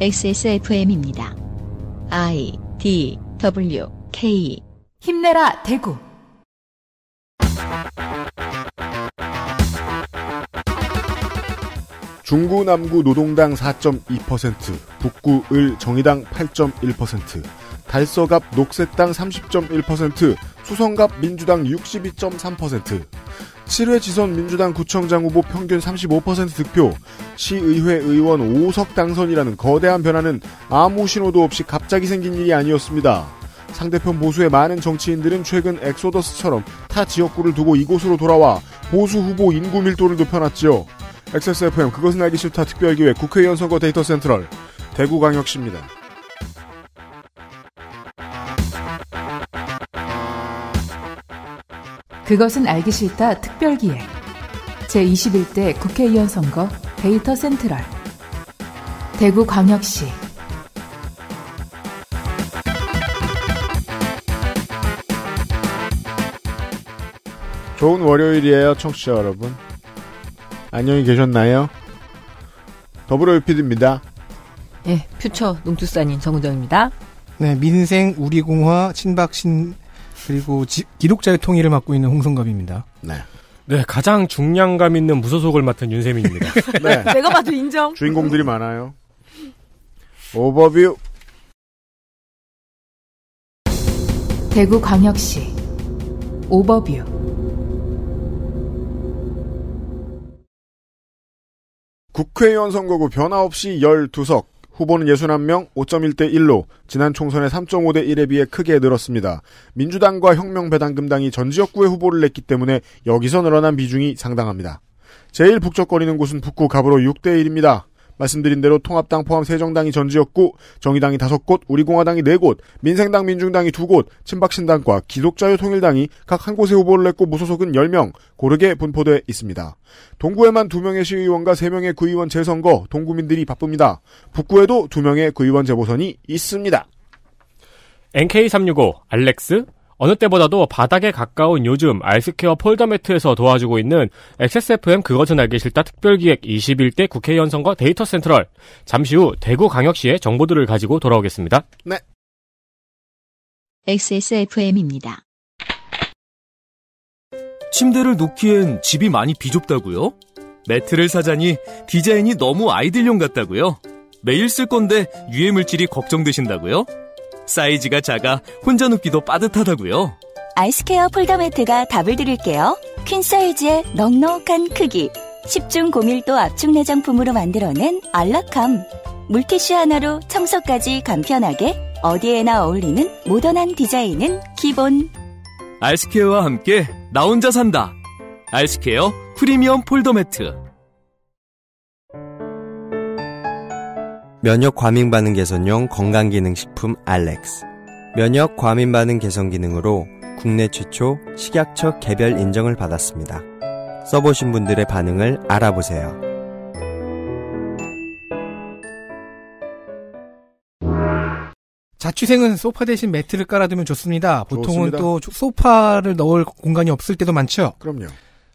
XSFM입니다. I D W K 힘내라 대구 중구 남구 노동당 4.2%, 북구 을 정의당 8.1%, 달서갑 녹색당 30.1%, 수성갑 민주당 62.3%, 7회 지선 민주당 구청장 후보 평균 35% 득표, 시의회 의원 5석 당선이라는 거대한 변화는 아무 신호도 없이 갑자기 생긴 일이 아니었습니다. 상대편 보수의 많은 정치인들은 최근 엑소더스처럼 타 지역구를 두고 이곳으로 돌아와 보수 후보 인구 밀도를 높여놨지요. XSFM 그것은 알기 싫다 특별기획 국회의원 선거 데이터 센트럴 대구광역시입니다. 그것은 알기 싫다 특별기획 제21대 국회의원 선거 데이터 센트럴 대구광역시 좋은 월요일이에요 청취자 여러분 안녕히 계셨나요? 더불어 유피드입니다 예, 퓨처 농축산인 정우정입니다 네, 민생 우리공화 친박신 그리고 지, 기독자의 통일을 맡고 있는 홍성갑입니다. 네. 네, 가장 중량감 있는 무소속을 맡은 윤세민입니다. 네. 내가 봐도 인정. 주인공들이 많아요. 오버뷰. 대구 광역시 오버뷰. 국회의원 선거구 변화 없이 12석. 후보는 61명, 5.1대 1로 지난 총선의 3.5대 1에 비해 크게 늘었습니다. 민주당과 혁명배당금당이 전 지역구에 후보를 냈기 때문에 여기서 늘어난 비중이 상당합니다. 제일 북적거리는 곳은 북구 갑으로 6대 1입니다. 말씀드린 대로 통합당 포함 세정당이 전지였고 정의당이 다섯 곳, 우리공화당이 네 곳, 민생당 민중당이 두 곳, 친박신당과 기독자유통일당이 각 한 곳에 후보를 냈고 무소속은 10명 고르게 분포돼 있습니다. 동구에만 두 명의 시의원과 세 명의 구의원 재선거 동구민들이 바쁩니다. 북구에도 두 명의 구의원 재보선이 있습니다. NK365 알렉스 어느 때보다도 바닥에 가까운 요즘 아이스케어 폴더매트에서 도와주고 있는 XSFM 그것은 알기 싫다 특별기획 21대 국회의원 선거 데이터 센트럴 잠시 후 대구광역시의 정보들을 가지고 돌아오겠습니다. 네. XSFM입니다. 침대를 놓기엔 집이 많이 비좁다고요? 매트를 사자니 디자인이 너무 아이들용 같다고요? 매일 쓸 건데 유해 물질이 걱정되신다고요? 사이즈가 작아 혼자 눕기도 빠듯하다고요. 아이스케어 폴더 매트가 답을 드릴게요. 퀸 사이즈의 넉넉한 크기. 10중 고밀도 압축 내장품으로 만들어낸 알라캄. 물티슈 하나로 청소까지 간편하게 어디에나 어울리는 모던한 디자인은 기본. 아이스케어와 함께 나 혼자 산다. 아이스케어 프리미엄 폴더 매트. 면역 과민 반응 개선용 건강기능식품 알렉스. 면역 과민 반응 개선 기능으로 국내 최초 식약처 개별 인정을 받았습니다. 써보신 분들의 반응을 알아보세요. 자취생은 소파 대신 매트를 깔아두면 좋습니다. 보통은 좋습니다. 또 소파를 넣을 공간이 없을 때도 많죠. 그럼요.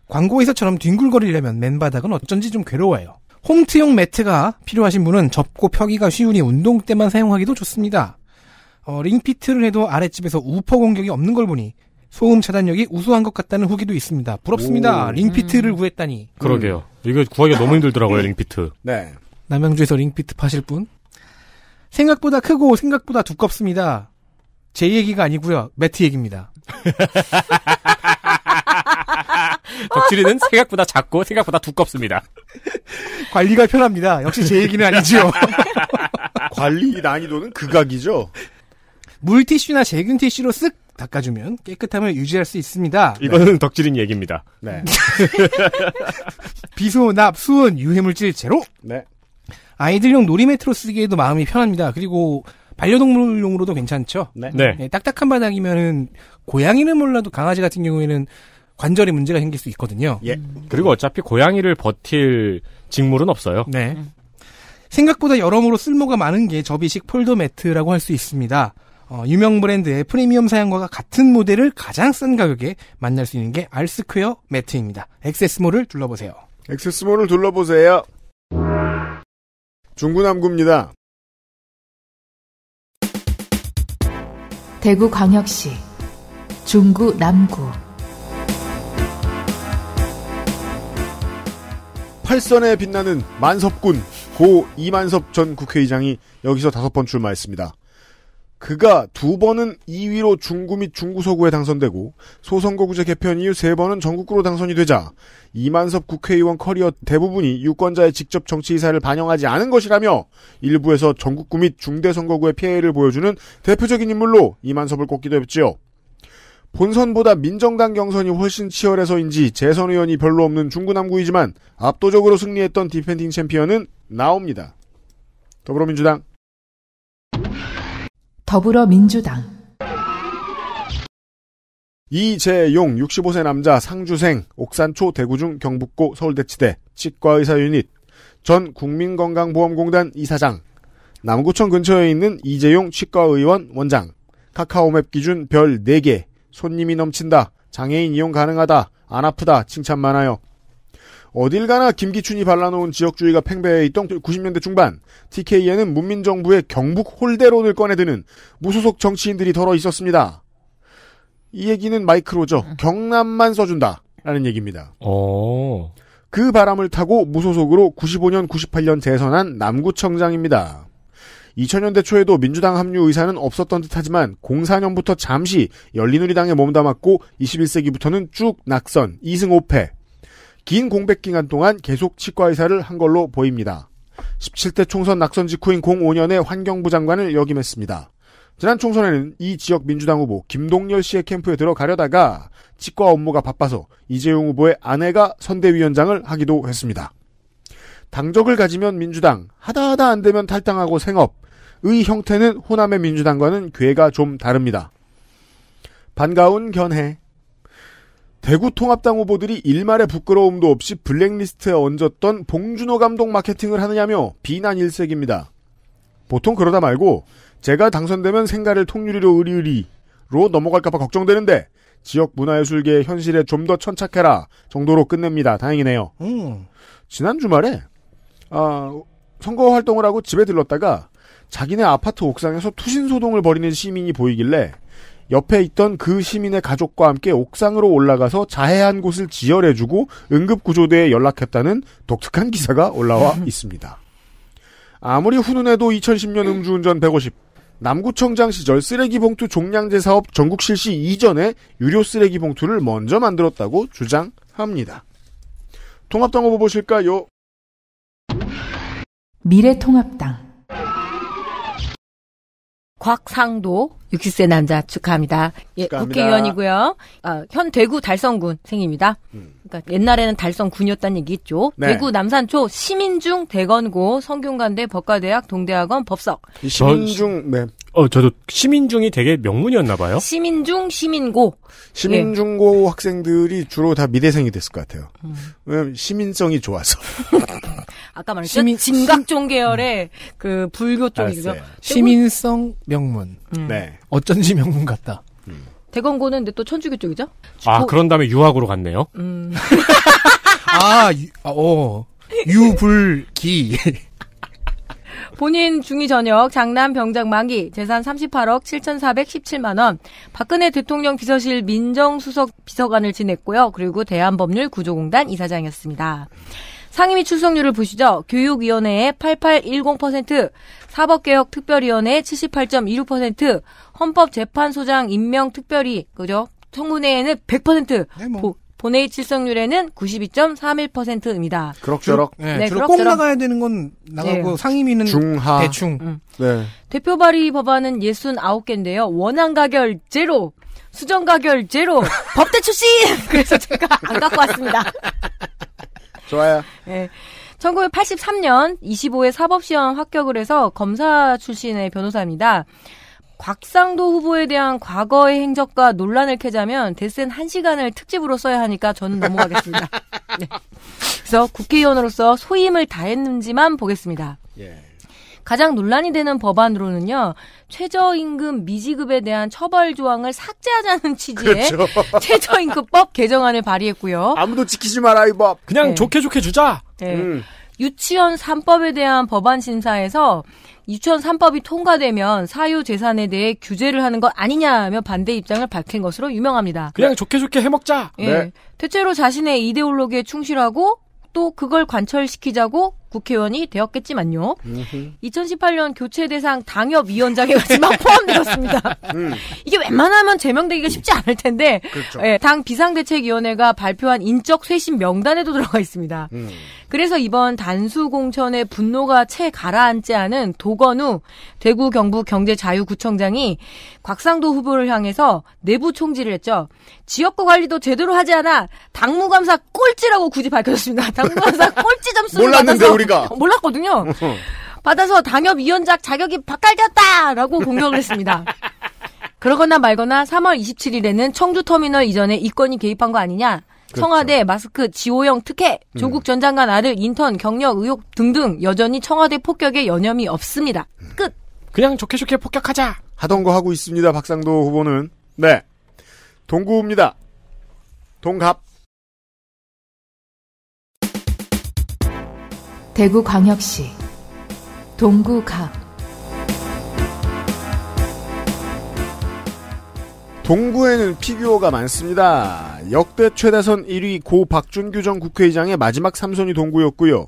광고에서처럼 뒹굴거리려면 맨바닥은 어쩐지 좀 괴로워요. 홈트용 매트가 필요하신 분은 접고 펴기가 쉬우니 운동 때만 사용하기도 좋습니다. 어, 링피트를 해도 아랫집에서 우퍼 공격이 없는 걸 보니 소음 차단력이 우수한 것 같다는 후기도 있습니다. 부럽습니다. 오. 링피트를 음. 구했다니. 그러게요. 이거 구하기가 너무 힘들더라고요, 링피트. 네. 남양주에서 링피트 파실 분? 생각보다 크고 생각보다 두껍습니다. 제 얘기가 아니고요. 매트 얘기입니다. 덕질이는 생각보다 작고 생각보다 두껍습니다. 관리가 편합니다. 역시 제 얘기는 아니지요. 관리 난이도는 극악이죠. 물티슈나 제균 티슈로 쓱 닦아주면 깨끗함을 유지할 수 있습니다. 네. 이거는 네. 덕질인 얘기입니다. 네. 비소, 납, 수은, 유해물질 제로. 네. 아이들용 놀이매트로 쓰기에도 마음이 편합니다. 그리고 반려동물용으로도 괜찮죠. 네. 네. 네 딱딱한 바닥이면은 고양이는 몰라도 강아지 같은 경우에는 관절에 문제가 생길 수 있거든요. 예. 음. 그리고 어차피 고양이를 버틸 직물은 없어요. 네. 음. 생각보다 여러모로 쓸모가 많은 게 접이식 폴더 매트라고 할 수 있습니다. 어, 유명 브랜드의 프리미엄 사양과 같은 모델을 가장 싼 가격에 만날 수 있는 게 알스퀘어 매트입니다. 액세스몰을 둘러보세요. 액세스몰을 둘러보세요. 중구남구입니다. 대구광역시 중구남구 활선에 빛나는 만섭군 고 이만섭 전 국회의장이 여기서 다섯 번 출마했습니다. 그가 두 번은 2위로 중구 및 중구서구에 당선되고 소선거구제 개편 이후 세 번은 전국구로 당선이 되자 이만섭 국회의원 커리어 대부분이 유권자의 직접 정치 의사를 반영하지 않은 것이라며 일부에서 전국구 및 중대선거구의 피해를 보여주는 대표적인 인물로 이만섭을 꼽기도 했지요. 본선보다 민정당 경선이 훨씬 치열해서인지 재선 의원이 별로 없는 중구남구이지만 압도적으로 승리했던 디펜딩 챔피언은 나옵니다. 더불어민주당 더불어민주당 이재용 65세 남자 상주생 옥산초 대구중 경북고 서울대치대 치과의사 유닛 전 국민건강보험공단 이사장 남구청 근처에 있는 이재용 치과의원 원장 카카오맵 기준 별 4개 손님이 넘친다. 장애인 이용 가능하다. 안 아프다. 칭찬 많아요. 어딜 가나 김기춘이 발라놓은 지역주의가 팽배해 있던 90년대 중반 TK에는 문민정부의 경북 홀대론을 꺼내드는 무소속 정치인들이 더러 있었습니다. 이 얘기는 마이크로죠. 경남만 써준다. 라는 얘기입니다. 오. 어. 그 바람을 타고 무소속으로 95년, 98년 재선한 남구청장입니다. 2000년대 초에도 민주당 합류 의사는 없었던 듯하지만 04년부터 잠시 열린우리당에 몸담았고 21세기부터는 쭉 낙선, 2승 5패. 긴 공백 기간 동안 계속 치과 의사를 한 걸로 보입니다. 17대 총선 낙선 직후인 05년에 환경부 장관을 역임했습니다. 지난 총선에는 이 지역 민주당 후보 김동열 씨의 캠프에 들어가려다가 치과 업무가 바빠서 이재용 후보의 아내가 선대위원장을 하기도 했습니다. 당적을 가지면 민주당, 하다하다 안 되면 탈당하고 생업, 의 형태는 호남의 민주당과는 괴가좀 다릅니다. 반가운 견해. 대구 통합당 후보들이 일말의 부끄러움도 없이 블랙리스트에 얹었던 봉준호 감독 마케팅을 하느냐며 비난 일색입니다. 보통 그러다 말고 제가 당선되면 생가를 통유리로 의리의리로 넘어갈까봐 걱정되는데 지역 문화예술계의 현실에 좀 더 천착해라 정도로 끝냅니다. 다행이네요. 음. 지난 주말에 아, 선거 활동을 하고 집에 들렀다가 자기네 아파트 옥상에서 투신 소동을 벌이는 시민이 보이길래 옆에 있던 그 시민의 가족과 함께 옥상으로 올라가서 자해한 곳을 지혈해주고 응급구조대에 연락했다는 독특한 기사가 올라와 있습니다. 아무리 훈훈해도 2010년 음주운전 150. 남구청장 시절 쓰레기 봉투 종량제 사업 전국 실시 이전에 유료 쓰레기 봉투를 먼저 만들었다고 주장합니다. 통합당 후보 보실까요? 미래통합당 곽상도 60세 남자 축하합니다. 예, 국회의원이고요. 아, 현 대구 달성군 생입니다. 음. 그러니까 옛날에는 달성군이었다는 얘기 있죠. 네. 대구 남산초 시민중 대건고 성균관대 법과대학 동대학원 법석. 시민중 네. 어 저도 시민중이 되게 명문이었나 봐요. 시민중 시민고. 시민중고 예. 학생들이 주로 다 미대생이 됐을 것 같아요. 음. 왜냐면 시민성이 좋아서. 아까 말했죠 시민, 진각종 계열의 음. 그 불교 쪽이죠. 시민성 명문. 음. 네. 어쩐지 명문 같다. 음. 대건고는 근데 또 천주교 쪽이죠? 아 고... 그런 다음에 유학으로 갔네요. 음. 아, 아, 어. 유불기. 본인 중위 전역 장남 병장 만기 재산 38억 7,417만 원. 박근혜 대통령 비서실 민정수석 비서관을 지냈고요. 그리고 대한법률구조공단 이사장이었습니다. 상임위 출석률을 보시죠. 교육위원회의 8810%, 사법개혁특별위원회 78.26%, 헌법재판소장 임명특별위, 그죠? 청문회에는 100%, 네, 뭐. 보, 본회의 출석률에는 92.31%입니다. 그럭저럭. 네, 네 주로 꼭 나가야 되는 건 나가고 네. 상임위는 중하. 대충. 응. 음. 네. 대표 발의 법안은 69개인데요. 원안 가결 제로, 수정 가결 제로, 법대 출신! 그래서 제가 안 갖고 왔습니다. 좋아요. 네. 1983년 25회 사법시험 합격을 해서 검사 출신의 변호사입니다. 곽상도 후보에 대한 과거의 행적과 논란을 캐자면 대센 한시간을 특집으로 써야 하니까 저는 넘어가겠습니다. 네. 그래서 국회의원으로서 소임을 다했는지만 보겠습니다. 예. 가장 논란이 되는 법안으로는요. 최저임금 미지급에 대한 처벌 조항을 삭제하자는 취지의 그렇죠. 최저임금법 개정안을 발의했고요. 아무도 지키지 마라 이 법. 그냥 네. 좋게 좋게 주자. 네. 음. 유치원 3법에 대한 법안 심사에서 유치원 3법이 통과되면 사유 재산에 대해 규제를 하는 것 아니냐며 반대 입장을 밝힌 것으로 유명합니다. 그냥 좋게 좋게 해먹자. 예. 네. 대체로 자신의 이데올로기에 충실하고 또 그걸 관철시키자고 국회의원이 되었겠지만요. 2018년 교체 대상 당협위원장에 마지막 포함되었습니다. 음. 이게 웬만하면 제명되기가 쉽지 않을 텐데 그렇죠. 예, 당 비상대책위원회가 발표한 인적 쇄신 명단에도 들어가 있습니다. 음. 그래서 이번 단수 공천의 분노가 채 가라앉지 않은 도건우 대구 경북 경제자유구청장이 곽상도 후보를 향해서 내부 총질을 했죠. 지역구 관리도 제대로 하지 않아 당무감사 꼴찌라고 굳이 밝혔습니다. 당무감사 꼴찌 점수를 몰랐는데 우리가 어, 몰랐거든요. 받아서 당협위원장 자격이 박탈되었다라고 공격을 했습니다. 그러거나 말거나 3월 27일에는 청주터미널 이전에 이권이 개입한 거 아니냐. 그렇죠. 청와대 마스크 지호영 특혜 음. 조국 전 장관 아들 인턴 경력 의혹 등등 여전히 청와대 폭격에 여념이 없습니다. 음. 끝. 그냥 좋게 좋게 폭격하자 하던 거 하고 있습니다. 박상도 후보는 네 동구입니다. 동갑 대구광역시 동구갑 동구에는 피규어가 많습니다. 역대 최다선 1위 고 박준규 전 국회의장의 마지막 삼선이 동구였고요.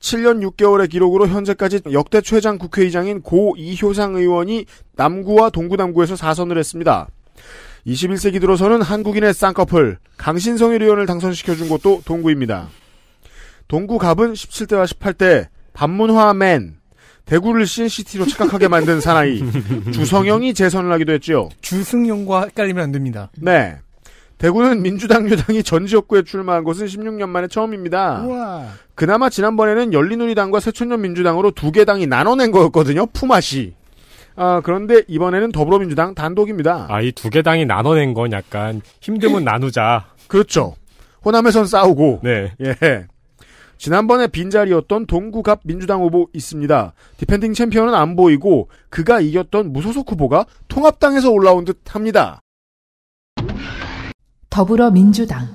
7년 6개월의 기록으로 현재까지 역대 최장 국회의장인 고 이효상 의원이 남구와 동구남구에서 사선을 했습니다. 21세기 들어서는 한국인의 쌍꺼풀 강신성일 의원을 당선시켜준 것도 동구입니다. 동구갑은 17대와 18대 반문화맨 대구를 신시티로 착각하게 만든 사나이 주성영이 재선을 하기도 했지요. 주승영과 헷갈리면 안 됩니다. 네. 대구는 민주당 여당이 전 지역구에 출마한 것은 16년 만에 처음입니다. 우와. 그나마 지난번에는 열린우리당과 새천년민주당으로 두 개 당이 나눠낸 거였거든요. 품앗이. 아, 그런데 이번에는 더불어민주당 단독입니다. 아, 이 두 개 당이 나눠낸 건 약간 힘듦은 나누자. 그렇죠. 호남에선 싸우고. 네. 예. 지난번에 빈자리였던 동구갑 민주당 후보 있습니다. 디펜딩 챔피언은 안 보이고 그가 이겼던 무소속 후보가 통합당에서 올라온 듯 합니다. 더불어민주당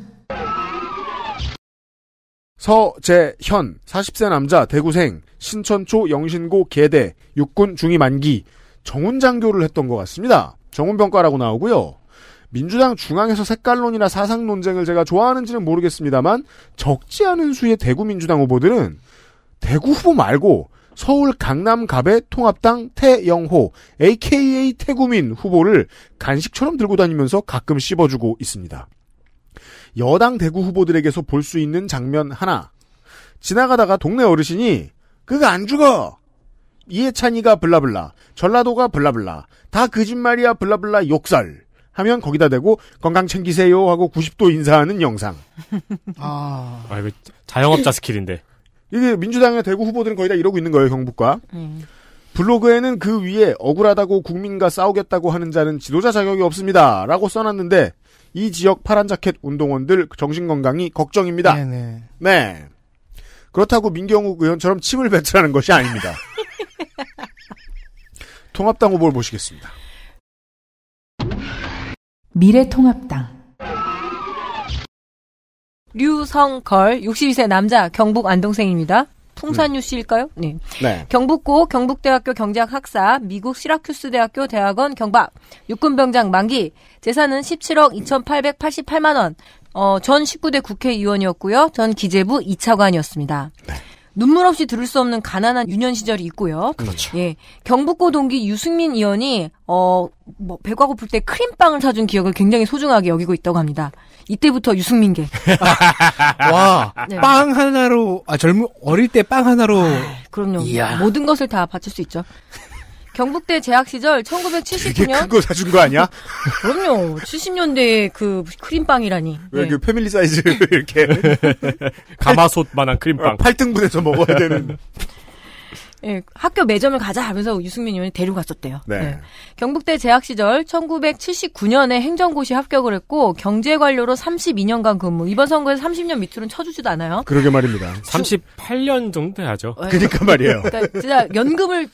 서재현 40세 남자 대구생 신천초 영신고 계대 육군 중위 만기 정훈 장교를 했던 것 같습니다. 정훈 병과라고 나오고요. 민주당 중앙에서 색깔론이나 사상 논쟁을 제가 좋아하는지는 모르겠습니다만 적지 않은 수의 대구 민주당 후보들은 대구 후보 말고 서울 강남갑의 통합당 태영호 AKA 태구민 후보를 간식처럼 들고 다니면서 가끔 씹어주고 있습니다. 여당 대구 후보들에게서 볼 수 있는 장면 하나. 지나가다가 동네 어르신이 그거 안 죽어. 이해찬이가 블라블라, 전라도가 블라블라, 다 거짓말이야 블라블라 욕설. 하면 거기다 대고 건강 챙기세요 하고 90도 인사하는 영상. 아, 아 이거 자영업자 스킬인데. 이게 민주당의 대구 후보들은 거의 다 이러고 있는 거예요 경북과. 음. 블로그에는 그 위에 억울하다고 국민과 싸우겠다고 하는 자는 지도자 자격이 없습니다라고 써놨는데 이 지역 파란 자켓 운동원들 정신 건강이 걱정입니다. 네네. 예, 네. 그렇다고 민경욱 의원처럼 침을 뱉으라는 것이 아닙니다. 통합당 후보를 보시겠습니다. 미래통합당 류성걸 62세 남자 경북 안동생입니다. 풍산 음. 뉴스일까요? 네. 네. 경북고, 경북대학교 경제학사, 미국 시라큐스 대학교 대학원 경박, 육군병장 만기, 재산은 17억 2,888만 원. 어, 전 19대 국회의원이었고요. 전 기재부 2차관이었습니다. 네. 눈물 없이 들을 수 없는 가난한 유년 시절이 있고요. 그렇죠. 예. 경북고 동기 유승민 의원이 어, 뭐 배가 고플 때 크림빵을 사준 기억을 굉장히 소중하게 여기고 있다고 합니다. 이때부터 유승민계. 와, 네. 빵 하나로 아 젊은 어릴 때 빵 하나로. 아, 그럼요. 이야. 모든 것을 다 바칠 수 있죠. 경북대 재학 시절 1979년 되게 큰거 사준 거 아니야? 그럼요. 70년대 그 크림빵이라니. 왜그 네. 패밀리 사이즈 이렇게 가마솥만한 크림빵. 8등분해서 먹어야 되는. 예, 학교 매점을 가자 하면서 유승민 의원이 데려갔었대요. 네. 네. 예. 경북대 재학 시절 1979년에 행정고시 합격을 했고 경제관료로 32년간 근무. 이번 선거에서 30년 밑으로는 쳐주지도 않아요. 그러게 말입니다. 38년 정도 돼야죠. 어, 예. 그러니까 말이에요. 그러니까 진짜 연금을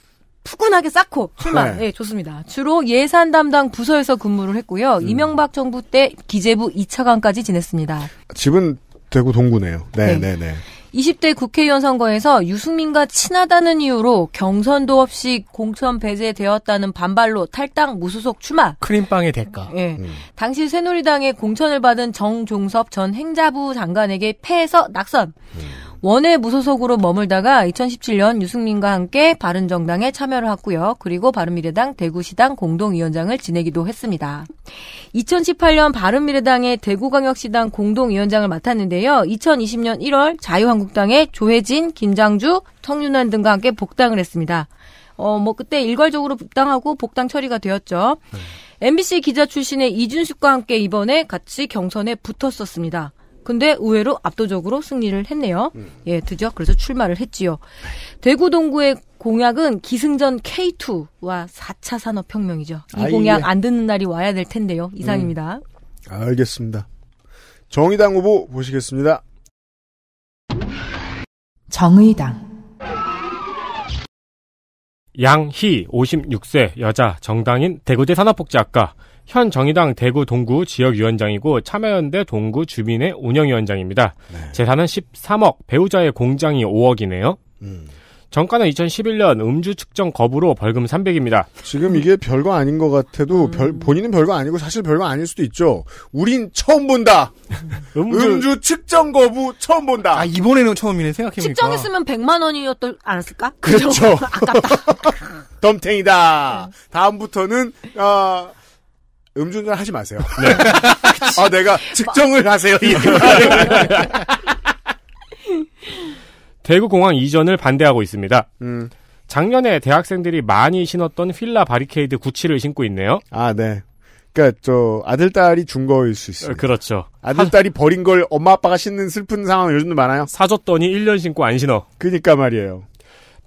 푸근하게 쌓고 출마. 네. 예, 좋습니다. 주로 예산 담당 부서에서 근무를 했고요. 음. 이명박 정부 때 기재부 2차관까지 지냈습니다. 집은 대구 동구네요. 네, 네, 네. 네. 20대 국회의원 선거에서 유승민과 친하다는 이유로 경선도 없이 공천 배제되었다는 반발로 탈당 무소속 출마. 크림빵의 대가. 예. 음. 당시 새누리당의 공천을 받은 정종섭 전 행자부 장관에게 패해서 낙선. 음. 원외 무소속으로 머물다가 2017년 유승민과 함께 바른정당에 참여를 했고요. 그리고 바른미래당 대구시당 공동위원장을 지내기도 했습니다. 2018년 바른미래당의 대구광역시당 공동위원장을 맡았는데요. 2020년 1월 자유한국당의 조혜진, 김장주, 성윤환 등과 함께 복당을 했습니다. 어, 뭐 그때 일괄적으로 복당하고 복당 처리가 되었죠. 네. MBC 기자 출신의 이준식과 함께 이번에 같이 경선에 붙었었습니다. 근데 의외로 압도적으로 승리를 했네요. 음. 예, 드디어 그래서 출마를 했지요. 대구 동구의 공약은 기승전 K2와 4차 산업혁명이죠. 이 아, 공약 예. 안 듣는 날이 와야 될 텐데요. 이상입니다. 음. 알겠습니다. 정의당 후보 보시겠습니다. 정의당 양희 56세 여자 정당인 대구대 산업복지학과 현 정의당 대구 동구 지역위원장이고 참여연대 동구 주민의 운영위원장입니다. 네. 재산은 13억, 배우자의 공장이 5억이네요. 음. 정가는 2011년 음주 측정 거부로 벌금 300입니다. 지금 이게 별거 아닌 것 같아도 음... 별, 본인은 별거 아니고 사실 별거 아닐 수도 있죠. 우린 처음 본다. 음주... 음주 측정 거부 처음 본다. 아 이번에는 처음이네 생각해보니까. 측정했으면 100만 원이었던 않았을까? 그 그렇죠. 아깝다. 덤탱이다. 음. 다음부터는 어, 음주운전 하지 마세요. 네. 아, 내가 측정을 하세요. 대구공항 이전을 반대하고 있습니다. 음. 작년에 대학생들이 많이 신었던 휠라 바리케이드 구치를 신고 있네요. 아, 네. 그니까, 저, 아들, 딸이 준 거일 수 있어요. 그렇죠. 아들, 딸이 버린 걸 엄마, 아빠가 신는 슬픈 상황 요즘도 많아요. 사줬더니 1년 신고 안 신어. 그니까 말이에요.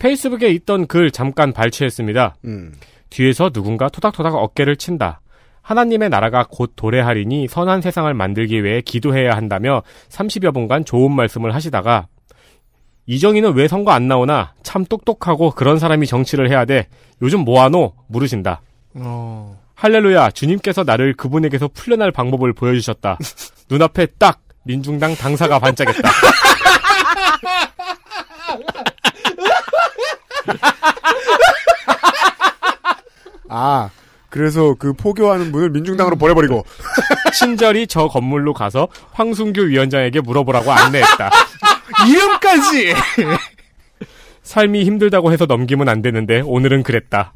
페이스북에 있던 글 잠깐 발췌했습니다. 음. 뒤에서 누군가 토닥토닥 어깨를 친다. 하나님의 나라가 곧 도래하리니 선한 세상을 만들기 위해 기도해야 한다며 30여 분간 좋은 말씀을 하시다가 이정희는 왜 선거 안 나오나 참 똑똑하고 그런 사람이 정치를 해야 돼 요즘 뭐하노 물으신다 어... 할렐루야 주님께서 나를 그분에게서 풀려날 방법을 보여주셨다 눈앞에 딱 민중당 당사가 반짝였다 아 그래서 그 포교하는 분을 민중당으로 보내버리고 친절히 저 건물로 가서 황순규 위원장에게 물어보라고 안내했다. 이름까지 삶이 힘들다고 해서 넘기면 안 되는데 오늘은 그랬다.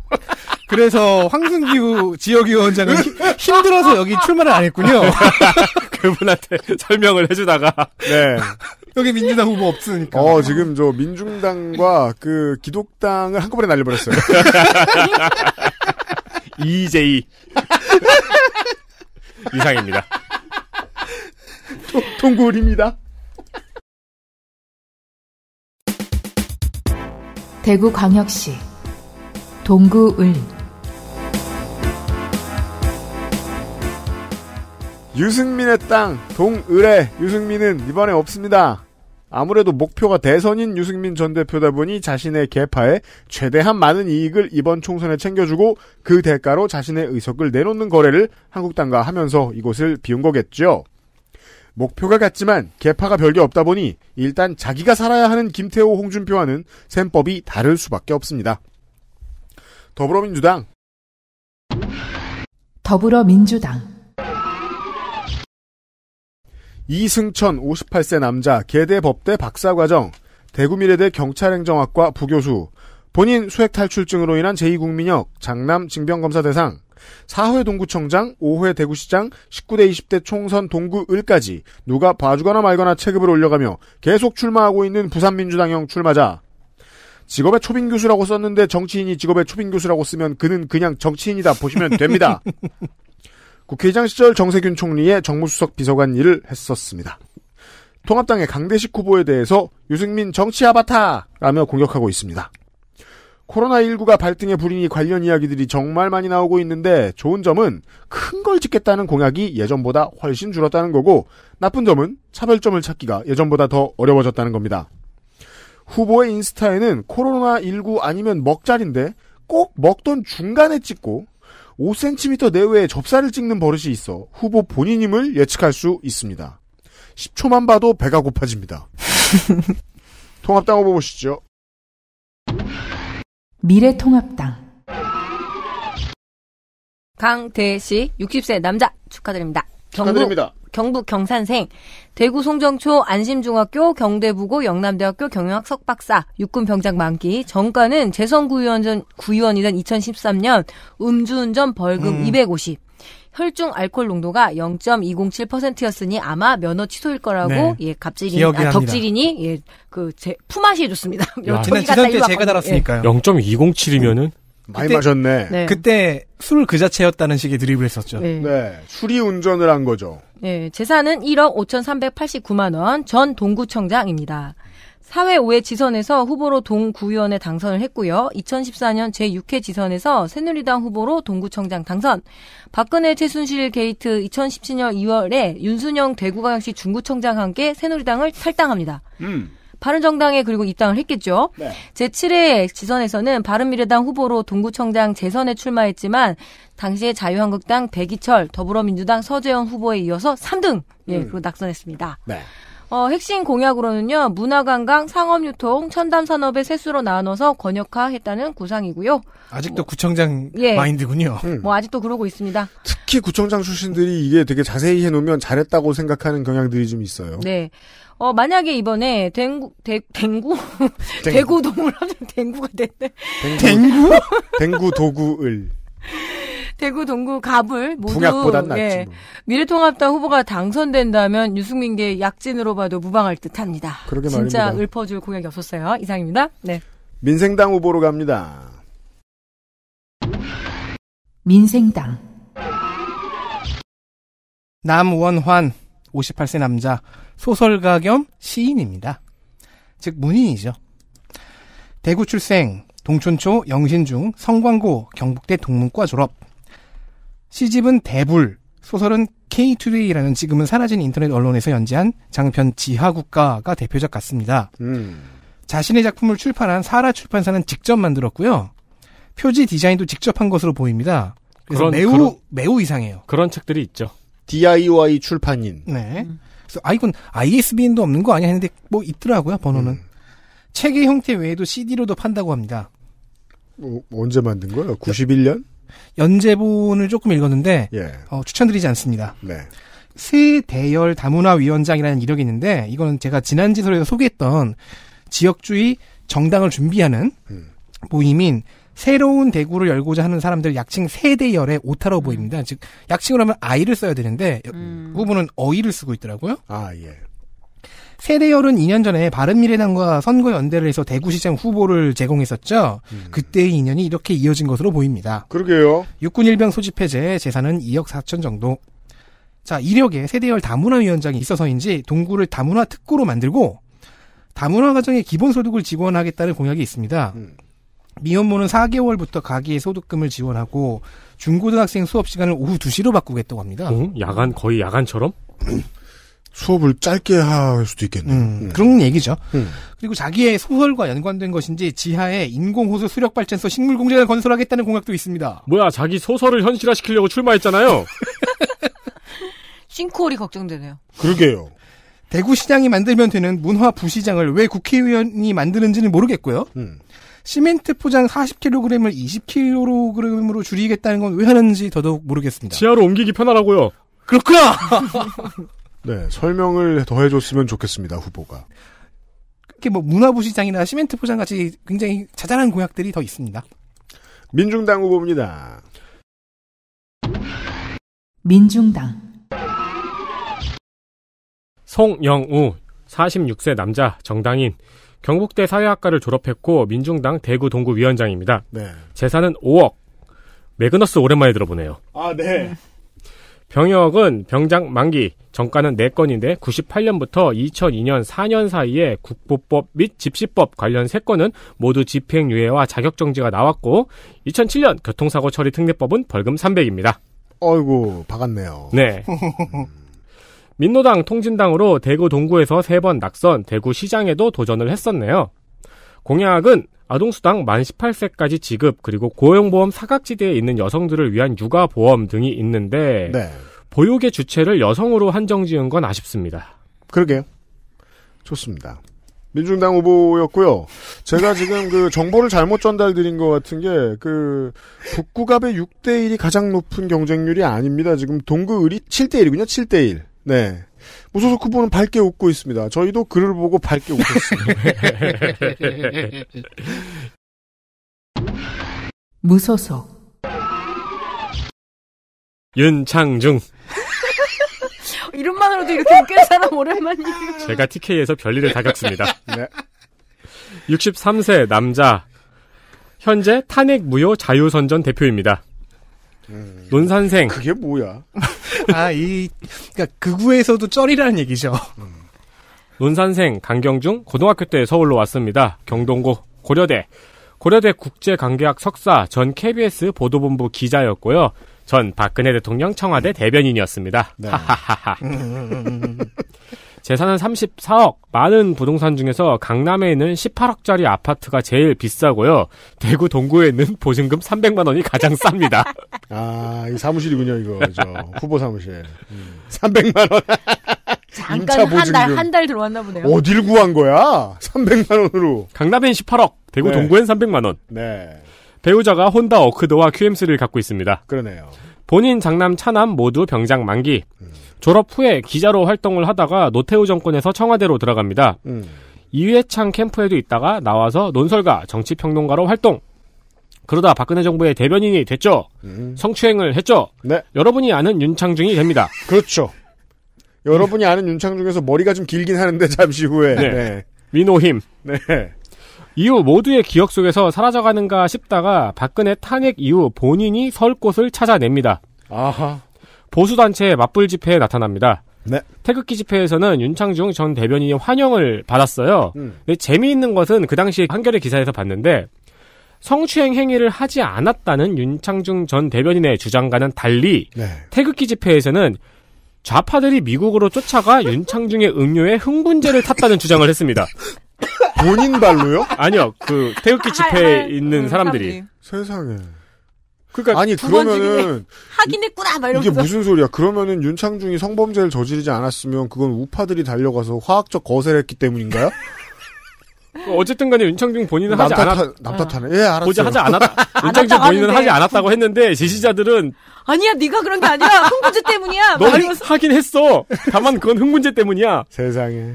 그래서 황순규 지역위원장은 히, 힘들어서 여기 출마를 안 했군요. 그분한테 설명을 해주다가 네. 여기 민주당 후보 없으니까. 어 지금 저 민중당과 그 기독당을 한꺼번에 날려버렸어요. EJ. 이상입니다. 통굴입니다 대구광역시 동구을 유승민의 땅 동을에 유승민은 이번에 없습니다. 아무래도 목표가 대선인 유승민 전 대표다 보니 자신의 개파에 최대한 많은 이익을 이번 총선에 챙겨주고 그 대가로 자신의 의석을 내놓는 거래를 한국당과 하면서 이곳을 비운 거겠죠. 목표가 같지만 개파가 별게 없다 보니 일단 자기가 살아야 하는 김태호 홍준표와는 셈법이 다를 수밖에 없습니다. 더불어민주당 더불어민주당 이승천 58세 남자 개대법대 박사과정 대구미래대 경찰행정학과 부교수 본인 수액 탈출증으로 인한 제2국민역 장남 징병검사 대상 4회 동구청장 5회 대구시장 19대 20대 총선 동구 을까지 누가 봐주거나 말거나 체급을 올려가며 계속 출마하고 있는 부산민주당형 출마자 직업의 초빙 교수라고 썼는데 정치인이 직업의 초빙 교수라고 쓰면 그는 그냥 정치인이다 보시면 됩니다. 국회의장 시절 정세균 총리의 정무수석 비서관 일을 했었습니다. 통합당의 강대식 후보에 대해서 유승민 정치 아바타라며 공격하고 있습니다. 코로나19가 발등에 불이니 관련 이야기들이 정말 많이 나오고 있는데 좋은 점은 큰 걸찍겠다는 공약이 예전보다 훨씬 줄었다는 거고 나쁜 점은 차별점을 찾기가 예전보다 더 어려워졌다는 겁니다. 후보의 인스타에는 코로나19 아니면 먹자리인데 꼭 먹던 중간에 찍고 5cm 내외에 접사를 찍는 버릇이 있어 후보 본인임을 예측할 수 있습니다. 10초만 봐도 배가 고파집니다. 통합당 후보 보시죠. 미래통합당 강대식 60세 남자 축하드립니다. 경북, 축니다 경북 경산생, 대구 송정초 안심중학교 경대부고 영남대학교 경영학 석박사 육군병장 만기 정가는 재선 구의원전 구의원이던 2013년 음주운전 벌금 음. 250. 혈중 알코올 농도가 0.207%였으니 아마 면허 취소일 거라고 네. 예 갑질이 아, 덕질이니 예그 제, 품앗이 해줬습니다. 지난 지난 때 제가 달았으니까요. 예. 0.207이면은 많이 그때, 마셨네. 네. 그때 술 그 자체였다는 식의 드립을 했었죠. 네. 네. 술이 운전을 한 거죠. 네. 재산은 1억 5,389만 원, 전 동구청장입니다. 사회 5회 지선에서 후보로 동구의원에 당선을 했고요. 2014년 제6회 지선에서 새누리당 후보로 동구청장 당선. 박근혜 최순실 게이트 2017년 2월에 윤순영 대구광역시 중구청장과 함께 새누리당을 탈당합니다. 음. 바른정당에 그리고 입당을 했겠죠. 네. 제7회 지선에서는 바른미래당 후보로 동구청장 재선에 출마했지만 당시에 자유한국당 백이철, 더불어민주당 서재현 후보에 이어서 3등 예, 음. 그리고 낙선했습니다. 네. 어, 핵심 공약으로는요, 문화관광, 상업유통, 첨단산업의 세수로 나눠서 권역화했다는 구상이고요. 아직도 뭐, 구청장 예. 마인드군요. 음. 뭐 아직도 그러고 있습니다. 특히 구청장 출신들이 이게 되게 자세히 해놓으면 잘했다고 생각하는 경향들이 좀 있어요. 네. 어, 만약에 이번에 댕구, 대, 댕구? 대구 동을 하면 댕구가 됐네. 댕구? 댕구 도구을. 대구 동구 갑을 모두 예, 뭐. 미래통합당 후보가 당선된다면 유승민계 약진으로 봐도 무방할 듯합니다. 그러게 진짜 말입니다. 읊어줄 공약이 없었어요. 이상입니다. 네. 민생당 후보로 갑니다. 민생당 남원환 58세 남자 소설가 겸 시인입니다. 즉 문인이죠. 대구 출생, 동촌초, 영신중, 성광고, 경북대 동문과 졸업. 시집은 대불, 소설은 K2D라는 지금은 사라진 인터넷 언론에서 연재한 장편 지하국가가 대표작 같습니다. 음. 자신의 작품을 출판한 사라 출판사는 직접 만들었고요. 표지 디자인도 직접 한 것으로 보입니다. 그래서 그런, 매우 그런, 매우 이상해요. 그런 책들이 있죠. DIY 출판인. 네. 음. 있어. 아 이건 ISBN도 없는 거 아니야 했는데 뭐 있더라고요 번호는. 음. 책의 형태 외에도 CD로도 판다고 합니다. 뭐, 언제 만든 거예요? 91년? 연재본을 조금 읽었는데 예. 어, 추천드리지 않습니다. 네. 새 대열 다문화 위원장이라는 이력이 있는데 이거는 제가 지난 지설에서 소개했던 지역주의 정당을 준비하는 음. 모임인 새로운 대구를 열고자 하는 사람들 약칭 세대열의 오타로 음. 보입니다. 즉 약칭을 하면 아이를 써야 되는데 음. 후보는 그 어이를 쓰고 있더라고요. 아 예. 세대열은 2년 전에 바른미래당과 선거연대를 해서 대구시장 후보를 제공했었죠. 음. 그때의 인연이 이렇게 이어진 것으로 보입니다. 그러게요. 육군 일병 소집 해제 재산은 2억 4천 정도. 자 이력에 세대열 다문화위원장이 있어서인지 동구를 다문화 특구로 만들고 다문화 가정의 기본소득을 지원하겠다는 공약이 있습니다. 음. 미혼모는 4개월부터 가에 소득금을 지원하고 중고등학생 수업 시간을 오후 2시로 바꾸겠다고 합니다. 응? 야간 거의 야간처럼? 수업을 짧게 할 수도 있겠네요. 음, 음. 그런 얘기죠. 음. 그리고 자기의 소설과 연관된 것인지 지하에 인공호수 수력발전소 식물공장을 건설하겠다는 공약도 있습니다. 뭐야, 자기 소설을 현실화시키려고 출마했잖아요. 싱크홀이 걱정되네요. 그러게요. 대구시장이 만들면 되는 문화 부시장을 왜 국회의원이 만드는지는 모르겠고요. 음. 시멘트 포장 40kg을 20kg으로 줄이겠다는 건 왜 하는지 더더욱 모르겠습니다. 지하로 옮기기 편하라고요. 그렇구나. 네, 설명을 더 해줬으면 좋겠습니다, 후보가. 이렇게 뭐 문화부 시장이나 시멘트 포장 같이 굉장히 자잘한 공약들이 더 있습니다. 민중당 후보입니다. 민중당 송영우 46세 남자 정당인 경북대 사회학과를 졸업했고 민중당 대구 동구 위원장입니다. 네. 재산은 5억. 매그너스 오랜만에 들어보네요. 아, 네. 병역은 병장 만기, 정가는 4건인데 98년부터 2002년 4년 사이에 국보법 및 집시법 관련 3건은 모두 집행유예와 자격정지가 나왔고 2007년 교통사고 처리 특례법은 벌금 300입니다. 어이구, 박았네요. 네. 민노당 통진당으로 대구 동구에서 세 번 낙선, 대구 시장에도 도전을 했었네요. 공약은 아동수당 만 18세까지 지급, 그리고 고용보험 사각지대에 있는 여성들을 위한 육아보험 등이 있는데, 네. 보육의 주체를 여성으로 한정 지은 건 아쉽습니다. 그러게요. 좋습니다. 민중당 후보였고요. 제가 지금 그 정보를 잘못 전달드린 것 같은 게 그 북구갑의 6대 1이 가장 높은 경쟁률이 아닙니다. 지금 동구 을이 7대 1이군요. 7대 1. 네. 무소속 후보는 밝게 웃고 있습니다. 저희도 글을 보고 밝게 웃었습니다. 무소속 윤창중 이름만으로도 이렇게 웃긴 사람 오랜만이에요. 제가 TK에서 별일을 다 겪습니다. 네. 63세 남자 현재 탄핵 무효 자유선전 대표입니다. 음. 논산생. 그게 뭐야? 아, 이, 그니까 극우에서도 그 쩔이라는 얘기죠. 음. 논산생 강경중 고등학교 때 서울로 왔습니다. 경동고 고려대 고려대 국제관계학 석사 전 KBS 보도본부 기자였고요. 전 박근혜 대통령 청와대 음. 대변인이었습니다. 네. 음, 음, 재산은 34억. 많은 부동산 중에서 강남에 있는 18억짜리 아파트가 제일 비싸고요. 대구 동구에 있는 보증금 300만 원이 가장 쌉니다. 아, 이 사무실이군요, 이거. 저 후보 사무실. 음. 300만 원. 잠깐 한달한 달 들어왔나 보네요. 어딜 구한 거야? 300만 원으로. 강남엔 18억, 대구 네. 동구엔 300만 원. 네. 배우자가 혼다 어크드와 QM3를 갖고 있습니다. 그러네요. 본인 장남 차남 모두 병장 만기. 졸업 후에 기자로 활동을 하다가 노태우 정권에서 청와대로 들어갑니다. 음. 이회창 캠프에도 있다가 나와서 논설가, 정치평론가로 활동. 그러다 박근혜 정부의 대변인이 됐죠. 음. 성추행을 했죠. 네. 여러분이 아는 윤창중이 됩니다. 그렇죠. 여러분이 아는 윤창중에서 머리가 좀 길긴 하는데 잠시 후에. 네. 네. 위노힘. 네. 이후 모두의 기억 속에서 사라져가는가 싶다가 박근혜 탄핵 이후 본인이 설 곳을 찾아냅니다. 아하. 보수단체의 맞불 집회에 나타납니다. 네. 태극기 집회에서는 윤창중 전 대변인이 환영을 받았어요. 음. 근데 재미있는 것은 그 당시 한겨레 기사에서 봤는데 성추행 행위를 하지 않았다는 윤창중 전 대변인의 주장과는 달리 네. 태극기 집회에서는 좌파들이 미국으로 쫓아가 윤창중의 음료에 흥분제를 탔다는 주장을 했습니다. 본인 발로요? 아니요, 그 태극기 아, 집회에 아, 아. 있는 음, 사람들이. 세상에. 그러니까 아니 그러면은 확인했구나 막이 이게 무슨 소리야? 그러면은 윤창중이 성범죄를 저지르지 않았으면 그건 우파들이 달려가서 화학적 거세를 했기 때문인가요? 그 어쨌든 간에 윤창중 본인은 하지 않았 남탓하네. 예, 알았어 보지 하지 않았 윤창중 본인은 하지 않았다고 했는데 지시자들은 아니야, 네가 그런 게 아니라 흥분제 때문이야. 너 하긴 했어. 다만 그건 흥분제 때문이야. 세상에.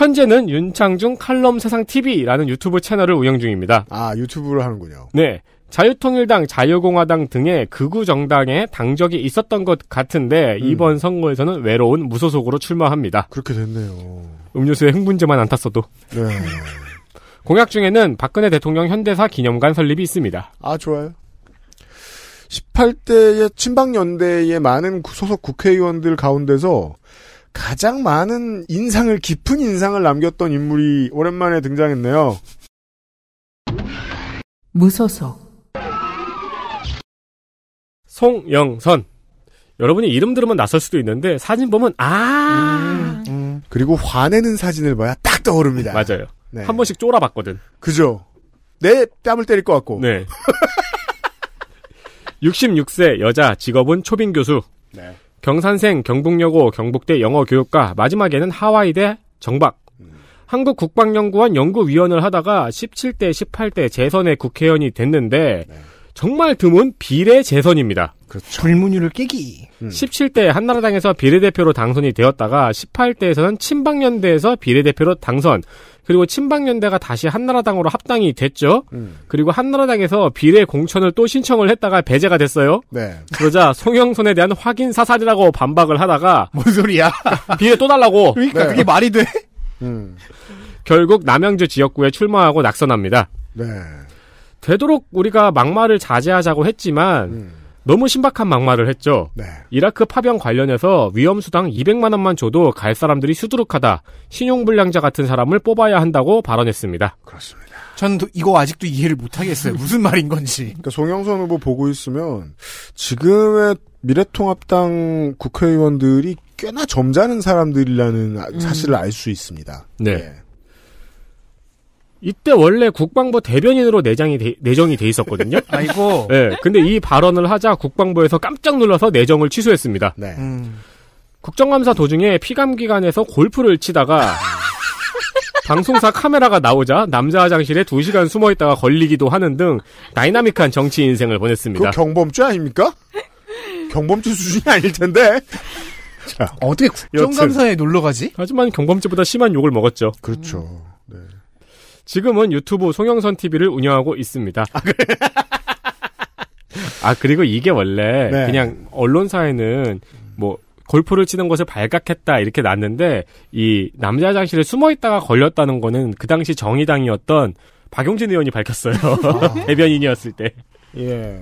현재는 윤창중 칼럼 세상 TV라는 유튜브 채널을 운영 중입니다. 아, 유튜브를 하는군요. 네. 자유통일당, 자유공화당 등의 극우 정당에 당적이 있었던 것 같은데 음. 이번 선거에서는 외로운 무소속으로 출마합니다. 그렇게 됐네요. 음료수에 흥분제만 안 탔어도. 네. 공약 중에는 박근혜 대통령 현대사 기념관 설립이 있습니다. 아, 좋아요. 18대의 친박연대의 많은 소속 국회의원들 가운데서 가장 많은 인상을 깊은 인상을 남겼던 인물이 오랜만에 등장했네요. 무소속 송영선 여러분이 이름 들으면 낯설 수도 있는데 사진 보면 아 음, 음. 그리고 화내는 사진을 봐야 딱 떠오릅니다. 맞아요. 네. 한 번씩 쫄아봤거든. 그죠. 내 뺨을 때릴 것 같고. 네. 66세 여자 직업은 초빙 교수. 네. 경산생, 경북여고, 경북대 영어교육과, 마지막에는 하와이대 정박. 한국국방연구원 연구위원을 하다가 17대, 18대 재선의 국회의원이 됐는데, 네. 정말 드문 비례 재선입니다. 그렇죠. 불문율을 깨기. 음. 17대 한나라당에서 비례대표로 당선이 되었다가 18대에서는 친박연대에서 비례대표로 당선. 그리고 친박연대가 다시 한나라당으로 합당이 됐죠. 음. 그리고 한나라당에서 비례 공천을 또 신청을 했다가 배제가 됐어요. 네. 그러자 송영선에 대한 확인 사살이라고 반박을 하다가 뭔 소리야? 비례 또 달라고. 그러니까 네. 그게 말이 돼? 음. 결국 남양주 지역구에 출마하고 낙선합니다. 네. 되도록 우리가 막말을 자제하자고 했지만 음. 너무 신박한 막말을 했죠. 네. 이라크 파병 관련해서 위험수당 200만 원만 줘도 갈 사람들이 수두룩하다. 신용불량자 같은 사람을 뽑아야 한다고 발언했습니다. 그렇습니다. 저는 이거 아직도 이해를 못하겠어요. 무슨 말인 건지. 그러니까 송영선 후보 보고 있으면 지금의 미래통합당 국회의원들이 꽤나 점잖은 사람들이라는 음. 사실을 알 수 있습니다. 네. 예. 이때 원래 국방부 대변인으로 내장이 돼, 내정이 돼 있었거든요. 아이고. 네, 근데 이 발언을 하자 국방부에서 깜짝 놀라서 내정을 취소했습니다. 네. 음. 국정감사 도중에 피감기관에서 골프를 치다가 방송사 카메라가 나오자 남자 화장실에 2시간 숨어 있다가 걸리기도 하는 등 다이나믹한 정치 인생을 보냈습니다. 그 경범죄 아닙니까? 경범죄 수준이 아닐 텐데. 자, 어떻게 국정감사에 놀러 가지? 하지만 경범죄보다 심한 욕을 먹었죠. 그렇죠. 네. 지금은 유튜브 송영선 TV를 운영하고 있습니다. 아, 그래? 아 그리고 이게 원래 네. 그냥 언론사에는 뭐 골프를 치는 것을 발각했다 이렇게 났는데 이 남자 화장실에 숨어 있다가 걸렸다는 거는 그 당시 정의당이었던 박용진 의원이 밝혔어요. 대변인이었을 때. 예.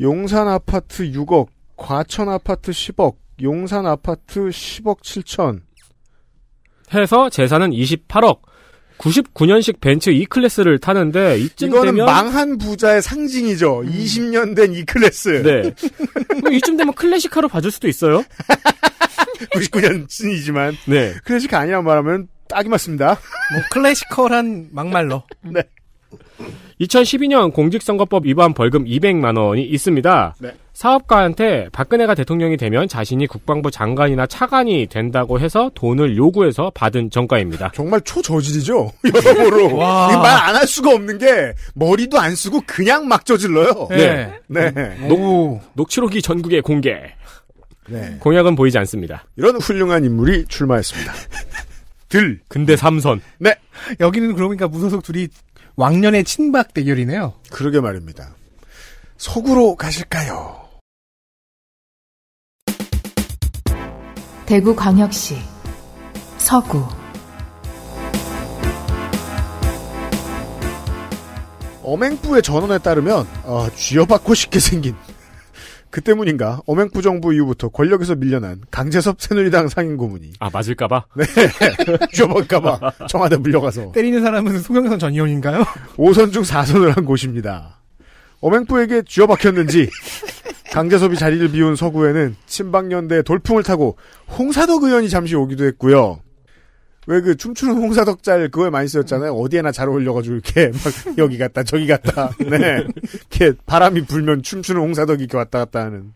용산 아파트 6억, 과천 아파트 10억, 용산 아파트 10억 7천. 해서 재산은 28억, 99년식 벤츠 E클래스를 타는데 이쯤 이거는 되면 망한 부자의 상징이죠. 음. 20년 된 E클래스. 네. 뭐 이쯤 되면 클래식카로 봐줄 수도 있어요. 99년이지만 네. 클래식 아니란 말하면 딱이 맞습니다. 뭐클래식컬한 막말로. 네. 2012년 공직선거법 위반 벌금 200만 원이 있습니다. 네. 사업가한테 박근혜가 대통령이 되면 자신이 국방부 장관이나 차관이 된다고 해서 돈을 요구해서 받은 정가입니다. 정말 초저질이죠? 여러모로. 말안 할 수가 없는 게 머리도 안 쓰고 그냥 막 저질러요. 네. 네. 네. 녹, 녹취록이 전국에 공개. 네. 공약은 보이지 않습니다. 이런 훌륭한 인물이 출마했습니다. 들. 근대 삼선. 네. 여기는 그러니까 무소속 둘이 왕년의 친박 대결이네요. 그러게 말입니다. 속으로 가실까요? 대구광역시 서구 어맹부의 전원에 따르면 어, 쥐어받고 싶게 생긴 그 때문인가 어맹부 정부 이후부터 권력에서 밀려난 강제섭 새누리당 상임 고문이 아 맞을까봐 네 쥐어먹을까봐 청와대 물려가서 때리는 사람은 송영선 전 의원인가요? 5선 중 4선을 한 곳입니다. 어맹부에게 쥐어박혔는지 강제섭이 자리를 비운 서구에는 친박연대 돌풍을 타고 홍사덕 의원이 잠시 오기도 했고요. 왜그 춤추는 홍사덕 짤그걸 많이 쓰였잖아요. 어디에나 잘 어울려가지고 이렇게 막 여기 갔다 저기 갔다. 네. 이렇게 바람이 불면 춤추는 홍사덕이 이렇게 왔다 갔다 하는.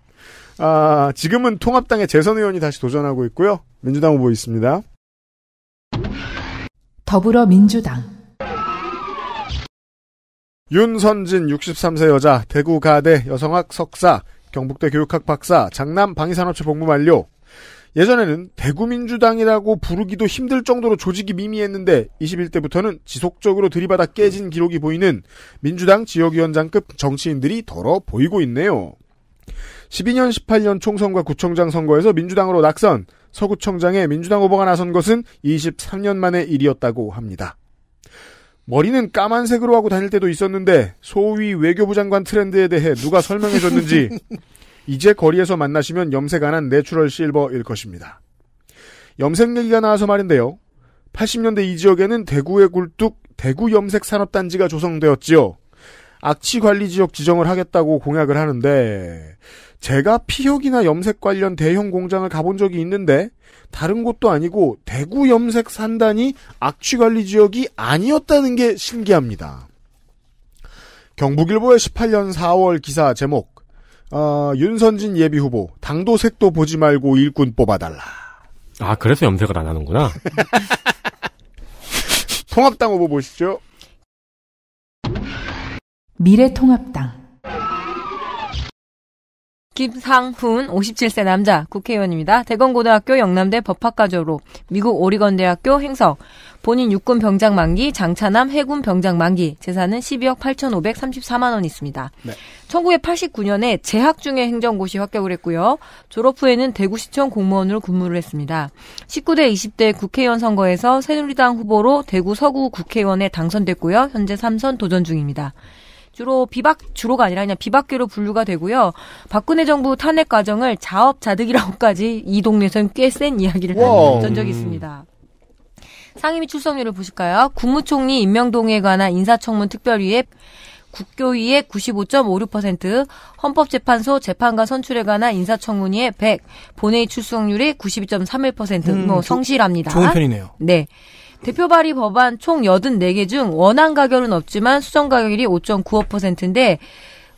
아, 지금은 통합당의 재선 의원이 다시 도전하고 있고요. 민주당 후보 있습니다. 더불어민주당. 윤선진 63세 여자, 대구 가대 여성학 석사, 경북대 교육학 박사, 장남 방위산업체 복무 완료. 예전에는 대구민주당이라고 부르기도 힘들 정도로 조직이 미미했는데 21대부터는 지속적으로 들이받아 깨진 기록이 보이는 민주당 지역위원장급 정치인들이 더러 보이고 있네요. 12년 18년 총선과 구청장 선거에서 민주당으로 낙선, 서구청장에 민주당 후보가 나선 것은 23년 만의 일이었다고 합니다. 머리는 까만색으로 하고 다닐 때도 있었는데 소위 외교부 장관 트렌드에 대해 누가 설명해줬는지 이제 거리에서 만나시면 염색 안한 내추럴 실버일 것입니다. 염색 얘기가 나와서 말인데요. 80년대 이 지역에는 대구의 굴뚝 대구 염색 산업단지가 조성되었지요. 악취 관리 지역 지정을 하겠다고 공약을 하는데 제가 피혁이나 염색 관련 대형 공장을 가본 적이 있는데 다른 곳도 아니고 대구 염색 산단이 악취 관리 지역이 아니었다는 게 신기합니다. 경북일보의 18년 4월 기사 제목 어, 윤선진 예비 후보 당도 색도 보지 말고 일꾼 뽑아달라. 아 그래서 염색을 안 하는구나. 통합당 후보 보시죠. 미래통합당 김상훈 57세 남자 국회의원입니다. 대건고등학교 영남대 법학과졸업 미국 오리건대학교 행성 본인 육군 병장 만기, 장차남 해군 병장 만기, 재산은 12억 8,534만 원 있습니다. 네. 1989년에 재학 중에 행정고시 합격을 했고요. 졸업 후에는 대구시청 공무원으로 근무를 했습니다. 19대 20대 국회의원 선거에서 새누리당 후보로 대구 서구 국회의원에 당선됐고요. 현재 3선 도전 중입니다. 주로 비박 주로가 아니라 그냥 비박계로 분류가 되고요. 박근혜 정부 탄핵 과정을 자업자득이라고까지 이 동네선 꽤 센 이야기를 던 적이 있습니다. 상임위 출석률을 보실까요? 국무총리 임명동에 관한 인사청문 특별위에 국교위의 95.56%, 헌법재판소 재판관 선출에 관한 인사청문위의 100, 본회의 출석률이 92.31%, 음, 뭐 성실합니다. 좋은 편이네요. 네. 대표 발의 법안 총 84개 중 원안 가결은 없지만 수정 가결이 5.95%인데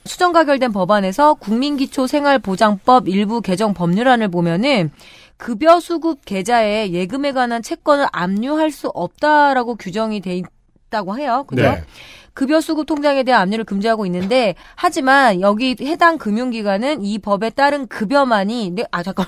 수정 가결된 법안에서 국민기초생활보장법 일부 개정 법률안을 보면은 급여 수급 계좌에 예금에 관한 채권을 압류할 수 없다라고 규정이 돼 있다고 해요. 그죠? 네. 급여 수급 통장에 대한 압류를 금지하고 있는데 하지만 여기 해당 금융기관은 이 법에 따른 급여만이 네, 아 잠깐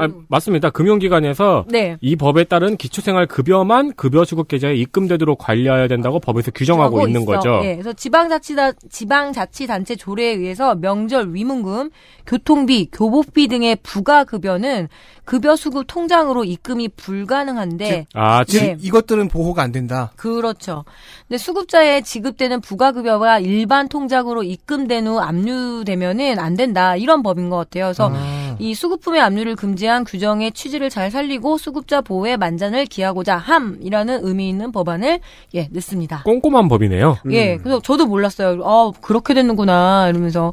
아, 맞습니다. 금융기관에서 네. 이 법에 따른 기초생활급여만 급여수급계좌에 입금되도록 관리해야 된다고 법에서 규정하고 있는 있어. 거죠. 네. 그래서 지방자치다, 지방자치단체 조례에 의해서 명절 위문금, 교통비, 교복비 등의 부가급여는 급여수급 통장으로 입금이 불가능한데 아, 지, 네. 이것들은 보호가 안 된다. 그렇죠. 근데 수급자에 지급되는 부가급여가 일반 통장으로 입금된 후 압류되면은 안 된다. 이런 법인 것 같아요. 그래서 아. 이 수급품의 압류를 금지한 규정의 취지를 잘 살리고 수급자 보호에 만전을 기하고자 함이라는 의미 있는 법안을 예 냈습니다. 꼼꼼한 법이네요. 예, 음. 그래서 저도 몰랐어요. 아 그렇게 됐는구나 이러면서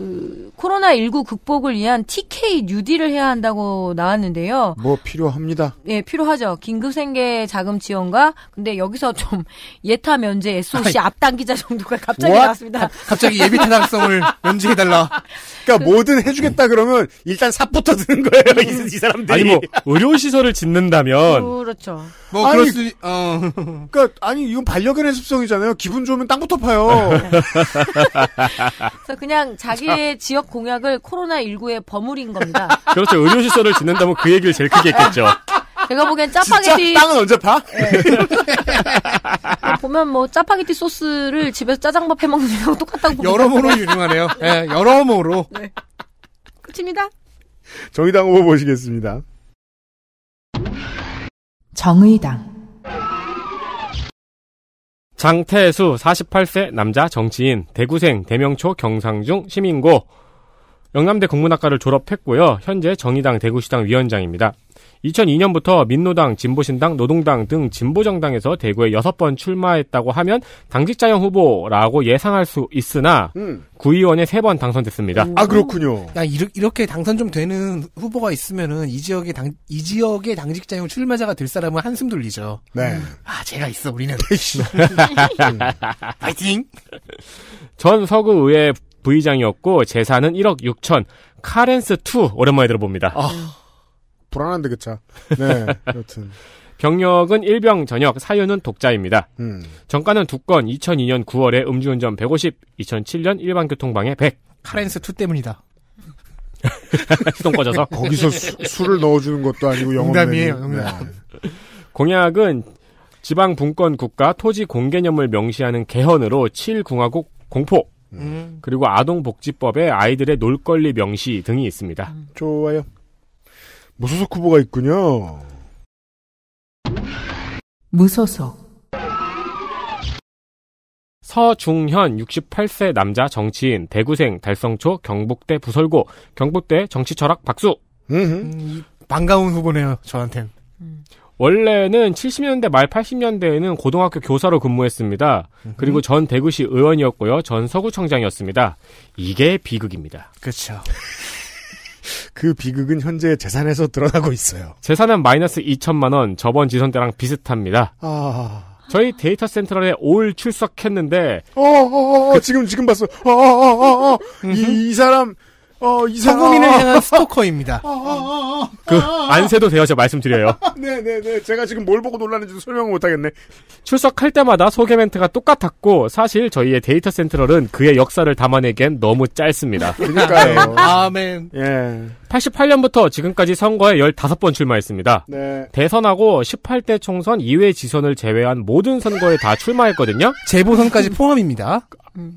그 코로나19 극복을 위한 TK 뉴딜을 해야 한다고 나왔는데요. 뭐 필요합니다. 예, 필요하죠. 긴급 생계 자금 지원과 근데 여기서 좀 예타 면제 SOC 아이. 앞당기자 정도가 갑자기 What? 나왔습니다. 갑자기 예비 타당성을 면제해 달라. 그러니까 그, 뭐든 해 주겠다 그러면 일단 삽부터 드는 거예요. 음. 이 사람들이. 아니 뭐 의료 시설을 짓는다면 그렇죠. 뭐 아니, 그렇으니 어. 그러니까 아니 이건 반려견의 습성이잖아요. 기분 좋으면 땅부터 파요. 네. 그래서 그냥 자기의 지역 공약을 코로나 19에 버무린 겁니다. 그렇죠. 의료 시설을 짓는다면 그 얘기를 제일 크게 했겠죠. 제가 보기엔 짜파게티 땅은 언제 파? 네. 아, 보면 뭐 짜파게티 소스를 집에서 짜장밥 해 먹는 거랑 똑같다고 보면 여러모로 유명하네요. 네, 여러모로. 네. 끝입니다. 정의당 후보 보시겠습니다. 정의당 장태수 48세 남자 정치인 대구생 대명초 경상중 시민고 영남대 국문학과를 졸업했고요. 현재 정의당 대구시당 위원장입니다. 2002년부터 민노당, 진보신당, 노동당 등 진보정당에서 대구에 6번 출마했다고 하면 당직자형 후보라고 예상할 수 있으나 음. 구의원에 3번 당선됐습니다. 오. 아 그렇군요. 야 이렇게 당선 좀 되는 후보가 있으면은 이 지역의 당이 지역의 당직자형 출마자가 될 사람은 한숨 돌리죠. 네. 음. 아 제가 있어 우리는. 음. 파이팅. 전 서구의회 부의장이었고 재산은 1억 6천. 카렌스 2 오랜만에 들어봅니다. 아. 불안한데 그 차. 네, 여튼. 경력은 일병 전역, 사유는 독자입니다. 음. 정가는 두 건, 2002년 9월에 음주운전 150, 2007년 일반교통방해 100. 카렌스 2 때문이다. 시동 꺼져서? 거기서 수, 술을 넣어주는 것도 아니고 영업이에요 영담. 네. 공약은 지방 분권 국가 토지 공개념을 명시하는 개헌으로 7공화국 공포, 음. 그리고 아동복지법에 아이들의 놀거리 명시 등이 있습니다. 좋아요. 무소속 후보가 있군요. 무소속 서중현 68세 남자 정치인 대구생 달성초 경북대 부설고 경북대 정치철학 박수 음, 반가운 후보네요 저한텐 음. 원래는 70년대 말 80년대에는 고등학교 교사로 근무했습니다. 그리고 전 대구시 의원이었고요. 전 서구청장이었습니다. 이게 비극입니다. 그렇죠. 그 비극은 현재 재산에서 드러나고 있어요. 재산은 마이너스 2천만 원, 저번 지선 때랑 비슷합니다. 아... 저희 데이터 센터에 올 출석했는데. 어, 어, 어, 어, 그... 지금, 지금 봤어. 어, 어, 어, 어, 어. 이, 이 사람, 어, 이상... 소민을 향한 스토커입니다. 어, 어, 어, 그, 안세도 되어서 말씀드려요. 네네네. 네, 네. 제가 지금 뭘 보고 놀랐는지도 설명을 못하겠네. 출석할 때마다 소개 멘트가 똑같았고, 사실 저희의 데이터 센트럴은 그의 역사를 담아내기엔 너무 짧습니다. 그니까요. 아멘. 예. 88년부터 지금까지 선거에 15번 출마했습니다. 네. 대선하고 18대 총선 2회 지선을 제외한 모든 선거에 다 출마했거든요. 재보선까지 포함입니다.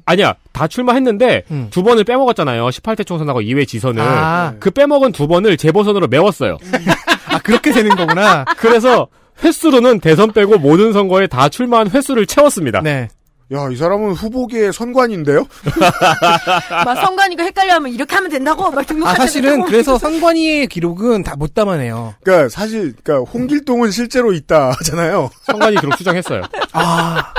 아니야. 다 출마했는데 음. 두 번을 빼먹었잖아요. 18대 총선하고 2회 지선을. 아. 그 빼먹은 두 번을 재보선으로 메웠어요. 아, 그렇게 되는 거구나. 그래서 횟수로는 대선 빼고 모든 선거에 다 출마한 횟수를 채웠습니다. 네. 야, 이 사람은 후보계 의 선관인데요? 막 선관이가 헷갈려하면 이렇게 하면 된다고 막 등록하자. 아, 사실은 그래서 선관위의 기록은 다 못 담아내요. 그니까 사실 그니까 홍길동은 실제로 있다 하잖아요. 선관위 기록 수정했어요. 아.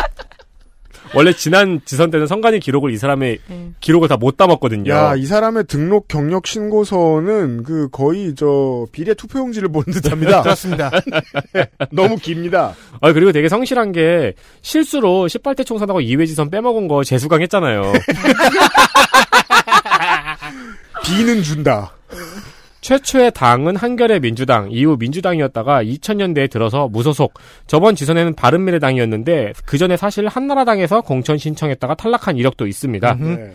원래 지난 지선 때는 선관위 기록을 이 사람의 음. 기록을 다 못 담았거든요. 야, 이 사람의 등록 경력 신고서는 그 거의 저 비례 투표용지를 보는 듯합니다. 그렇습니다. 네, 너무 깁니다. 아, 그리고 되게 성실한 게 실수로 18대 총선하고 이회 지선 빼먹은 거 재수강 했잖아요. 비는 준다. 최초의 당은 한결의 민주당, 이후 민주당이었다가 2000년대에 들어서 무소속, 저번 지선에는 바른미래당이었는데 그 전에 사실 한나라당에서 공천 신청했다가 탈락한 이력도 있습니다. 네.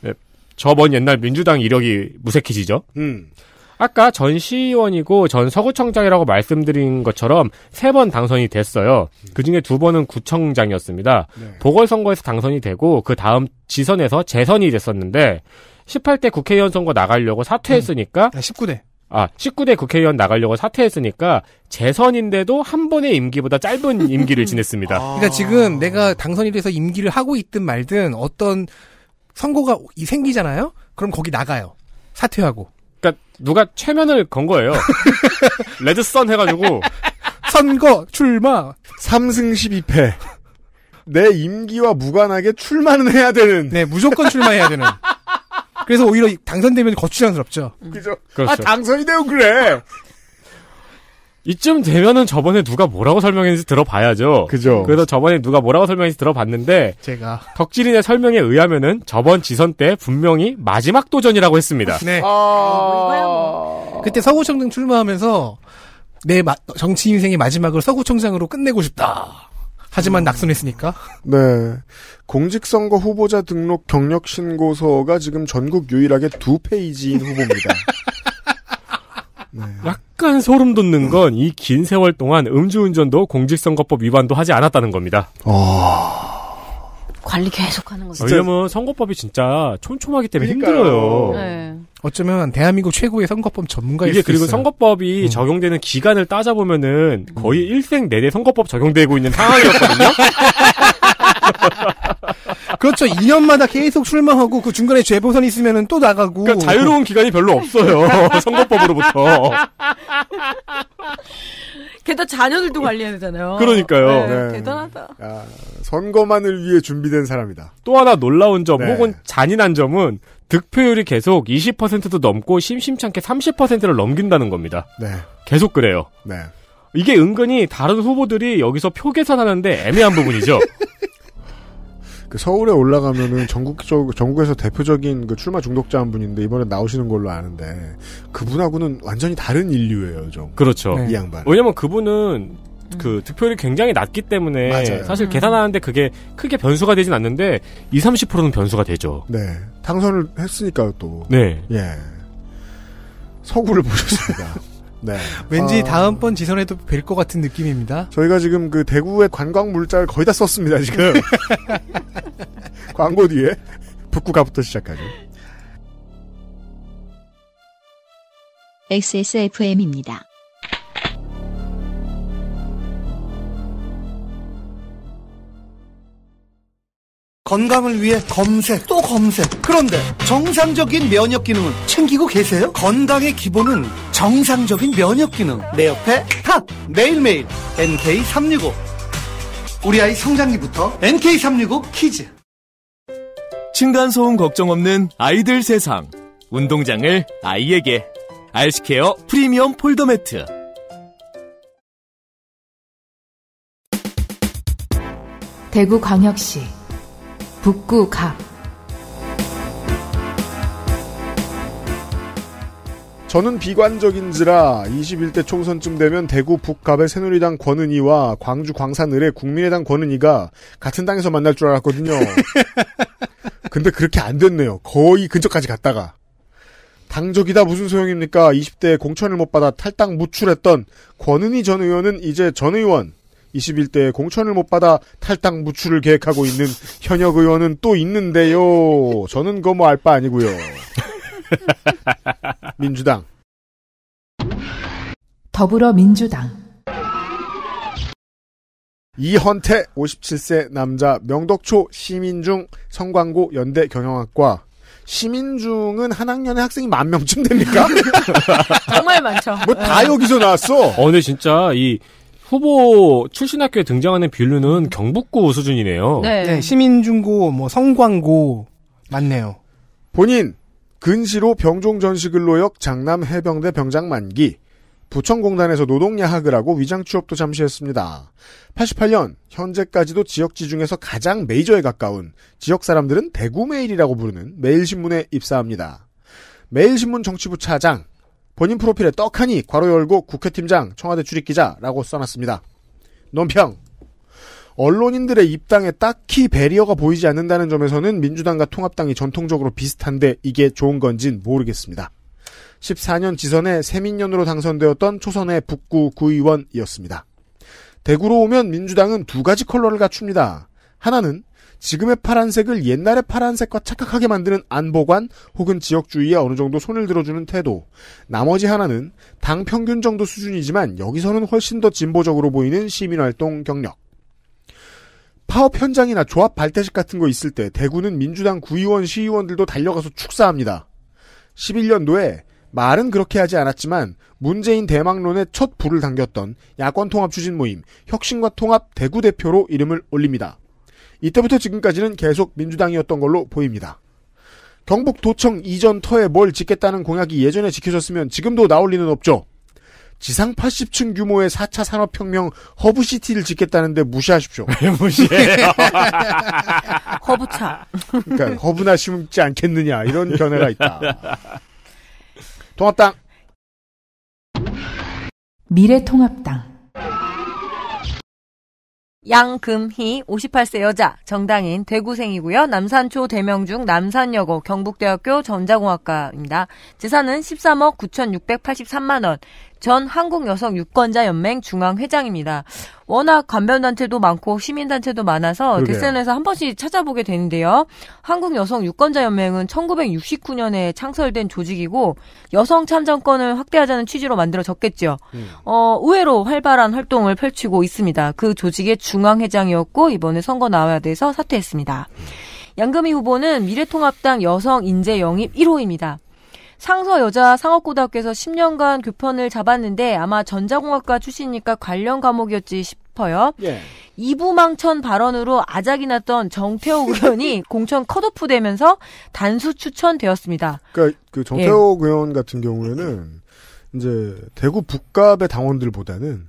네. 저번 옛날 민주당 이력이 무색해지죠. 음. 아까 전 시의원이고 전 서구청장이라고 말씀드린 것처럼 세 번 당선이 됐어요. 그 중에 두 번은 구청장이었습니다. 네. 보궐선거에서 당선이 되고 그 다음 지선에서 재선이 됐었는데 18대 국회의원 선거 나가려고 사퇴했으니까. 음. 19대. 아, 19대 아, 국회의원 나가려고 사퇴했으니까 재선인데도 한 번의 임기보다 짧은 임기를 지냈습니다. 아. 그러니까 지금 내가 당선이 돼서 임기를 하고 있든 말든 어떤 선거가 생기잖아요. 그럼 거기 나가요. 사퇴하고. 그러니까 누가 최면을 건 거예요. 레드선 해가지고 선거 출마 3승 12패. 내 임기와 무관하게 출마는 해야 되는. 네, 무조건 출마해야 되는. 그래서 오히려 당선되면 거추장스럽죠. 음. 그죠. 그렇죠. 아, 당선이 되면 그래. 이쯤 되면은 저번에 누가 뭐라고 설명했는지 들어봐야죠. 그죠. 그래서 저번에 누가 뭐라고 설명했는지 들어봤는데 제가 덕질인의 설명에 의하면은 저번 지선 때 분명히 마지막 도전이라고 했습니다. 네. 아... 그때 서구청장 출마하면서 내 정치 인생의 마지막을 서구청장으로 끝내고 싶다. 하지만 음. 낙선했으니까. 네. 공직선거 후보자 등록 경력 신고서가 지금 전국 유일하게 두 페이지인 후보입니다. 네. 약간 소름 돋는 건 이 긴 세월 동안 음주운전도 공직선거법 위반도 하지 않았다는 겁니다. 어... 관리 계속하는 거죠. 왜냐면 선거법이 진짜 촘촘하기 때문에 그러니까요. 힘들어요. 네. 어쩌면 대한민국 최고의 선거법 전문가일 이게 그리고 있어요. 선거법이 음. 적용되는 기간을 따져보면은 음. 거의 일생 내내 선거법 적용되고 있는 상황이었거든요. 그렇죠. 2년마다 계속 출마하고 그 중간에 재보선 있으면 또 나가고. 그러니까 자유로운 기간이 별로 없어요. 선거법으로부터. 게다 자녀들도 관리해야 되잖아요. 그러니까요. 네, 네. 대단하다. 아, 선거만을 위해 준비된 사람이다. 또 하나 놀라운 점 네. 혹은 잔인한 점은 득표율이 계속 20%도 넘고 심심찮게 30%를 넘긴다는 겁니다. 네. 계속 그래요. 네. 이게 은근히 다른 후보들이 여기서 표 계산하는데 애매한 부분이죠. 그 서울에 올라가면은 전국적 전국에서 대표적인 그 출마 중독자 한 분인데 이번에 나오시는 걸로 아는데 그분하고는 완전히 다른 인류예요, 좀. 그렇죠. 네. 이 양반. 왜냐면 그분은 그 득표율이 굉장히 낮기 때문에 맞아요. 사실 음. 계산하는데 그게 크게 변수가 되진 않는데 2, 30%는 변수가 되죠. 네. 당선을 했으니까 또. 네. 예. 서구를 보셨습니다. 네. 왠지 아... 다음번 지선에도 뵐 것 같은 느낌입니다. 저희가 지금 그 대구의 관광 물자를 거의 다 썼습니다, 지금. 광고 뒤에 북구가부터 시작하죠. XSFM입니다. 건강을 위해 검색 또 검색 그런데 정상적인 면역 기능은 챙기고 계세요? 건강의 기본은 정상적인 면역 기능 내 옆에 탁 매일매일 NK365 우리 아이 성장기부터 NK365 키즈 층간소음 걱정 없는 아이들 세상 운동장을 아이에게 알스케어 프리미엄 폴더 매트 대구광역시 북구갑 저는 비관적인지라 21대 총선쯤 되면 대구 북갑의 새누리당 권은희와 광주 광산을의 국민의당 권은희가 같은 당에서 만날 줄 알았거든요. 근데 그렇게 안 됐네요. 거의 근처까지 갔다가. 당적이다 무슨 소용입니까? 20대 공천을 못 받아 탈당 무출했던 권은희 전 의원은 이제 전 의원, 21대에 공천을 못 받아 탈당 무출을 계획하고 있는 현역 의원은 또 있는데요. 저는 그거뭐 알 바 아니고요. 민주당 더불어민주당 이헌태 57세 남자 명덕초 시민중 성광고 연대 경영학과 시민중은 한 학년에 학생이 만 명쯤 됩니까? 정말 많죠. 뭐다 네. 여기서 나왔어. 어, 근데 진짜 이 후보 출신 학교에 등장하는 빌루는 경북고 수준이네요. 네. 네 시민중고, 뭐 성광고 맞네요. 본인 근시로 병종전시근로역 장남 해병대 병장 만기 부천공단에서 노동야학을 하고 위장 취업도 잠시 했습니다. 88년 현재까지도 지역지 중에서 가장 메이저에 가까운 지역 사람들은 대구메일이라고 부르는 메일신문에 입사합니다. 메일신문 정치부 차장 본인 프로필에 떡하니 괄호 열고 국회팀장 청와대 출입기자라고 써놨습니다. 논평. 언론인들의 입당에 딱히 배리어가 보이지 않는다는 점에서는 민주당과 통합당이 전통적으로 비슷한데 이게 좋은 건진 모르겠습니다. 14년 지선에 새민년으로 당선되었던 초선의 북구 구의원이었습니다. 대구로 오면 민주당은 두 가지 컬러를 갖춥니다. 하나는 지금의 파란색을 옛날의 파란색과 착각하게 만드는 안보관 혹은 지역주의에 어느 정도 손을 들어주는 태도. 나머지 하나는 당 평균 정도 수준이지만 여기서는 훨씬 더 진보적으로 보이는 시민활동 경력. 파업 현장이나 조합 발대식 같은 거 있을 때 대구는 민주당 구의원 시의원들도 달려가서 축사합니다. 11년도에 말은 그렇게 하지 않았지만 문재인 대망론의 첫 불을 당겼던 야권 통합 추진 모임 혁신과 통합 대구 대표로 이름을 올립니다. 이때부터 지금까지는 계속 민주당이었던 걸로 보입니다. 경북도청 이전 터에 뭘 짓겠다는 공약이 예전에 지켜졌으면 지금도 나올 리는 없죠. 지상 80층 규모의 4차 산업혁명 허브시티를 짓겠다는데 무시하십시오. 무시해요. 허브차. 그러니까 허브나 심지 않겠느냐 이런 견해가 있다. 통합당. 미래통합당. 양금희 58세 여자 정당인 대구생이고요. 남산초 대명중 남산여고 경북대학교 전자공학과입니다. 재산은 13억 9,683만 원. 전 한국여성 유권자 연맹 중앙 회장입니다. 워낙 관변단체도 많고 시민단체도 많아서 그러데스에서한 번씩 찾아보게 되는데요. 한국여성 유권자연맹은 1969년에 창설된 조직이고 여성 참정권을 확대하자는 취지로 만들어졌겠죠. 음. 어, 의외로 활발한 활동을 펼치고 있습니다. 그 조직의 중앙회장이었고 이번에 선거 나와야 돼서 사퇴했습니다. 음. 양금희 후보는 미래통합당 여성 인재 영입 1호입니다. 상서 여자 상업고등학교에서 10년간 교편을 잡았는데 아마 전자공학과 출신이니까 관련 과목이었지 싶어요. 예. 이부망천 발언으로 아작이 났던 정태호 의원이 공천 컷오프 되면서 단수 추천되었습니다. 그러니까 그 정태호 예. 의원 같은 경우에는 이제 대구 북갑의 당원들보다는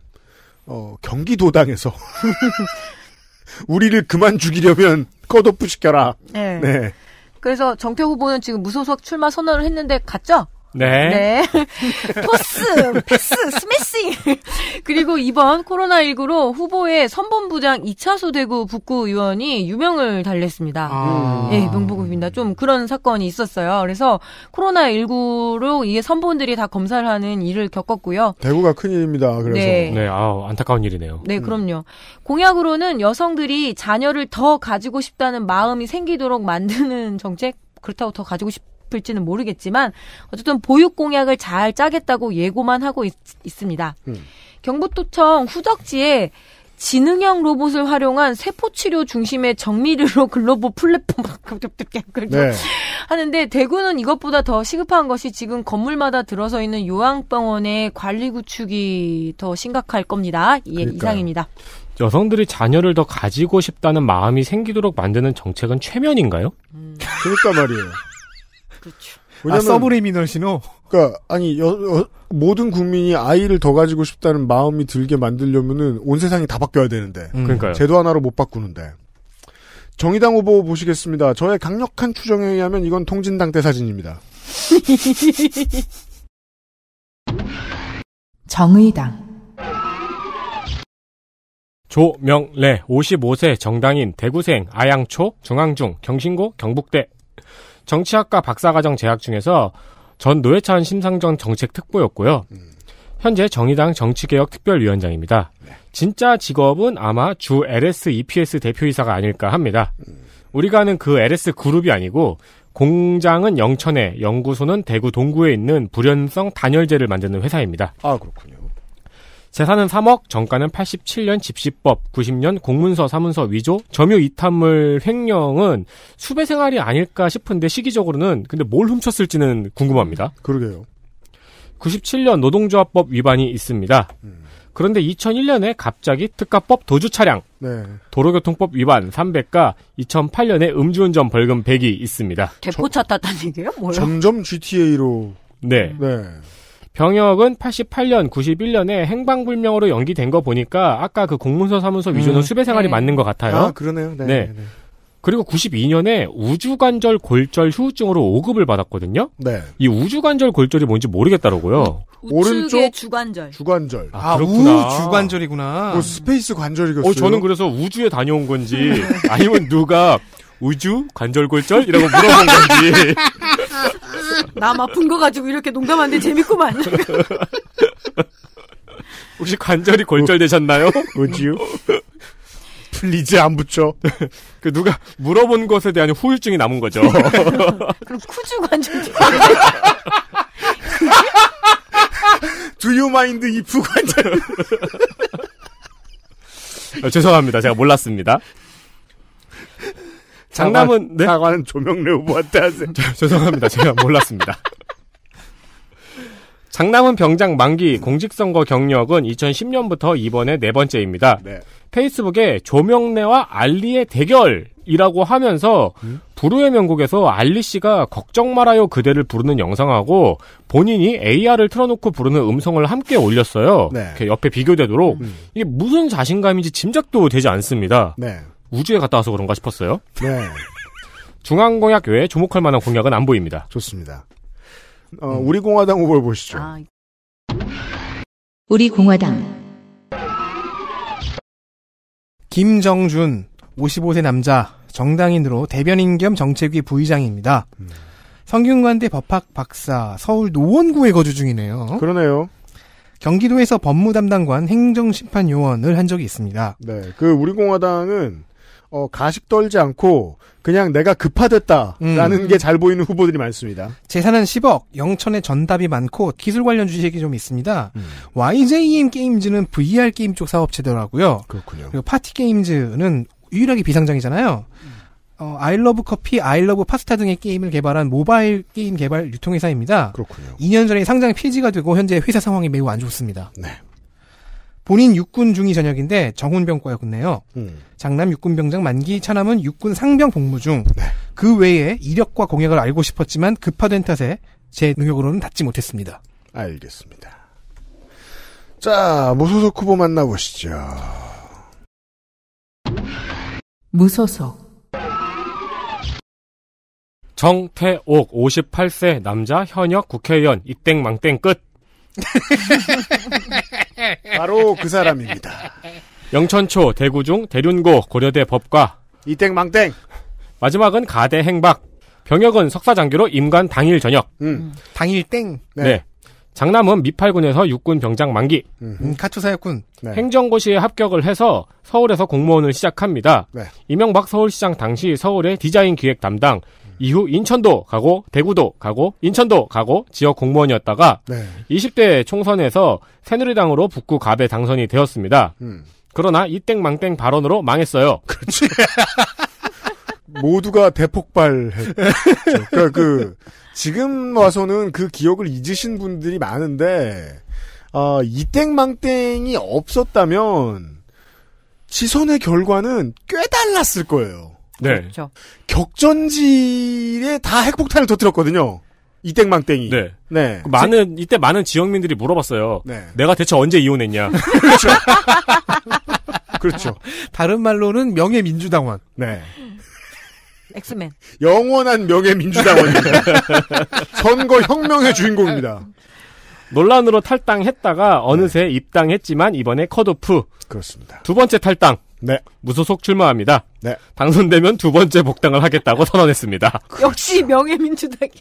어, 경기도당에서 우리를 그만 죽이려면 컷오프 시켜라. 예. 네. 네. 그래서 정태 후보는 지금 무소속 출마 선언을 했는데 갔죠? 네. 네. 토스, 패스, 스매싱. 그리고 이번 코로나19로 후보의 선본부장 이차수 대구 북구 의원이 유명을 달랬습니다. 아. 예, 명보급입니다. 좀 그런 사건이 있었어요. 그래서 코로나19로 이게 선본들이 다 검사를 하는 일을 겪었고요. 대구가 큰 일입니다. 그래서. 네. 네, 아 안타까운 일이네요. 네, 음. 그럼요. 공약으로는 여성들이 자녀를 더 가지고 싶다는 마음이 생기도록 만드는 정책 그렇다고 더 가지고 싶 깊을지는 모르겠지만 어쨌든 보육 공약을 잘 짜겠다고 예고만 하고 있, 습니다 음. 경북도청 후덕지에 지능형 로봇을 활용한 세포치료 중심의 정밀의료 글로벌 플랫폼 그렇죠? 네. 하는데 대구는 이것보다 더 시급한 것이 지금 건물마다 들어서 있는 요양병원의 관리 구축이 더 심각할 겁니다. 예, 이상입니다. 여성들이 자녀를 더 가지고 싶다는 마음이 생기도록 만드는 정책은 최면인가요? 음. 그러니까 말이에요. 아, 왜냐면 아, 서브리미널 신호. 그니까 아니 여, 여, 모든 국민이 아이를 더 가지고 싶다는 마음이 들게 만들려면은 온 세상이 다 바뀌어야 되는데. 음. 그러니까요. 제도 하나로 못 바꾸는데. 정의당 후보 보시겠습니다. 저의 강력한 추정에 의하면 이건 통진당 때 사진입니다. 정의당 조명래 55세 정당인 대구생 아양초 중앙중 경신고 경북대 정치학과 박사과정 재학 중에서 전 노회찬 심상정 정책특보였고요. 음. 현재 정의당 정치개혁특별위원장입니다. 네. 진짜 직업은 아마 주 LS EPS 대표이사가 아닐까 합니다. 음. 우리가 아는 그 LS 그룹이 아니고 공장은 영천에, 연구소는 대구 동구에 있는 불연성 단열재를 만드는 회사입니다. 아, 그렇군요. 재산은 3억, 정가는 87년 집시법, 90년 공문서 사문서 위조, 점유 이탄물 횡령은 수배 생활이 아닐까 싶은데 시기적으로는 근데 뭘 훔쳤을지는 궁금합니다. 그러게요. 97년 노동조합법 위반이 있습니다. 음. 그런데 2001년에 갑자기 특가법 도주 차량, 네. 도로교통법 위반 300가 2008년에 음주운전 벌금 100이 있습니다. 대포차 탔다는 얘기예요? 뭐요? 점점 GTA로. 네. 네. 병역은 88년, 91년에 행방불명으로 연기된 거 보니까 아까 그 공문서 사문서 위조는 음. 수배 생활이 네. 맞는 것 같아요. 아, 그러네요. 네. 네. 네, 네. 그리고 92년에 우주관절 골절 후유증으로 5급을 받았거든요. 네. 이 우주관절 골절이 뭔지 모르겠다라고요. 오른쪽 주관절. 주관절. 아, 아 그렇구나. 주관절이구나. 뭐 어, 스페이스 관절이겠어요. 어, 저는 그래서 우주에 다녀온 건지 아니면 누가 우주 관절 골절이라고 물어본 건지 나남 아픈 거 가지고 이렇게 농담하는데 재밌구만. 혹시 관절이 골절되셨나요? 뭐지요? 플리즈 안 붙여. 그 누가 물어본 것에 대한 후유증이 남은 거죠. 그럼 쿠주 관절. 두유 마인드 이프 관절. 아, 죄송합니다. 제가 몰랐습니다. 장남은 사과, 네? 사과는 조명래 후보한테 하세요. 죄송합니다. 제가 몰랐습니다. 장남은 병장 만기 공직선거 경력은 2010년부터 이번에 네 번째입니다. 네. 페이스북에 조명래와 알리의 대결이라고 하면서 음? 불후의 명곡에서 알리 씨가 걱정 말아요 그대를 부르는 영상하고 본인이 AR을 틀어놓고 부르는 음성을 함께 올렸어요. 네. 옆에 비교되도록 음. 이게 무슨 자신감인지 짐작도 되지 않습니다. 네. 우주에 갔다 와서 그런가 싶었어요. 네. 중앙공약 외에 주목할 만한 공약은 안 보입니다. 좋습니다. 어, 음. 우리 공화당 후보를 보시죠. 아. 우리 공화당 김정준 55세 남자 정당인으로 대변인 겸 정책위 부의장입니다. 음. 성균관대 법학 박사 서울 노원구에 거주 중이네요. 그러네요. 경기도에서 법무담당관 행정심판요원을 한 적이 있습니다. 네, 그 우리 공화당은 어, 가식 떨지 않고 그냥 내가 급하됐다라는 음. 게잘 보이는 후보들이 많습니다. 재산은 10억, 영천의 전답이 많고 기술 관련 주식이 좀 있습니다. 음. YJM 게임즈는 VR 게임 쪽 사업체더라고요. 그렇군요. 그리고 파티 게임즈는 유일하게 비상장이잖아요. 음. 어, 아이러브 커피, 아이러브 파스타 등의 게임을 개발한 모바일 게임 개발 유통회사입니다. 그렇군요. 2년 전에 상장 폐지가 되고 현재 회사 상황이 매우 안 좋습니다. 네. 본인 육군 중위 전역인데 정훈병과였군요. 음. 장남 육군병장 만기, 차남은 육군 상병 복무 중. 네. 그 외에 이력과 공약을 알고 싶었지만 급파된 탓에 제 능력으로는 닿지 못했습니다. 알겠습니다. 자, 무소속 후보 만나보시죠. 무소속 정태옥 58세 남자 현역 국회의원 이땡망땡 끝. 바로 그 사람입니다. 영천초, 대구중, 대륜고, 고려대 법과 이땡 망땡. 마지막은 가대 행박. 병역은 석사장교로 임관 당일 저녁. 음. 음. 당일 땡. 네. 네. 장남은 미팔군에서 육군 병장 만기. 음, 음 카투사였군. 네. 행정고시에 합격을 해서 서울에서 공무원을 시작합니다. 네. 이명박 서울시장 당시 서울의 디자인 기획 담당, 이후 인천도 가고 대구도 가고 인천도 가고 지역 공무원이었다가 네. 20대 총선에서 새누리당으로 북구 갑에 당선이 되었습니다. 음. 그러나 이땡망땡 발언으로 망했어요. 그렇지. 모두가 대폭발했. 그러니까 그 지금 와서는 그 기억을 잊으신 분들이 많은데 어, 이땡망땡이 없었다면 지선의 결과는 꽤 달랐을 거예요. 네. 그렇죠. 격전지에 다 핵폭탄을 터뜨렸거든요. 이땡망땡이. 네. 네. 그 많은 이때 많은 지역민들이 물어봤어요. 네. 내가 대체 언제 이혼했냐. 그렇죠. 그렇죠. 다른 말로는 명예 민주당원. 네. 엑스맨. 영원한 명예 민주당원입니다. 선거 혁명의 주인공입니다. 논란으로 탈당했다가 어느새 네. 입당했지만 이번에 컷오프. 그렇습니다. 두 번째 탈당. 네. 무소속 출마합니다. 네. 당선되면 두 번째 복당을 하겠다고 선언했습니다. 역시 명예민주당이.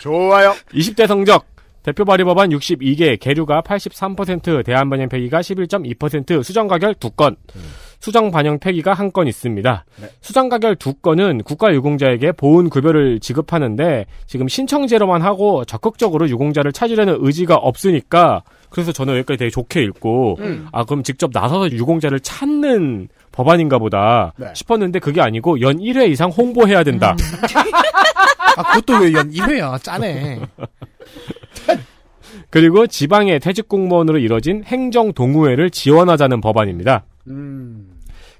좋아요. 20대 성적. 대표 발의 법안 62개, 계류가 83%, 대한 반영 폐기가 11.2%, 수정 가결 2건, 음. 수정 반영 폐기가 1건 있습니다. 네. 수정 가결 2건은 국가 유공자에게 보훈 급여를 지급하는데 지금 신청제로만 하고 적극적으로 유공자를 찾으려는 의지가 없으니까 그래서 저는 여기까지 되게 좋게 읽고 음. 아 그럼 직접 나서서 유공자를 찾는 법안인가 보다 네. 싶었는데 그게 아니고 연 1회 이상 홍보해야 된다. 음. 아 그것도 왜 연 1회야? 짜네. 그리고 지방의 퇴직 공무원으로 이뤄진 행정 동호회를 지원하자는 법안입니다. 음.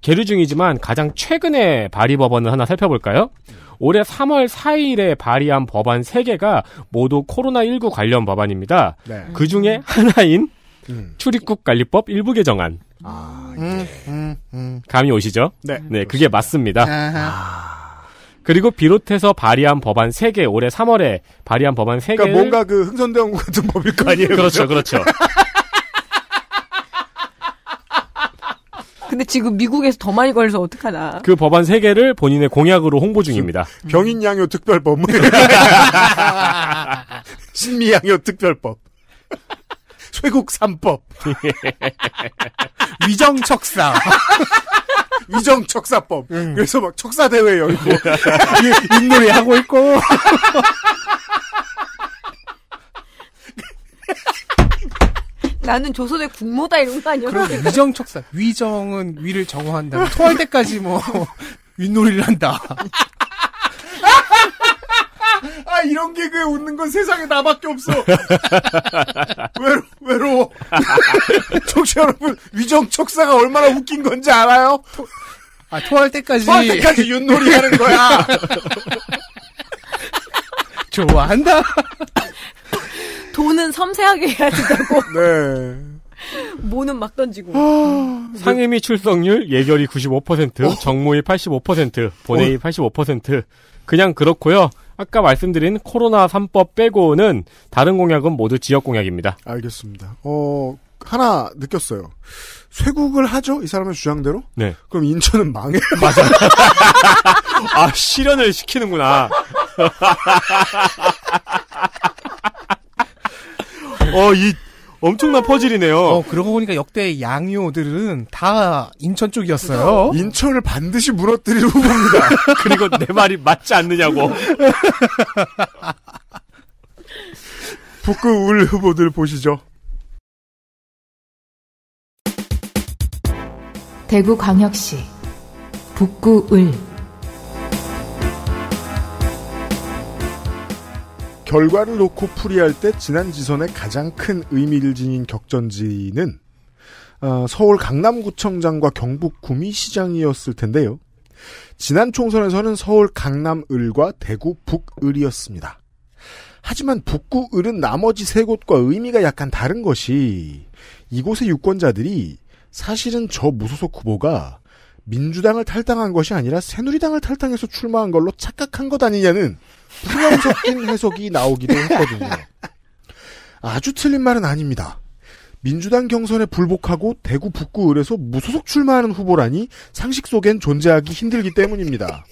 계류 중이지만 가장 최근에 발의 법안을 하나 살펴볼까요? 음. 올해 3월 4일에 발의한 법안 3개가 모두 코로나19 관련 법안입니다. 네. 그 중에 하나인 음. 출입국 관리법 일부 개정안. 아, 음, 예. 음, 음, 감이 오시죠? 네. 네, 그게 맞습니다. 아. 그리고 비롯해서 발의한 법안 3개, 올해 3월에 발의한 법안 3개. 그러니까 뭔가 그 흥선대원구 같은 법일 거 아니에요? 그렇죠, 그렇죠. 근데 지금 미국에서 더 많이 걸려서 어떡하나. 그 법안 3개를 본인의 공약으로 홍보 중입니다. 음. 병인 양요 특별법. 뭐 신미 양요 특별법. 쇠국 삼법 위정 척사. 위정 척사법. 음. 그래서 막 척사 대회 열고 인물이 하고 있고. 나는 조선의 국모다 이런 거 아니야? 그럼 위정척사. 위정은 위를 정화한다. 토할 때까지 뭐 윷놀이를 한다. 아 이런 개그에 웃는 건 세상에 나밖에 없어. 외로, 외로워. 청취 여러분 위정척사가 얼마나 웃긴 건지 알아요? 토, 아 토할 때까지. 토할 때까지 윷놀이 하는 거야. 좋아한다. 돈은 섬세하게 해야 된다고. 네. 모는 막 던지고. 아, 음. 상임위 출석률 예결위 95%, 어? 정무위 85%, 본회의 어? 85%. 그냥 그렇고요. 아까 말씀드린 코로나 3법 빼고는 다른 공약은 모두 지역 공약입니다. 알겠습니다. 어, 하나 느꼈어요. 쇄국을 하죠? 이 사람의 주장대로? 네. 그럼 인천은 망해. 맞아. 아, 실현을 시키는구나. 어, 이 엄청난 퍼즐이네요. 어, 그러고 보니까 역대 양요들은 다 인천 쪽이었어요. 인천을 반드시 무너뜨리고 봅니다. 그리고 내 말이 맞지 않느냐고. 북구 울 후보들 보시죠. 대구광역시 북구 울 결과를 놓고 풀이할 때 지난 지선의 가장 큰 의미를 지닌 격전지는 어, 서울 강남구청장과 경북 구미시장이었을 텐데요. 지난 총선에서는 서울 강남을과 대구 북을이었습니다. 하지만 북구을은 나머지 세 곳과 의미가 약간 다른 것이 이곳의 유권자들이 사실은 저 무소속 후보가 민주당을 탈당한 것이 아니라 새누리당을 탈당해서 출마한 걸로 착각한 것 아니냐는 희망 섞인 해석이 나오기도 했거든요. 아주 틀린 말은 아닙니다. 민주당 경선에 불복하고 대구 북구 을에서 무소속 출마하는 후보라니 상식 속엔 존재하기 힘들기 때문입니다.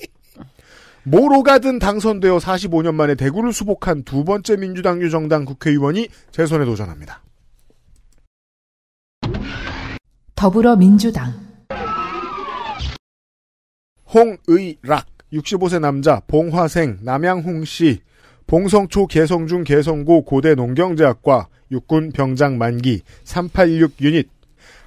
모로 가든 당선되어 45년 만에 대구를 수복한 두 번째 민주당 유정당 국회의원이 재선에 도전합니다. 더불어민주당 홍의락 65세 남자 봉화생 남양홍 씨 봉성초 개성중 개성고 고대 농경제학과 육군 병장 만기 386 유닛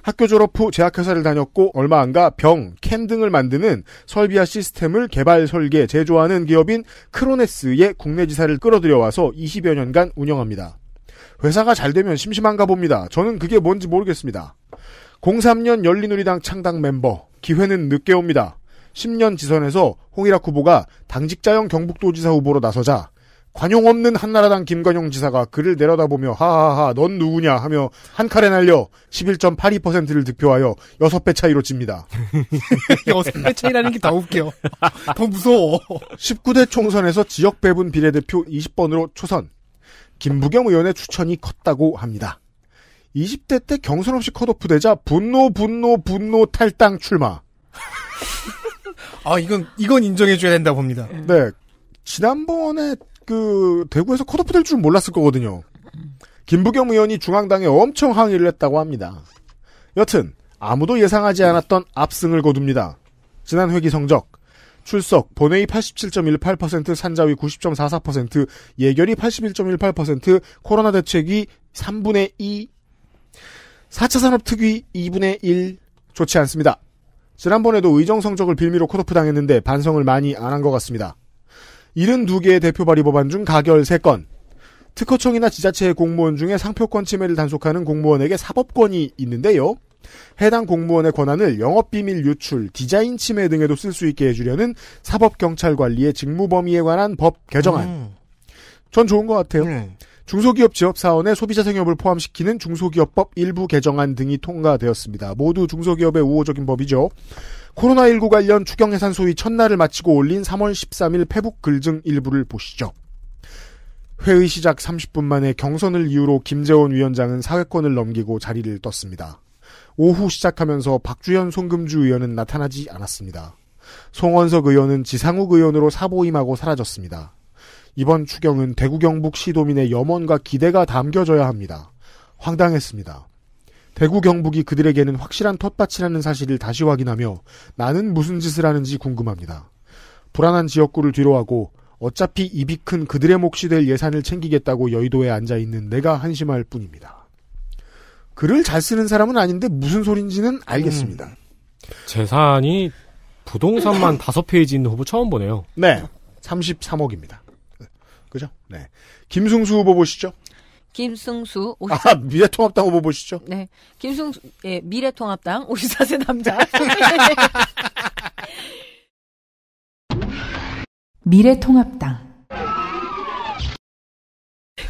학교 졸업 후 제약회사를 다녔고 얼마 안가 병, 캔 등을 만드는 설비와 시스템을 개발, 설계, 제조하는 기업인 크로네스의 국내 지사를 끌어들여와서 20여 년간 운영합니다. 회사가 잘 되면 심심한가 봅니다. 저는 그게 뭔지 모르겠습니다. 03년 열린우리당 창당 멤버, 기회는 늦게 옵니다. 10년 지선에서 홍일학 후보가 당직자형 경북도지사 후보로 나서자 관용 없는 한나라당 김관용 지사가 그를 내려다보며 하하하 넌 누구냐 하며 한 칼에 날려 11.82%를 득표하여 6배 차이로 집니다. 6배 차이라는 게 더 웃겨. 더 무서워. 19대 총선에서 지역 배분 비례대표 20번으로 초선. 김부겸 의원의 추천이 컸다고 합니다. 20대 때 경선 없이 컷오프 되자 분노 분노 분노 탈당 출마. 아 이건 이건 인정해줘야 된다 봅니다. 네, 네. 지난번에 그 대구에서 컷오프 될줄 몰랐을 거거든요. 김부겸 의원이 중앙당에 엄청 항의를 했다고 합니다. 여튼 아무도 예상하지 않았던 압승을 거둡니다. 지난 회기 성적 출석 본회의 87.18% 산자위 90.44% 예결위 81.18% 코로나 대책위 3분의 2 4차 산업특위 2분의 1 좋지 않습니다. 지난번에도 의정 성적을 빌미로 컷오프 당했는데 반성을 많이 안 한 것 같습니다. 72개의 대표 발의 법안 중 가결 3건. 특허청이나 지자체의 공무원 중에 상표권 침해를 단속하는 공무원에게 사법권이 있는데요. 해당 공무원의 권한을 영업비밀 유출, 디자인 침해 등에도 쓸 수 있게 해주려는 사법경찰관리의 직무 범위에 관한 법 개정안. 음. 전 좋은 것 같아요. 음. 중소기업 지업사원의 소비자 생협을 포함시키는 중소기업법 일부 개정안 등이 통과되었습니다. 모두 중소기업의 우호적인 법이죠. 코로나19 관련 추경해산 소위 첫날을 마치고 올린 3월 13일 페북 글증 일부를 보시죠. 회의 시작 30분 만에 경선을 이유로 김재원 위원장은 사회권을 넘기고 자리를 떴습니다. 오후 시작하면서 박주현 송금주 의원은 나타나지 않았습니다. 송원석 의원은 지상욱 의원으로 사보임하고 사라졌습니다. 이번 추경은 대구 경북 시도민의 염원과 기대가 담겨져야 합니다. 황당했습니다. 대구 경북이 그들에게는 확실한 텃밭이라는 사실을 다시 확인하며 나는 무슨 짓을 하는지 궁금합니다. 불안한 지역구를 뒤로하고 어차피 입이 큰 그들의 몫이 될 예산을 챙기겠다고 여의도에 앉아 있는 내가 한심할 뿐입니다. 글을 잘 쓰는 사람은 아닌데 무슨 소린지는 알겠습니다. 음, 재산이 부동산만 5 페이지 있는 후보 처음 보네요. 네. 33억입니다. 그죠? 네. 김승수 후보 보시죠. 김승수 54... 아, 미래통합당 후보 보시죠. 네. 김승수 예, 미래통합당 54세 남자. 미래통합당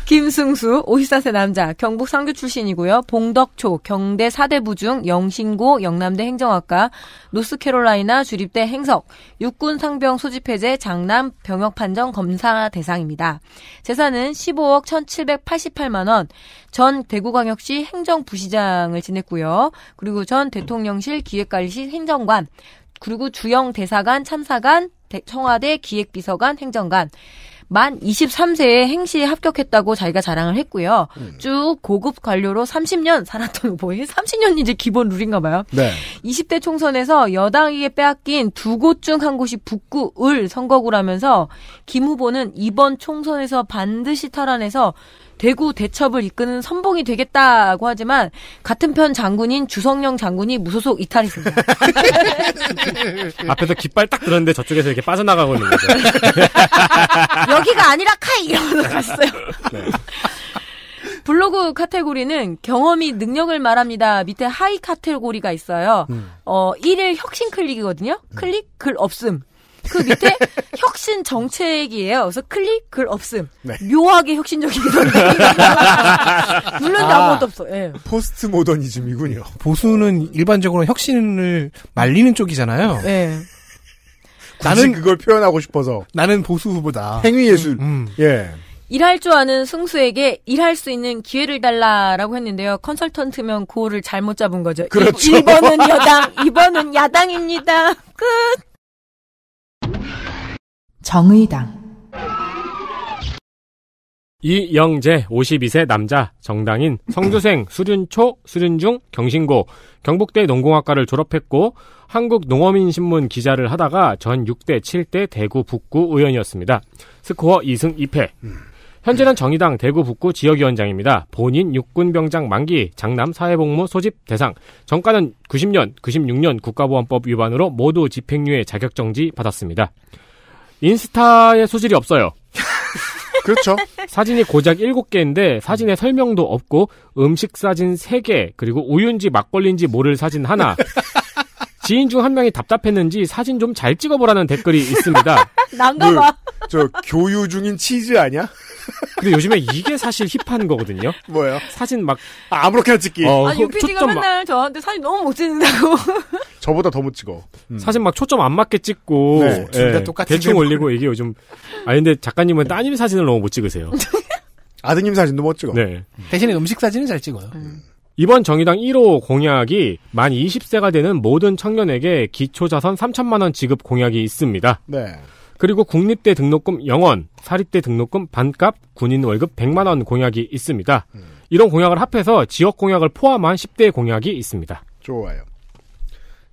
김승수 54세 남자 경북 상교 출신이고요. 봉덕초 경대 사대부중 영신고 영남대 행정학과 노스캐롤라이나 주립대 행석 육군 상병 소집해제 장남 병역 판정 검사 대상입니다. 재산은 15억 1,788만 원. 전 대구광역시 행정부시장을 지냈고요. 그리고 전 대통령실 기획관리실 행정관 그리고 주영 대사관 참사관 청와대 기획비서관 행정관 만 23세에 행시에 합격했다고 자기가 자랑을 했고요. 음. 쭉 고급 관료로 30년 살았던 후보이 30년이 이제 기본 룰인가 봐요. 네. 20대 총선에서 여당에게 빼앗긴 두 곳 중 한 곳이 북구 을 선거구라면서 김 후보는 이번 총선에서 반드시 탈환해서 대구 대첩을 이끄는 선봉이 되겠다고 하지만 같은 편 장군인 주성령 장군이 무소속 이탈했습니다. 앞에서 깃발 딱 들었는데 저쪽에서 이렇게 빠져나가고 있는 거죠. 여기가 아니라 카이 이러면서 갔어요. 네. 블로그 카테고리는 경험이 능력을 말합니다. 밑에 하이 카테고리가 있어요. 음. 어, 1일 혁신 클릭이거든요. 클릭, 글 음. 없음. 그 밑에 혁신 정책이에요. 그래서 클릭 글 없음. 네. 묘하게 혁신적이기도 한데 물론 아, 아무것도 없어. 예. 포스트 모더니즘이군요. 보수는 일반적으로 혁신을 말리는 쪽이잖아요. 예. 나는 그걸 표현하고 싶어서 나는 보수 후보다. 행위 예술. 음, 음. 예. 일할 줄 아는 승수에게 일할 수 있는 기회를 달라라고 했는데요. 컨설턴트면 고를 잘못 잡은 거죠. 그렇죠. 1, 번은 여당, 2번은 야당입니다. 끝. 정의당 이영재 52세 남자 정당인 성주생 수륜초 수륜중 경신고 경북대 농공학과를 졸업했고 한국농어민신문 기자를 하다가 전 6대 7대 대구 북구 의원이었습니다. 스코어 2승 2패. 현재는 정의당 대구 북구 지역위원장입니다. 본인 육군병장 만기, 장남 사회복무 소집 대상, 정가는 90년, 96년 국가보안법 위반으로 모두 집행유예 자격정지 받았습니다. 인스타에 소질이 없어요. 그렇죠. 사진이 고작 7개인데 사진에 설명도 없고 음식 사진 3개 그리고 우유인지 막걸리인지 모를 사진 하나 지인 중 한 명이 답답했는지 사진 좀 잘 찍어보라는 댓글이 있습니다. 난가 봐. 저 교유 중인 치즈 아니야? 근데 요즘에 이게 사실 힙한 거거든요. 뭐예요? 사진 막 아, 아무렇게나 찍기. 어, 아, 유피디가 맨날 막... 저한테 사진 너무 못 찍는다고. 저보다 더 못 찍어. 음. 사진 막 초점 안 맞게 찍고 네, 예, 똑같이 대충 게... 올리고 뭐. 이게 요즘 아 근데 작가님은 따님 사진을 너무 못 찍으세요. 아드님 사진도 못 찍어. 네. 음. 대신에 음식 사진은 잘 찍어요. 음. 이번 정의당 1호 공약이 만 20세가 되는 모든 청년에게 기초자산 3천만 원 지급 공약이 있습니다. 네. 그리고 국립대 등록금 0원, 사립대 등록금 반값, 군인 월급 100만 원 공약이 있습니다. 음. 이런 공약을 합해서 지역 공약을 포함한 10대 공약이 있습니다. 좋아요.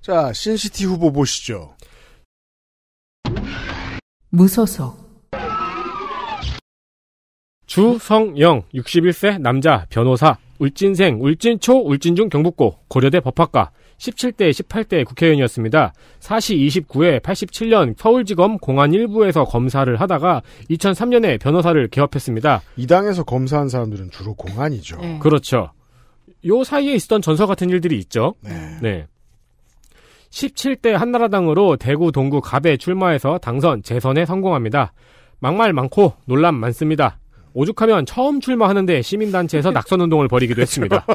자, 신시티 후보 보시죠. 무소속 주성영 61세 남자 변호사 울진생 울진초 울진중 경북고 고려대 법학과 17대 18대 국회의원이었습니다. 4시 29회 87년 서울지검 공안 1부에서 검사를 하다가 2003년에 변호사를 개업했습니다. 이 당에서 검사한 사람들은 주로 공안이죠. 네. 그렇죠. 요 사이에 있었던 전서 같은 일들이 있죠. 네. 네. 17대 한나라당으로 대구 동구 갑에 출마해서 당선 재선에 성공합니다. 막말 많고 논란 많습니다. 오죽하면 처음 출마하는데 시민단체에서 낙선운동을 벌이기도 했습니다.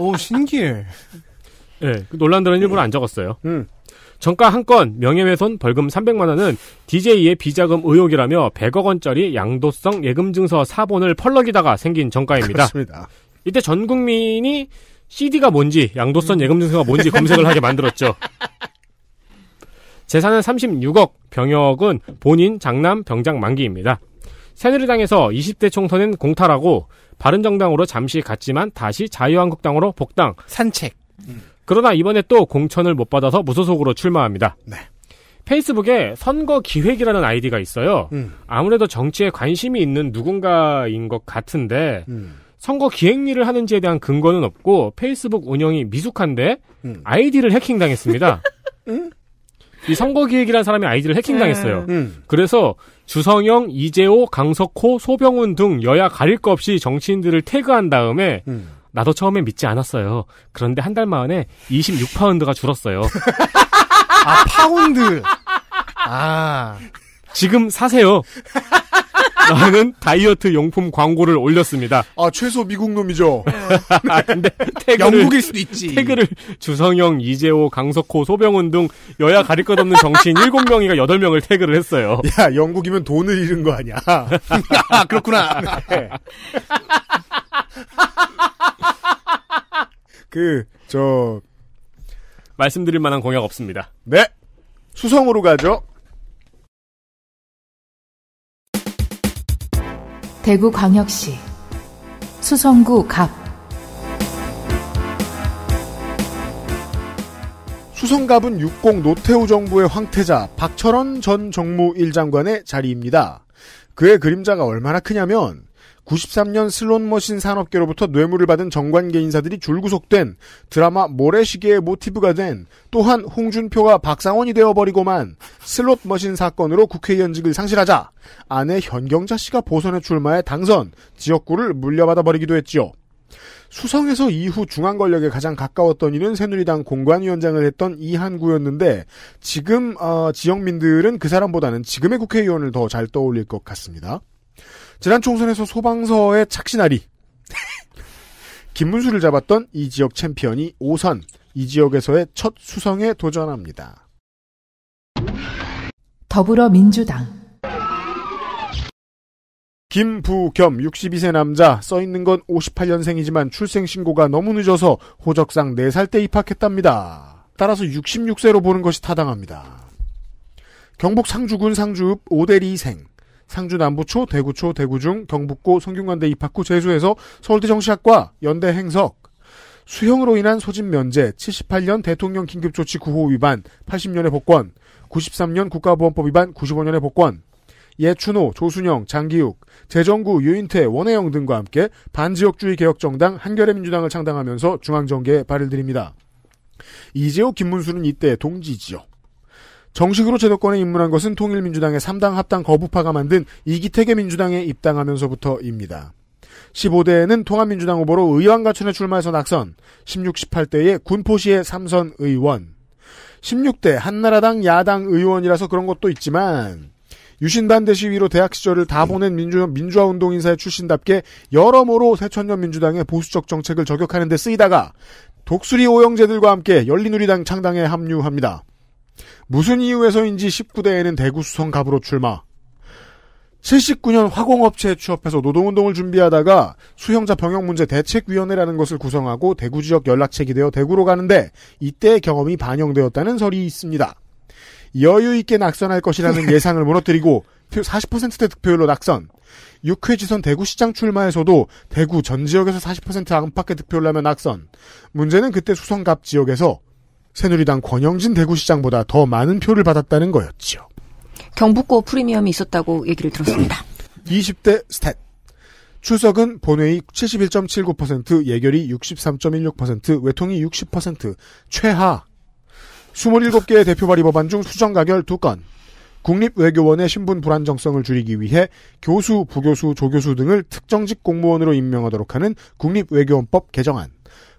오, 신기해. 네, 그 논란들은 일부러 안 적었어요. 음. 정가 한 건 명예훼손 벌금 300만 원은 DJ의 비자금 의혹이라며 100억 원짜리 양도성 예금증서 사본을 펄럭이다가 생긴 정가입니다. 그렇습니다. 이때 전 국민이 CD가 뭔지 양도성 예금증서가 뭔지 검색을 하게 만들었죠. 재산은 36억, 병역은 본인 장남 병장 만기입니다. 새누리당에서 20대 총선은 공탈하고 바른정당으로 잠시 갔지만 다시 자유한국당으로 복당. 산책. 음. 그러나 이번에 또 공천을 못 받아서 무소속으로 출마합니다. 네. 페이스북에 선거 기획이라는 아이디가 있어요. 음. 아무래도 정치에 관심이 있는 누군가인 것 같은데 음. 선거 기획리를 하는지에 대한 근거는 없고 페이스북 운영이 미숙한데 음. 아이디를 해킹당했습니다. 응? 이 선거기획이라는 사람이 아이디를 해킹당했어요. 네. 음. 그래서 주성영, 이재호, 강석호, 소병훈 등 여야 가릴 것 없이 정치인들을 태그한 다음에 음. 나도 처음에 믿지 않았어요. 그런데 한 달 만에 26파운드가 줄었어요. 아 파운드. 아 지금 사세요. 라는 다이어트 용품 광고를 올렸습니다. 아, 최소 미국 놈이죠. 아, 근데 태그를, 영국일 수도 있지. 태그를 주성영, 이재호, 강석호, 소병훈 등 여야 가릴 것 없는 정치인 7명이가 8명을 태그를 했어요. 야, 영국이면 돈을 잃은 거 아니야. 아, 그렇구나. 네. 그, 저. 말씀드릴 만한 공약 없습니다. 네. 수성으로 가죠. 대구광역시 수성구 갑 수성갑은 60 노태우 정부의 황태자 박철원 전 정무 1장관의 자리입니다. 그의 그림자가 얼마나 크냐면 93년 슬롯머신 산업계로부터 뇌물을 받은 정관계 인사들이 줄구속된 드라마 모래시계의 모티브가 된 또한 홍준표가 박상원이 되어버리고만 슬롯머신 사건으로 국회의원직을 상실하자 아내 현경자 씨가 보선에 출마해 당선 지역구를 물려받아 버리기도 했지요. 수성에서 이후 중앙권력에 가장 가까웠던 이는 새누리당 공관위원장을 했던 이한구였는데 지금 어, 지역민들은 그 사람보다는 지금의 국회의원을 더 잘 떠올릴 것 같습니다. 지난 총선에서 소방서의 착신아리 김문수를 잡았던 이 지역 챔피언이 오선 이 지역에서의 첫 수성에 도전합니다. 더불어민주당 김부겸 62세 남자 써 있는 건 58년생이지만 출생 신고가 너무 늦어서 호적상 4살 때 입학했답니다. 따라서 66세로 보는 것이 타당합니다. 경북 상주군 상주읍 오대리생 상주 남부초, 대구초, 대구중, 경북고, 성균관대 입학구 재수에서 서울대 정치학과, 연대 행석, 수형으로 인한 소집 면제, 78년 대통령 긴급조치 9호 위반, 80년의 복권, 93년 국가보안법 위반, 95년의 복권, 예춘호, 조순영, 장기욱, 재정구, 유인태, 원혜영 등과 함께 반지역주의 개혁정당 한결의 민주당을 창당하면서 중앙정계에 발을 들입니다. 이재호, 김문수는 이때 동지지요. 정식으로 제도권에 입문한 것은 통일민주당의 3당 합당 거부파가 만든 이기택의 민주당에 입당하면서부터입니다. 15대에는 통합민주당 후보로 의원 가천에 출마해서 낙선, 16, 18대에 군포시의 삼선 의원, 16대 한나라당 야당 의원이라서 그런 것도 있지만 유신반대 시위로 대학 시절을 다 보낸 민주, 민주화 운동 인사의 출신답게 여러모로 새천년 민주당의 보수적 정책을 저격하는 데 쓰이다가 독수리 오영재들과 함께 열린우리당 창당에 합류합니다. 무슨 이유에서인지 19대에는 대구 수성갑으로 출마. 79년 화공업체에 취업해서 노동운동을 준비하다가 수형자 병역 문제 대책위원회라는 것을 구성하고 대구 지역 연락책이 되어 대구로 가는데 이때 경험이 반영되었다는 설이 있습니다. 여유 있게 낙선할 것이라는 네. 예상을 무너뜨리고 40%대 득표율로 낙선. 6회 지선 대구시장 출마에서도 대구 전 지역에서 40% 안팎의 득표를 하며 낙선. 문제는 그때 수성갑 지역에서 새누리당 권영진 대구시장보다 더 많은 표를 받았다는 거였지요. 경북고 프리미엄이 있었다고 얘기를 들었습니다. 20대 스탯. 추석은 본회의 71.79%, 예결이 63.16%, 외통이 60%, 최하. 27개의 대표 발의 법안 중 수정 가결 2건. 국립외교원의 신분 불안정성을 줄이기 위해 교수, 부교수, 조교수 등을 특정직 공무원으로 임명하도록 하는 국립외교원법 개정안.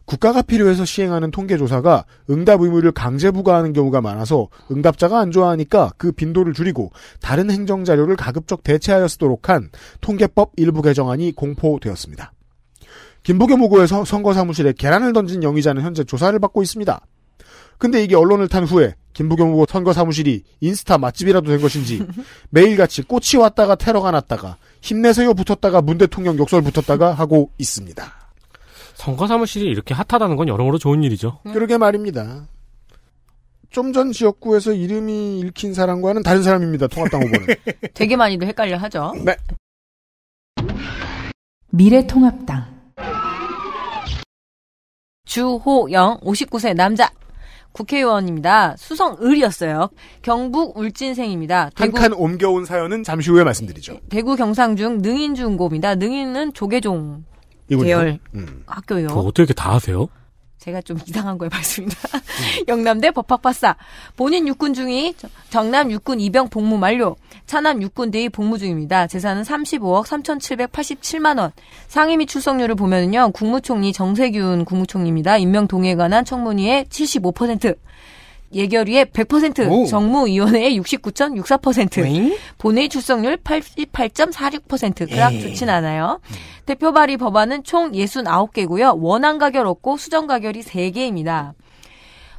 국가가 필요해서 시행하는 통계조사가 응답 의무를 강제 부과하는 경우가 많아서 응답자가 안 좋아하니까 그 빈도를 줄이고 다른 행정자료를 가급적 대체하여 쓰도록 한 통계법 일부 개정안이 공포되었습니다. 김부겸 후보의 선거사무실에 계란을 던진 영의자는 현재 조사를 받고 있습니다. 근데 이게 언론을 탄 후에 김부겸 후보 선거사무실이 인스타 맛집이라도 된 것인지 매일같이 꽃이 왔다가 테러가 났다가 힘내세요 붙었다가 문 대통령 욕설 붙었다가 하고 있습니다. 선거 사무실이 이렇게 핫하다는 건 여러모로 좋은 일이죠. 음. 그러게 말입니다. 좀 전 지역구에서 이름이 읽힌 사람과는 다른 사람입니다. 통합당 후보는. 되게 많이들 헷갈려 하죠. 네. 미래통합당 주호영 59세 남자 국회의원입니다. 수성을이었어요. 경북 울진생입니다. 대 한칸 옮겨온 사연은 잠시 후에 말씀드리죠. 대구 경상중 능인 중고입니다. 능인은 조계종 이군요. 계열 음. 학교요. 어떻게 이렇게 다 하세요? 제가 좀 이상한 거에 봤습니다. 음. 영남대 법학박사. 본인 육군 중위 정남 육군 입영 복무 만료. 차남 육군 대위 복무 중입니다. 재산은 35억 3,787만 원. 상임위 출석률을 보면요. 국무총리 정세균 국무총리입니다. 임명 동의에 관한 청문위의 75%. 예결위의 100%, 오. 정무위원회의 69.64%, 웨잉? 본회의 출석률 88.46%, 그닥 예. 좋진 않아요. 음. 대표 발의 법안은 총 69개고요. 원안 가결 없고 수정 가결이 3개입니다.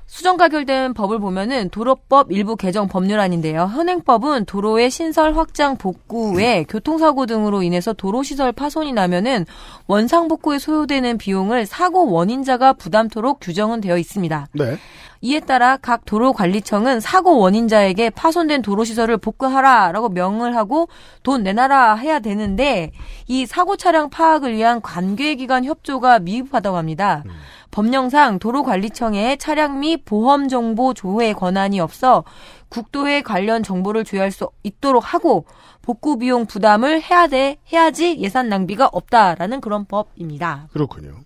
수정 가결된 법을 보면은 도로법 일부 개정 법률안인데요. 현행법은 도로의 신설 확장 복구 외 음. 교통사고 등으로 인해서 도로 시설 파손이 나면은 원상 복구에 소요되는 비용을 사고 원인자가 부담토록 규정은 되어 있습니다. 네. 이에 따라 각 도로관리청은 사고 원인자에게 파손된 도로시설을 복구하라라고 명을 하고 돈 내놔라 해야 되는데 이 사고 차량 파악을 위한 관계기관 협조가 미흡하다고 합니다. 음. 법령상 도로관리청에 차량 및 보험 정보 조회 권한이 없어 국도에 관련 정보를 조회할 수 있도록 하고 복구 비용 부담을 해야 돼 해야지 예산 낭비가 없다라는 그런 법입니다. 그렇군요.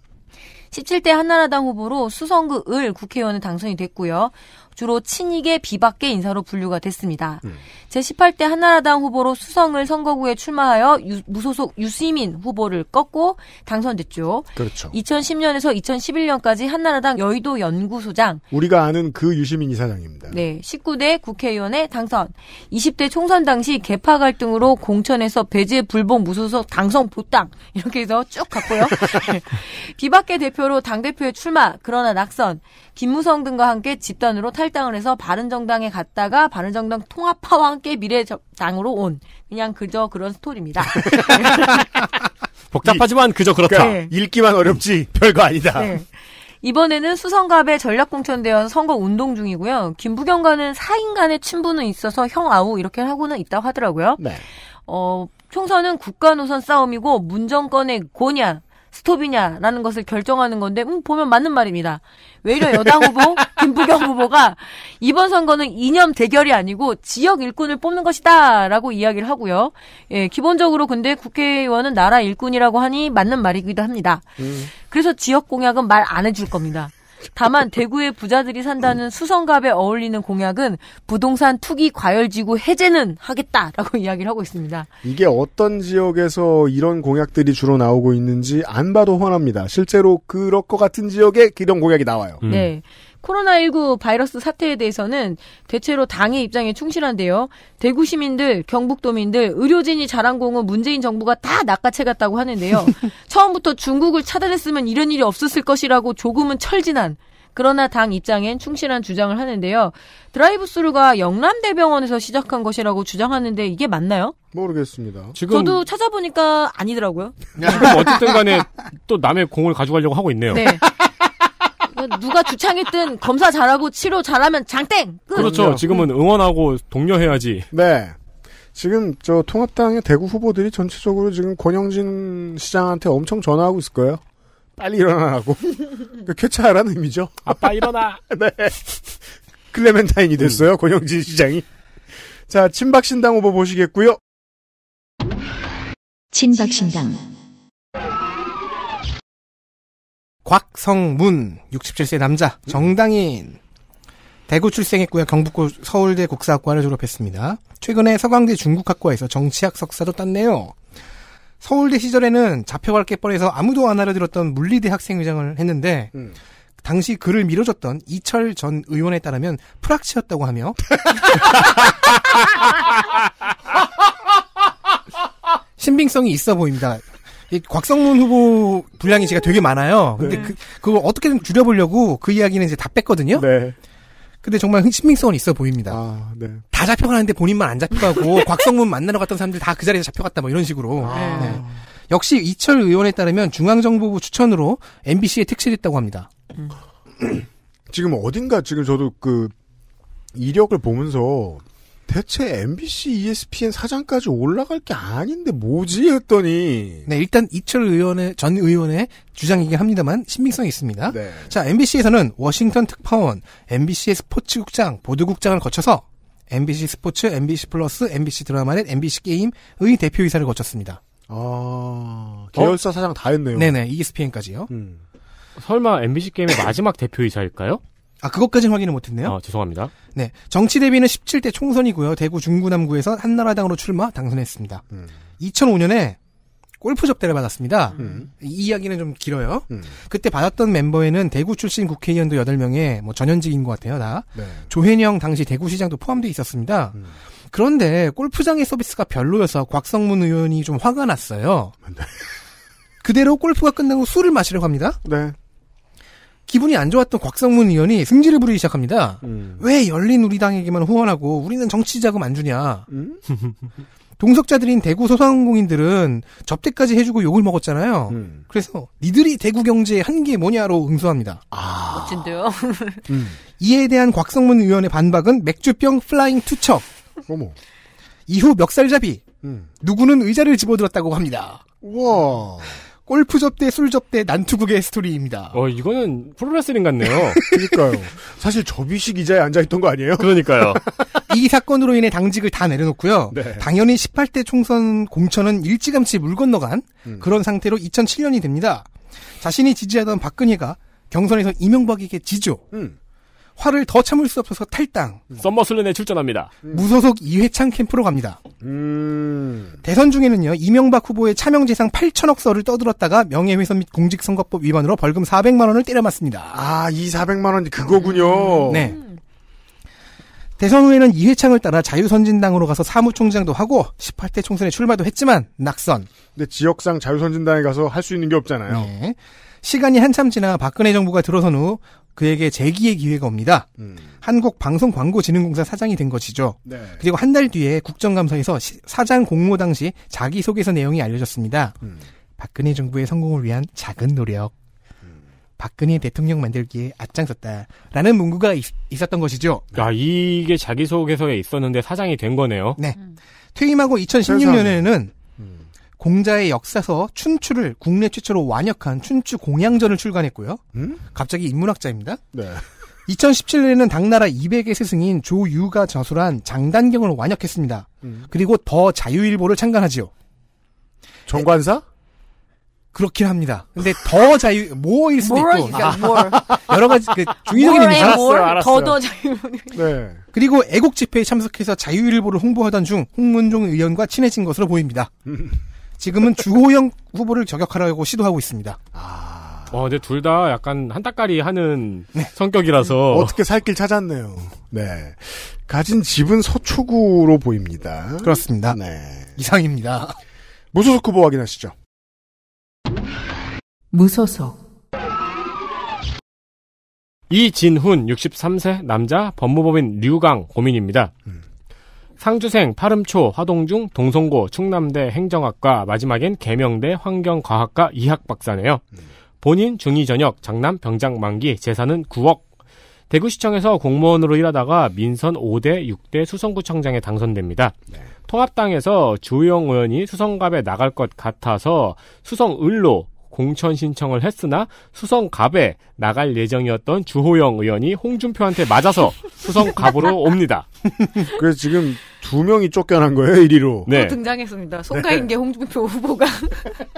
17대 한나라당 후보로 수성구 을 국회의원에 당선이 됐고요. 주로 친이계 비박계 인사로 분류가 됐습니다. 음. 제18대 한나라당 후보로 수성을 선거구에 출마하여 유, 무소속 유시민 후보를 꺾고 당선됐죠. 그렇죠. 2010년에서 2011년까지 한나라당 여의도 연구소장. 우리가 아는 그 유시민 이사장입니다. 네. 19대 국회의원에 당선. 20대 총선 당시 개파 갈등으로 공천에서 배제 불복 무소속 당선 보당 이렇게 해서 쭉 갔고요. 비박계 대표로 당대표에 출마 그러나 낙선. 김무성 등과 함께 집단으로 탈당을 해서 바른정당에 갔다가 바른정당 통합파와 함께 미래당으로 온 그냥 그저 그런 스토리입니다. 복잡하지만 그저 그렇다. 그러니까 읽기만 어렵지 별거 아니다. 네. 이번에는 수성갑에 전략공천되어 선거 운동 중이고요. 김부경과는 4인 간의 친분은 있어서 형 아우 이렇게 하고는 있다고 하더라고요. 네. 어, 총선은 국가 노선 싸움이고 문정권의 고냐 스톱이냐라는 것을 결정하는 건데 음, 보면 맞는 말입니다. 외려 여당 후보 김부경 후보가 이번 선거는 이념 대결이 아니고 지역 일꾼을 뽑는 것이다라고 이야기를 하고요. 예, 기본적으로 근데 국회의원은 나라 일꾼이라고 하니 맞는 말이기도 합니다. 음. 그래서 지역 공약은 말 안 해줄 겁니다. 다만 대구의 부자들이 산다는 수성갑에 어울리는 공약은 부동산 투기 과열지구 해제는 하겠다라고 이야기를 하고 있습니다. 이게 어떤 지역에서 이런 공약들이 주로 나오고 있는지 안 봐도 훤합니다. 실제로 그럴 것 같은 지역에 이런 공약이 나와요. 음. 네. 코로나19 바이러스 사태에 대해서는 대체로 당의 입장에 충실한데요. 대구 시민들, 경북도민들, 의료진이 자랑 공은 문재인 정부가 다 낚아채 갔다고 하는데요. 처음부터 중국을 차단했으면 이런 일이 없었을 것이라고 조금은 철진한 그러나 당 입장엔 충실한 주장을 하는데요. 드라이브스루가 영남대병원에서 시작한 것이라고 주장하는데 이게 맞나요? 모르겠습니다. 지금 저도 찾아보니까 아니더라고요. 지금 어쨌든 간에 또 남의 공을 가져가려고 하고 있네요. 네. 누가 주창했든 검사 잘하고 치료 잘하면 장땡. 끝. 그렇죠. 지금은 응원하고 독려해야지. 네. 지금 저 통합당의 대구 후보들이 전체적으로 지금 권영진 시장한테 엄청 전화하고 있을 거예요. 빨리 일어나라고. 그 쾌차하라는 의미죠. 아빠 일어나. 네. 클레멘타인이 됐어요. 음. 권영진 시장이. 자, 친박신당 후보 보시겠고요. 친박신당 곽성문 67세 남자 정당인 대구 출생했고요. 경북고 서울대 국사학과를 졸업했습니다. 최근에 서강대 중국학과에서 정치학 석사도 땄네요. 서울대 시절에는 잡혀갈 게 뻔해서 아무도 안 알아들었던 물리대 학생회장을 했는데 음. 당시 그를 밀어줬던 이철 전 의원에 따르면 프락치였다고 하며 신빙성이 있어 보입니다. 곽성문 후보 분량이 제가 되게 많아요. 근데 네. 그, 그걸 어떻게든 줄여보려고 그 이야기는 이제 다 뺐거든요. 네. 근데 정말 흥신민성은 있어 보입니다. 아, 네. 다 잡혀가는데 본인만 안 잡혀가고 곽성문 만나러 갔던 사람들 다 그 자리에서 잡혀갔다 뭐 이런 식으로. 아. 네. 역시 이철 의원에 따르면 중앙정보부 추천으로 MBC에 특실했다고 합니다. 음. 지금 어딘가 지금 저도 그 이력을 보면서 대체 MBC, ESPN 사장까지 올라갈 게 아닌데 뭐지 했더니 네 일단 이철 의원의 전 의원의 주장이긴 합니다만 신빙성이 있습니다. 네. 자 MBC에서는 워싱턴 특파원, MBC의 스포츠국장, 보도국장을 거쳐서 MBC 스포츠, MBC 플러스, MBC 드라마넷, MBC 게임의 대표이사를 거쳤습니다. 아 계열사 어? 사장 다 했네요. 네네 ESPN까지요. 음. 설마 MBC 게임의 마지막 대표이사일까요? 아, 그것까지는 확인을 못했네요. 아, 죄송합니다. 네. 정치 대비는 17대 총선이고요. 대구 중구남구에서 한나라당으로 출마 당선했습니다. 음. 2005년에 골프 접대를 받았습니다. 음. 이 이야기는 좀 길어요. 음. 그때 받았던 멤버에는 대구 출신 국회의원도 8명에 뭐 전현직인 것 같아요, 나. 네. 조혜영 당시 대구시장도 포함되어 있었습니다. 음. 그런데 골프장의 서비스가 별로여서 곽성문 의원이 좀 화가 났어요. 네. 그대로 골프가 끝나고 술을 마시려고 합니다. 네. 기분이 안 좋았던 곽성문 의원이 승질을 부리기 시작합니다. 음. 왜 열린우리당에게만 후원하고 우리는 정치자금 안 주냐. 음? 동석자들인 대구 소상공인들은 접대까지 해주고 욕을 먹었잖아요. 음. 그래서 니들이 대구 경제의 한계 뭐냐로 응수합니다. 아. 멋진데요? 음. 이에 대한 곽성문 의원의 반박은 맥주병 플라잉 투척. 어머. 이후 멱살잡이. 음. 누구는 의자를 집어들었다고 합니다. 우와. 골프 접대, 술 접대, 난투극의 스토리입니다. 어, 이거는 프로레슬링 같네요. 그러니까요. 사실 접이식 이자에 앉아있던 거 아니에요? 그러니까요. 이 사건으로 인해 당직을 다 내려놓고요. 네. 당연히 18대 총선 공천은 일찌감치 물 건너간 음. 그런 상태로 2007년이 됩니다. 자신이 지지하던 박근혜가 경선에서 이명박에게 지죠. 음. 화를 더 참을 수 없어서 탈당. 썸머슬런에 출전합니다. 음. 무소속 이회창 캠프로 갑니다. 음. 대선 중에는요, 이명박 후보의 차명재상 8천억 서을 떠들었다가 명예훼손 및 공직선거법 위반으로 벌금 400만 원을 때려맞습니다. 아, 이 400만 원 그거군요. 음. 네. 음. 대선 후에는 이회창을 따라 자유선진당으로 가서 사무총장도 하고 18대 총선에 출마도 했지만 낙선. 근데 지역상 자유선진당에 가서 할 수 있는 게 없잖아요. 네. 시간이 한참 지나 박근혜 정부가 들어선 후 그에게 재기의 기회가 옵니다. 음. 한국방송광고진흥공사 사장이 된 것이죠. 네. 그리고 한 달 뒤에 국정감사에서 시, 사장 공모 당시 자기소개서 내용이 알려졌습니다. 음. 박근혜 정부의 성공을 위한 작은 노력. 음. 박근혜 대통령 만들기에 앞장섰다라는 문구가 있, 었던 것이죠. 야, 아, 이게 자기소개서에 있었는데 사장이 된 거네요. 네. 음. 퇴임하고 2016년에는 공자의 역사서 춘추를 국내 최초로 완역한 춘추 공양전을 출간했고요. 음? 갑자기 인문학자입니다. 네. 2017년에는 당나라 200의 스승인 조유가 저술한 장단경을 완역했습니다. 음. 그리고 더 자유일보를 창간하지요. 정관사? 그렇긴 합니다. 근데 더 자유 모일 수도 있고 아, 여러 가지 그 중의적인 의미가 더더 자유. 네. 그리고 애국 집회에 참석해서 자유일보를 홍보하던 중 홍문종 의원과 친해진 것으로 보입니다. 음. 지금은 주호영 후보를 저격하려고 시도하고 있습니다. 아. 어, 근데 둘 다 약간 한따까리 하는 네. 성격이라서. 어떻게 살길 찾았네요. 네. 가진 집은 서초구로 보입니다. 그렇습니다. 네. 이상입니다. 무소속 후보 확인하시죠. 무소속. 이진훈 63세 남자 법무법인 류강 고민입니다. 음. 상주생, 파름초, 화동중, 동성고, 충남대 행정학과, 마지막엔 계명대 환경과학과 이학 박사네요. 음. 본인 중2 전역, 장남 병장 만기, 재산은 9억. 대구시청에서 공무원으로 일하다가 민선 5대, 6대 수성구청장에 당선됩니다. 네. 통합당에서 주영 의원이 수성갑에 나갈 것 같아서 수성을로 공천 신청을 했으나 수성갑에 나갈 예정이었던 주호영 의원이 홍준표한테 맞아서 수성갑으로 옵니다. 그래서 지금 두 명이 쫓겨난 거예요, 1위로. 네. 등장했습니다. 송가인계 네. 홍준표 후보가.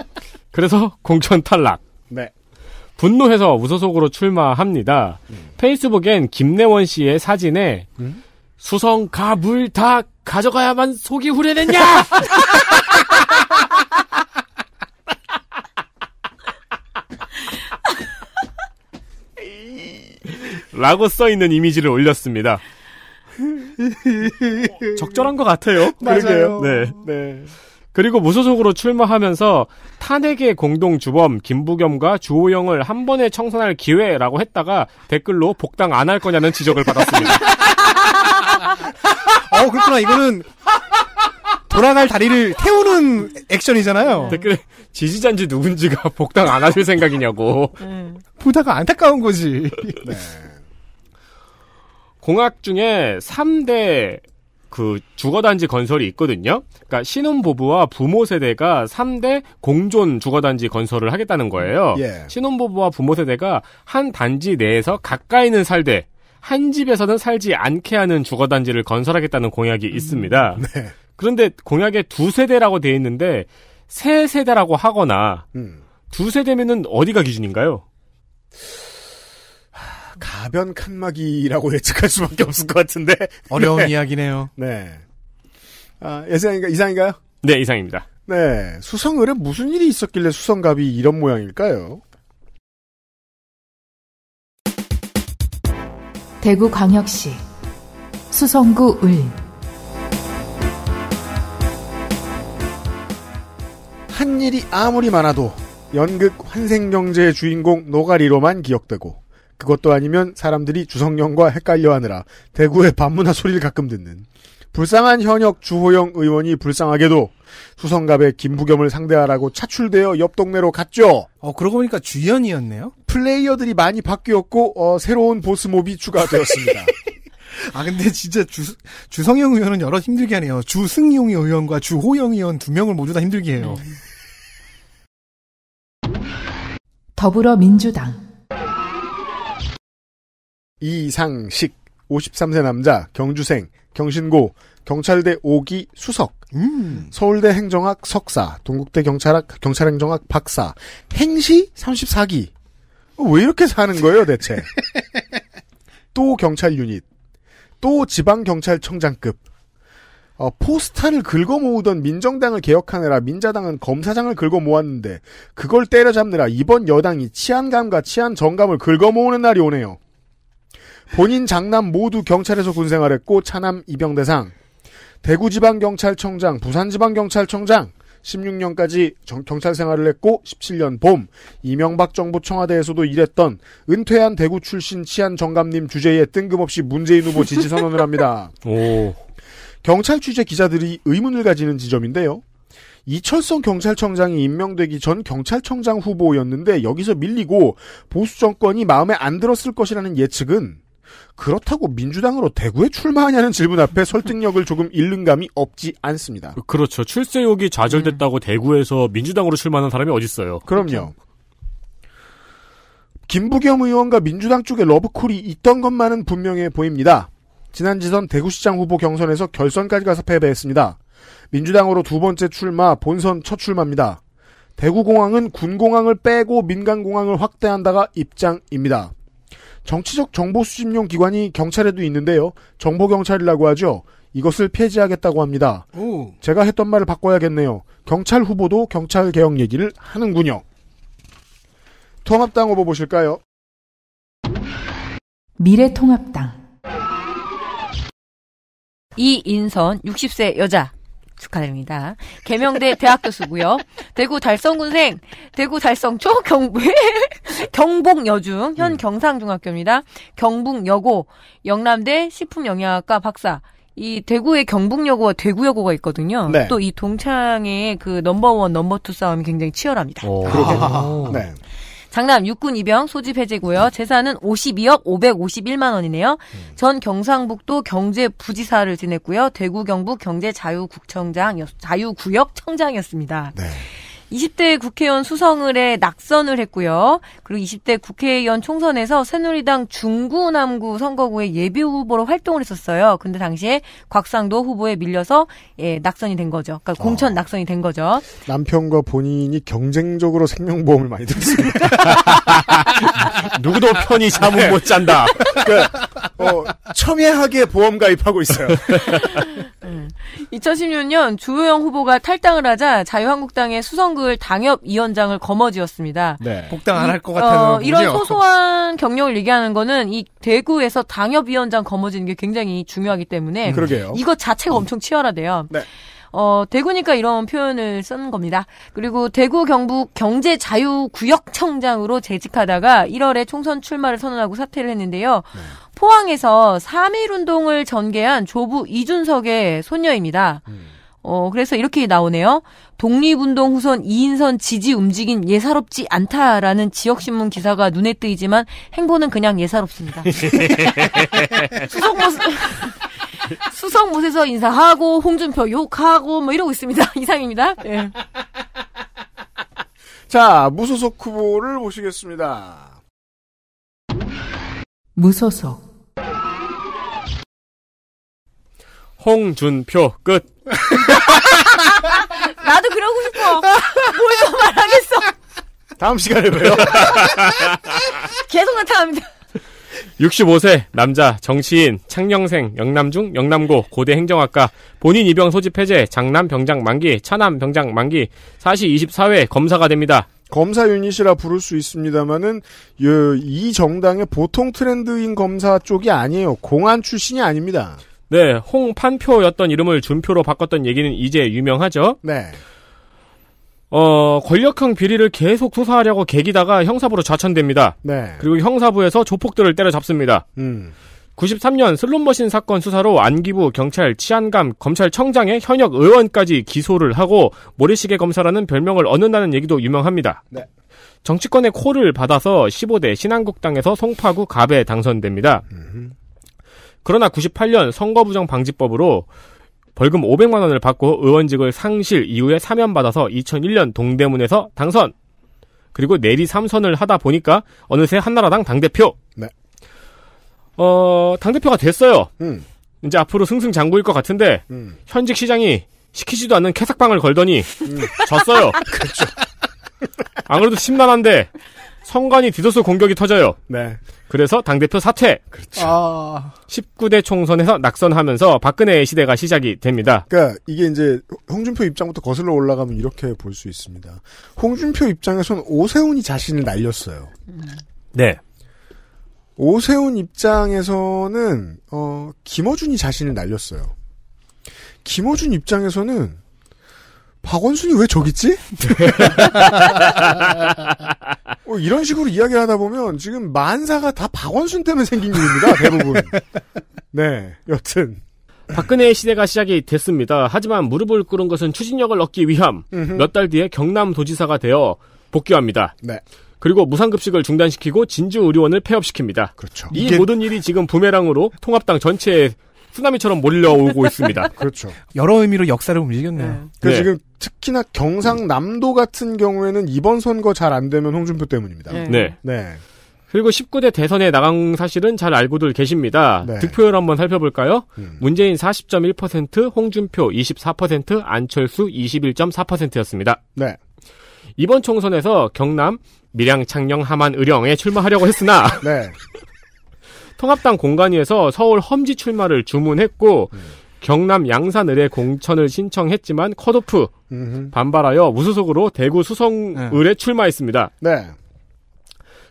그래서 공천 탈락. 네. 분노해서 우소속으로 출마합니다. 음. 페이스북엔 김내원 씨의 사진에 음? 수성갑을 다 가져가야만 속이 후련했냐! 라고 써있는 이미지를 올렸습니다. 적절한 것 같아요. 맞아요. 네. 네. 그리고 무소속으로 출마하면서 탄핵의 공동 주범 김부겸과 주호영을 한 번에 청산할 기회라고 했다가 댓글로 복당 안 할 거냐는 지적을 받았습니다. 어 그렇구나 이거는 돌아갈 다리를 태우는 액션이잖아요. 댓글에 지지자인지 누군지가 복당 안 하실 생각이냐고. 음. 보다가 안타까운 거지. 네. 공학 중에 3대 그 주거단지 건설이 있거든요. 그러니까 신혼부부와 부모 세대가 3대 공존 주거단지 건설을 하겠다는 거예요. 음, 예. 신혼부부와 부모 세대가 한 단지 내에서 가까이는 살되 한 집에서는 살지 않게 하는 주거단지를 건설하겠다는 공약이 있습니다. 음, 네. 그런데 공약에 두 세대라고 돼 있는데 세 세대라고 하거나 음. 두 세대면은 어디가 기준인가요? 가변 칸막이라고 예측할 수밖에 없을 것 같은데 어려운 네. 이야기네요. 네. 아, 예상인가 이상인가요? 네, 이상입니다. 네, 수성을에 무슨 일이 있었길래 수성갑이 이런 모양일까요? 대구광역시 수성구 을 한 일이 아무리 많아도 연극 환생경제의 주인공 노가리로만 기억되고 그것도 아니면 사람들이 주성령과 헷갈려 하느라 대구의 밤문화 소리를 가끔 듣는 불쌍한 현역 주호영 의원이 불쌍하게도 수성갑의 김부겸을 상대하라고 차출되어 옆 동네로 갔죠. 어 그러고 보니까 주연이었네요. 플레이어들이 많이 바뀌었고 어, 새로운 보스몹이 추가되었습니다. 아 근데 진짜 주 주성영 의원은 여러 힘들게 하네요. 주승용 의원과 주호영 의원 두 명을 모두 다 힘들게 해요. 더불어민주당 이상식 53세 남자 경주생 경신고 경찰대 5기 수석 음. 서울대 행정학 석사 동국대 경찰학 경찰행정학 박사 행시 34기 어, 왜 이렇게 사는 거예요 대체 또 경찰 유닛 또 지방경찰청장급 어, 포스터를 긁어 모으던 민정당을 개혁하느라 민자당은 검사장을 긁어 모았는데 그걸 때려잡느라 이번 여당이 치안감과 치안정감을 긁어 모으는 날이 오네요. 본인 장남 모두 경찰에서 군생활했고 차남 입영대상, 대구지방경찰청장, 부산지방경찰청장, 16년까지 경찰 생활을 했고 17년 봄 이명박 정부 청와대에서도 일했던 은퇴한 대구 출신 치안 정감님 주제에 뜬금없이 문재인 후보 지지 선언을 합니다. 오. 경찰 취재 기자들이 의문을 가지는 지점인데요. 이철성 경찰청장이 임명되기 전 경찰청장 후보였는데 여기서 밀리고 보수 정권이 마음에 안 들었을 것이라는 예측은 그렇다고 민주당으로 대구에 출마하냐는 질문 앞에 설득력을 조금 잃는 감이 없지 않습니다. 그렇죠. 출세욕이 좌절됐다고 음. 대구에서 민주당으로 출마하는 사람이 어딨어요. 그럼요. 그렇죠. 김부겸 의원과 민주당 쪽에 러브콜이 있던 것만은 분명해 보입니다. 지난 지선 대구시장 후보 경선에서 결선까지 가서 패배했습니다. 민주당으로 두 번째 출마, 본선 첫 출마입니다. 대구공항은 군공항을 빼고 민간공항을 확대한다가 입장입니다. 정치적 정보 수집용 기관이 경찰에도 있는데요. 정보경찰이라고 하죠. 이것을 폐지하겠다고 합니다. 오. 제가 했던 말을 바꿔야겠네요. 경찰 후보도 경찰 개혁 얘기를 하는군요. 통합당 후보 보실까요? 미래통합당 이인선 60세 여자 축하드립니다. 개명대 대학 교수고요. 대구 달성군생, 대구 달성초 경북 경북여중 현 음. 경상중학교입니다. 경북여고, 영남대 식품영양학과 박사. 이 대구의 경북여고와 대구여고가 있거든요. 네. 또이 동창의 그 넘버원 넘버투 싸움이 굉장히 치열합니다. 그러게 아, 네. 장남 육군 입영 소집 해제고요. 재산은 52억 551만 원이네요. 음. 전 경상북도 경제부지사를 지냈고요. 대구 경북 경제자유구청장 자유구역 청장이었습니다. 네. 20대 국회의원 수성을 에 낙선을 했고요. 그리고 20대 국회의원 총선에서 새누리당 중구남구 선거구의 예비 후보로 활동을 했었어요. 근데 당시에 곽상도 후보에 밀려서 예, 낙선이 된 거죠. 그러니까 아. 공천 낙선이 된 거죠. 남편과 본인이 경쟁적으로 생명보험을 많이 들었습니다. 누구도 편히 잠을못 잔다. 그 어, 첨예하게 보험 가입하고 있어요. 2016년 음. 주호영 후보가 탈당을 하자 자유한국당의 수성 한글 당협위원장을 거머쥐었습니다. 네. 복당 안 할 것 같아요. 어, 이런 소소한 경력을 얘기하는 거는 이 대구에서 당협위원장 거머쥐는 게 굉장히 중요하기 때문에 음, 그러게요. 이거 자체가 엄청 치열하대요. 네. 어, 대구니까 이런 표현을 쓰는 겁니다. 그리고 대구 경북 경제자유구역청장으로 재직하다가 1월에 총선 출마를 선언하고 사퇴를 했는데요. 네. 포항에서 3.1운동을 전개한 조부 이준석의 손녀입니다. 음. 어, 그래서 이렇게 나오네요. 독립운동 후손 2인선 지지 움직인 예사롭지 않다라는 지역신문 기사가 눈에 뜨이지만 행보는 그냥 예사롭습니다. 수석모습, 수석못에서 인사하고 홍준표 욕하고 뭐 이러고 있습니다. 이상입니다. 네. 자, 무소속 후보를 보시겠습니다. 무소속 홍준표 끝. 나도 그러고 싶어. 뭘 더 말하겠어. 다음 시간에 봬요. 계속 나타납니다. 65세 남자 정치인 창녕생 영남중 영남고 고대 행정학과 본인 입영 소집 해제 장남 병장 만기 차남 병장 만기 사시 24회 검사가 됩니다. 검사 유닛이라 부를 수 있습니다만은 이 정당의 보통 트렌드인 검사 쪽이 아니에요. 공안 출신이 아닙니다. 네, 홍판표였던 이름을 준표로 바꿨던 얘기는 이제 유명하죠. 네. 어, 권력형 비리를 계속 수사하려고 계기다가 형사부로 좌천됩니다. 네. 그리고 형사부에서 조폭들을 때려잡습니다. 음. 93년 슬롯머신 사건 수사로 안기부 경찰 치안감 검찰청장의 현역 의원까지 기소를 하고 모래시계 검사라는 별명을 얻는다는 얘기도 유명합니다. 네. 정치권의 코를 받아서 15대 신한국당에서 송파구 갑에 당선됩니다. 음. 그러나 98년 선거부정 방지법으로 벌금 500만 원을 받고 의원직을 상실 이후에 사면받아서 2001년 동대문에서 당선. 그리고 내리 3선을 하다 보니까 어느새 한나라당 당대표. 네. 어, 당대표가 됐어요. 음. 이제 앞으로 승승장구일 것 같은데 음. 현직 시장이 시키지도 않는 캐삭방을 걸더니 음. 졌어요. 그렇죠. 안 그래도 심란한데 선관위 뒤져서 공격이 터져요. 네. 그래서 당대표 사퇴. 그렇죠. 아... 19대 총선에서 낙선하면서 박근혜 시대가 시작이 됩니다. 그러니까 이게 이제 홍준표 입장부터 거슬러 올라가면 이렇게 볼 수 있습니다. 홍준표 입장에선 오세훈이 자신을 날렸어요. 네. 오세훈 입장에서는 어, 김어준이 자신을 날렸어요. 김어준 입장에서는 박원순이 왜 저기 지 어, 이런 식으로 이야기 하다 보면 지금 만사가 다 박원순 때문에 생긴 일입니다. 대부분. 네, 여튼. 박근혜 시대가 시작이 됐습니다. 하지만 무릎을 꿇은 것은 추진력을 얻기 위함. 몇 달 뒤에 경남 도지사가 되어 복귀합니다. 네. 그리고 무상급식을 중단시키고 진주 의료원을 폐업시킵니다. 그렇죠. 이 이게... 모든 일이 지금 부메랑으로 통합당 전체에 쓰나미처럼 몰려오고 있습니다. 그렇죠. 여러 의미로 역사를 움직였네요. 네. 그 네. 지금 특히나 경상남도 같은 경우에는 이번 선거 잘 안 되면 홍준표 때문입니다. 네. 네. 네. 그리고 19대 대선에 나간 사실은 잘 알고들 계십니다. 네. 득표율 한번 살펴볼까요? 음. 문재인 40.1%, 홍준표 24%, 안철수 21.4%였습니다. 네. 이번 총선에서 경남, 밀양, 창녕, 함안, 의령에 출마하려고 했으나 네. 통합당 공간위에서 서울 험지 출마를 주문했고 음. 경남 양산을의 공천을 신청했지만 컷오프 음흠. 반발하여 무소속으로 대구 수성을에 네. 출마했습니다. 네.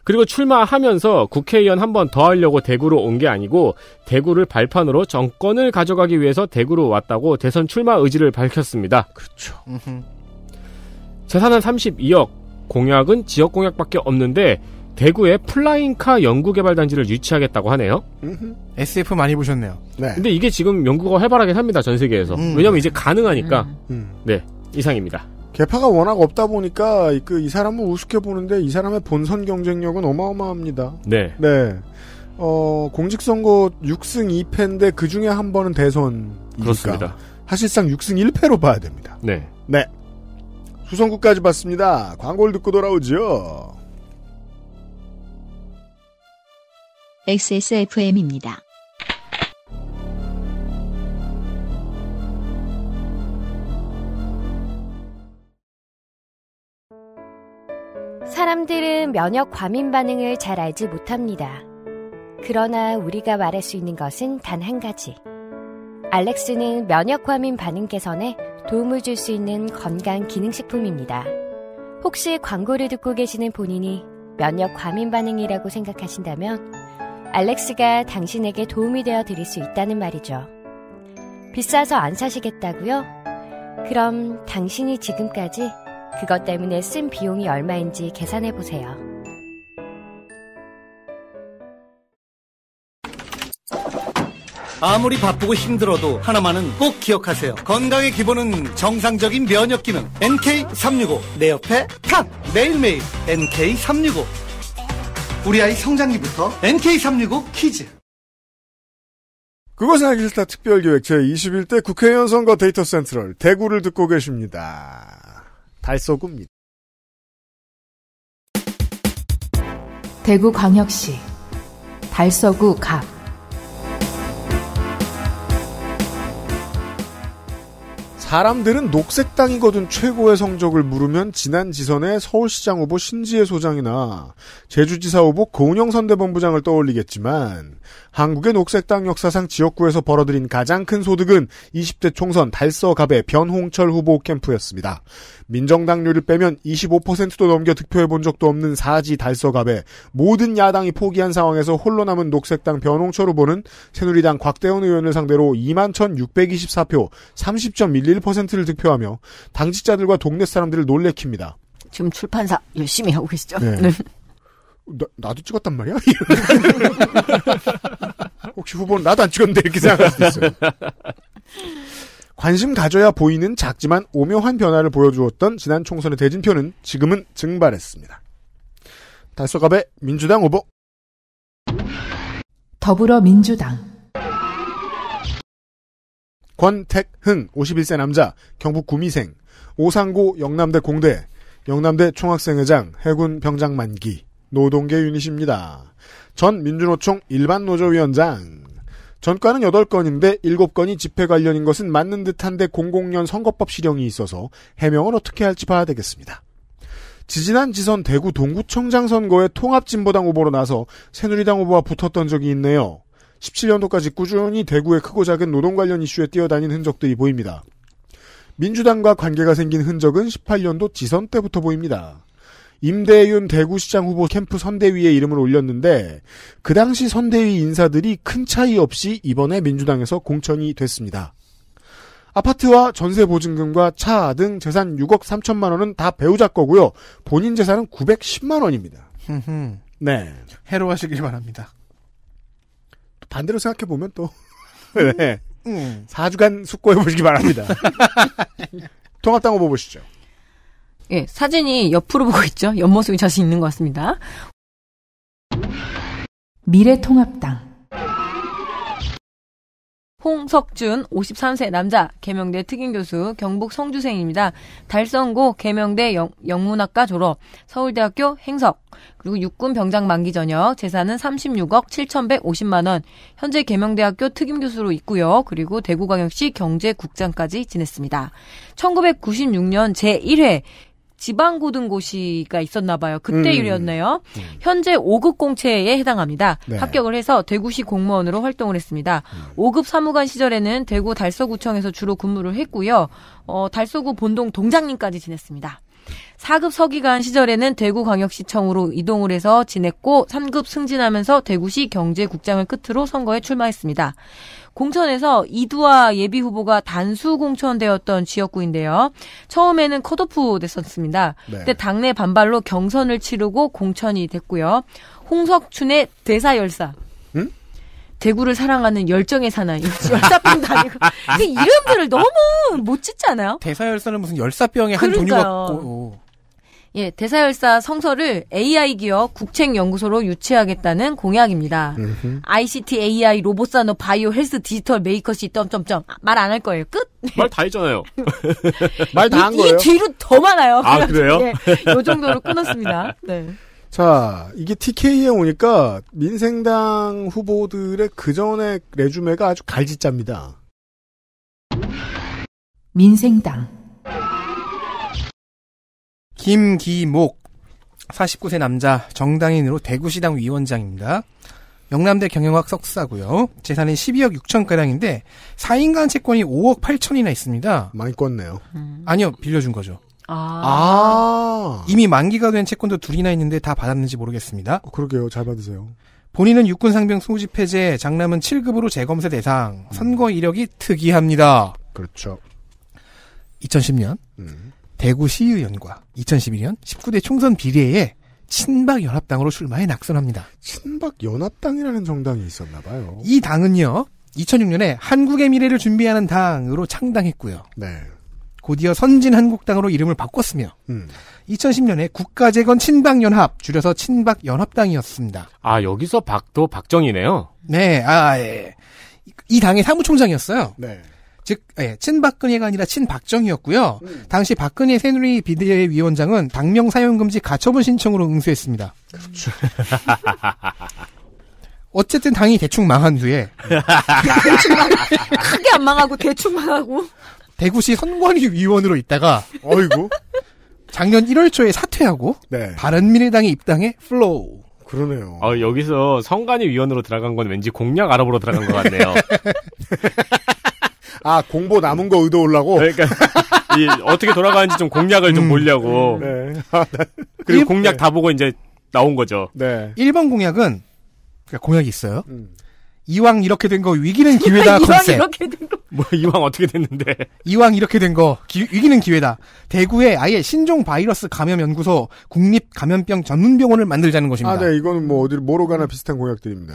그리고 출마하면서 국회의원 한 번 더 하려고 대구로 온 게 아니고 대구를 발판으로 정권을 가져가기 위해서 대구로 왔다고 대선 출마 의지를 밝혔습니다. 그렇죠. 음흠. 재산은 32억, 공약은 지역 공약밖에 없는데 대구에 플라잉카 연구개발단지를 유치하겠다고 하네요. SF 많이 보셨네요. 네. 근데 이게 지금 연구가 활발하게삽니다전 세계에서. 음. 왜냐면 이제 가능하니까. 음. 음. 네. 이상입니다. 개파가 워낙 없다 보니까 그이 사람은 우습게 보는데 이 사람의 본선 경쟁력은 어마어마합니다. 네. 네. 어, 공직선거 6승 2패인데 그 중에 한 번은 대선. 그렇습니다. 사실상 6승 1패로 봐야 됩니다. 네. 네. 수성구까지 봤습니다. 광고를 듣고 돌아오죠. XSFM입니다. 사람들은 면역 과민 반응을 잘 알지 못합니다. 그러나 우리가 말할 수 있는 것은 단 한 가지. 알렉스는 면역 과민 반응 개선에 도움을 줄 수 있는 건강 기능식품입니다. 혹시 광고를 듣고 계시는 본인이 면역 과민 반응이라고 생각하신다면 알렉스가 당신에게 도움이 되어 드릴 수 있다는 말이죠. 비싸서 안 사시겠다고요? 그럼 당신이 지금까지 그것 때문에 쓴 비용이 얼마인지 계산해 보세요. 아무리 바쁘고 힘들어도 하나만은 꼭 기억하세요. 건강의 기본은 정상적인 면역 기능. NK365. 내 옆에 탁! 매일매일 NK365. 우리 아이 성장기부터 NK365 퀴즈 그것은 알기 싫다 특별기획 제21대 국회의원 선거 데이터 센트럴 대구를 듣고 계십니다. 달서구입니다. 대구광역시 달서구 갑 사람들은 녹색당이 거든 최고의 성적을 물으면 지난 지선에 서울시장 후보 신지혜 소장이나 제주지사 후보 고은영 선대본부장을 떠올리겠지만 한국의 녹색당 역사상 지역구에서 벌어들인 가장 큰 소득은 20대 총선 달서갑의 변홍철 후보 캠프였습니다. 민정당률을 빼면 25%도 넘겨 득표해 본 적도 없는 사지 달서갑에 모든 야당이 포기한 상황에서 홀로 남은 녹색당 변홍철 후보는 새누리당 곽대원 의원을 상대로 21,624표 30.11%를 득표하며 당직자들과 동네 사람들을 놀래킵니다. 지금 출판사 열심히 하고 계시죠? 네. 네. 나, 나도 찍었단 말이야? 혹시 후보는 나도 안 찍었는데 이렇게 생각할 수도 있어요. 관심 가져야 보이는 작지만 오묘한 변화를 보여주었던 지난 총선의 대진표는 지금은 증발했습니다. 달서갑의 민주당 후보 더불어민주당 권택흥 51세 남자 경북 구미생 오상고 영남대 공대 영남대 총학생회장 해군 병장 만기 노동계 유닛입니다. 전 민주노총 일반 노조위원장. 전과는 8건인데 7건이 집회 관련인 것은 맞는 듯한데 00년 선거법 실형이 있어서 해명을 어떻게 할지 봐야 되겠습니다. 지지난 지선 대구 동구청장 선거에 통합진보당 후보로 나서 새누리당 후보와 붙었던 적이 있네요. 17년도까지 꾸준히 대구의 크고 작은 노동 관련 이슈에 뛰어다닌 흔적들이 보입니다. 민주당과 관계가 생긴 흔적은 18년도 지선 때부터 보입니다. 임대윤 대구시장 후보 캠프 선대위에 이름을 올렸는데 그 당시 선대위 인사들이 큰 차이 없이 이번에 민주당에서 공천이 됐습니다. 아파트와 전세 보증금과 차 등 재산 6억 3천만 원은 다 배우자 거고요. 본인 재산은 910만 원입니다. 네. 해로하시길 바랍니다. 반대로 생각해 보면 또 음. 네. 음. 4주간 숙고해 보시기 바랍니다. 통합당 후보 보시죠. 예, 사진이 옆으로 보고 있죠. 옆모습이 자신 있는 것 같습니다. 미래통합당 홍석준 53세 남자 개명대 특임 교수 경북 성주생입니다. 달성고 개명대 영, 문학과 졸업 서울대학교 행석 그리고 육군 병장 만기 전역 재산은 36억 7,150만 원 현재 개명대학교 특임 교수로 있고요. 그리고 대구광역시 경제국장까지 지냈습니다. 1996년 제1회 지방고등고시가 있었나 봐요. 그때 음. 일이었네요. 음. 현재 5급 공채에 해당합니다. 네. 합격을 해서 대구시 공무원으로 활동을 했습니다. 음. 5급 사무관 시절에는 대구 달서구청에서 주로 근무를 했고요. 어, 달서구 본동 동장님까지 지냈습니다. 4급 서기관 시절에는 대구광역시청으로 이동을 해서 지냈고 3급 승진하면서 대구시 경제국장을 끝으로 선거에 출마했습니다. 공천에서 이두아 예비 후보가 단수 공천되었던 지역구인데요. 처음에는 컷오프 됐었습니다. 네. 그 근데 당내 반발로 경선을 치르고 공천이 됐고요. 홍석춘의 대사열사. 대구를 사랑하는 열정의 사나이 열사병도 아니고 이름들을 너무 못 짓잖아요. 대사열사는 무슨 열사병의 그러니까요. 종류 같고. 예, 대사열사 성서를 AI 기업 국책연구소로 유치하겠다는 공약입니다. 음흠. ICT AI 로봇 산업 바이오 헬스 디지털 메이커시 점점점 아, 말안 할 거예요. 끝. 말 다 했잖아요. 말 다 한 거예요. 이 뒤로 더 많아요. 아 그래요? 예, 요 정도로 끊었습니다. 네. 자, 이게 TK에 오니까 민생당 후보들의 그 전의 레주메가 아주 갈짓잡니다. 민생당 김기목 49세 남자 정당인으로 대구시당 위원장입니다. 영남대 경영학 석사고요. 재산은 12억 6천가량인데 4인간 채권이 5억 8천이나 있습니다. 많이 껐네요. 음. 아니요. 빌려준 거죠. 아. 아. 이미 만기가 된 채권도 둘이나 있는데 다 받았는지 모르겠습니다. 어, 그러게요. 잘 받으세요. 본인은 육군 상병 소집 해제, 장남은 7급으로 재검사 대상. 선거 이력이 특이합니다. 그렇죠. 2010년 음. 대구시의원과 2011년 19대 총선 비례에 친박연합당으로 출마해 낙선합니다. 친박연합당이라는 정당이 있었나 봐요. 이 당은요. 2006년에 한국의 미래를 준비하는 당으로 창당했고요. 네. 곧이어 선진한국당으로 이름을 바꿨으며 음. 2010년에 국가재건 친박연합 줄여서 친박연합당이었습니다. 아 여기서 박도 박정희네요. 네, 아 예. 이 당의 사무총장이었어요. 네. 즉, 예, 친박근혜가 아니라 친박정이었고요. 음. 당시 박근혜 새누리 비대위원장은 위 당명 사용금지 가처분 신청으로 응수했습니다. 그렇죠. 어쨌든 당이 대충 망한 후에 크게 안 망하고 대충 망하고 대구시 선관위 위원으로 있다가 어이구 작년 1월 초에 사퇴하고 네. 바른미래당에 입당해 플로우. 그러네요. 어, 여기서 선관위 위원으로 들어간 건 왠지 공약 알아보러 들어간 것 같네요. 아 공보 남은 거 의도 올라고. 그러니까 이 어떻게 돌아가는지 좀 공략을 좀 음. 보려고. 네. 그리고 공략 네. 다 보고 이제 나온 거죠. 네. 1번 공약은 그러니까 공약이 있어요. 음. 이왕 이렇게 된 거 위기는 기회다 이왕 컨셉. 이렇게 된 거. 뭐 이왕 어떻게 됐는데? 이왕 이렇게 된 거 위기는 기회다. 대구에 아예 신종 바이러스 감염 연구소 국립 감염병 전문 병원을 만들자는 것입니다. 아, 네, 이거는 뭐 어디 뭐로 가나 비슷한 공약들입니다.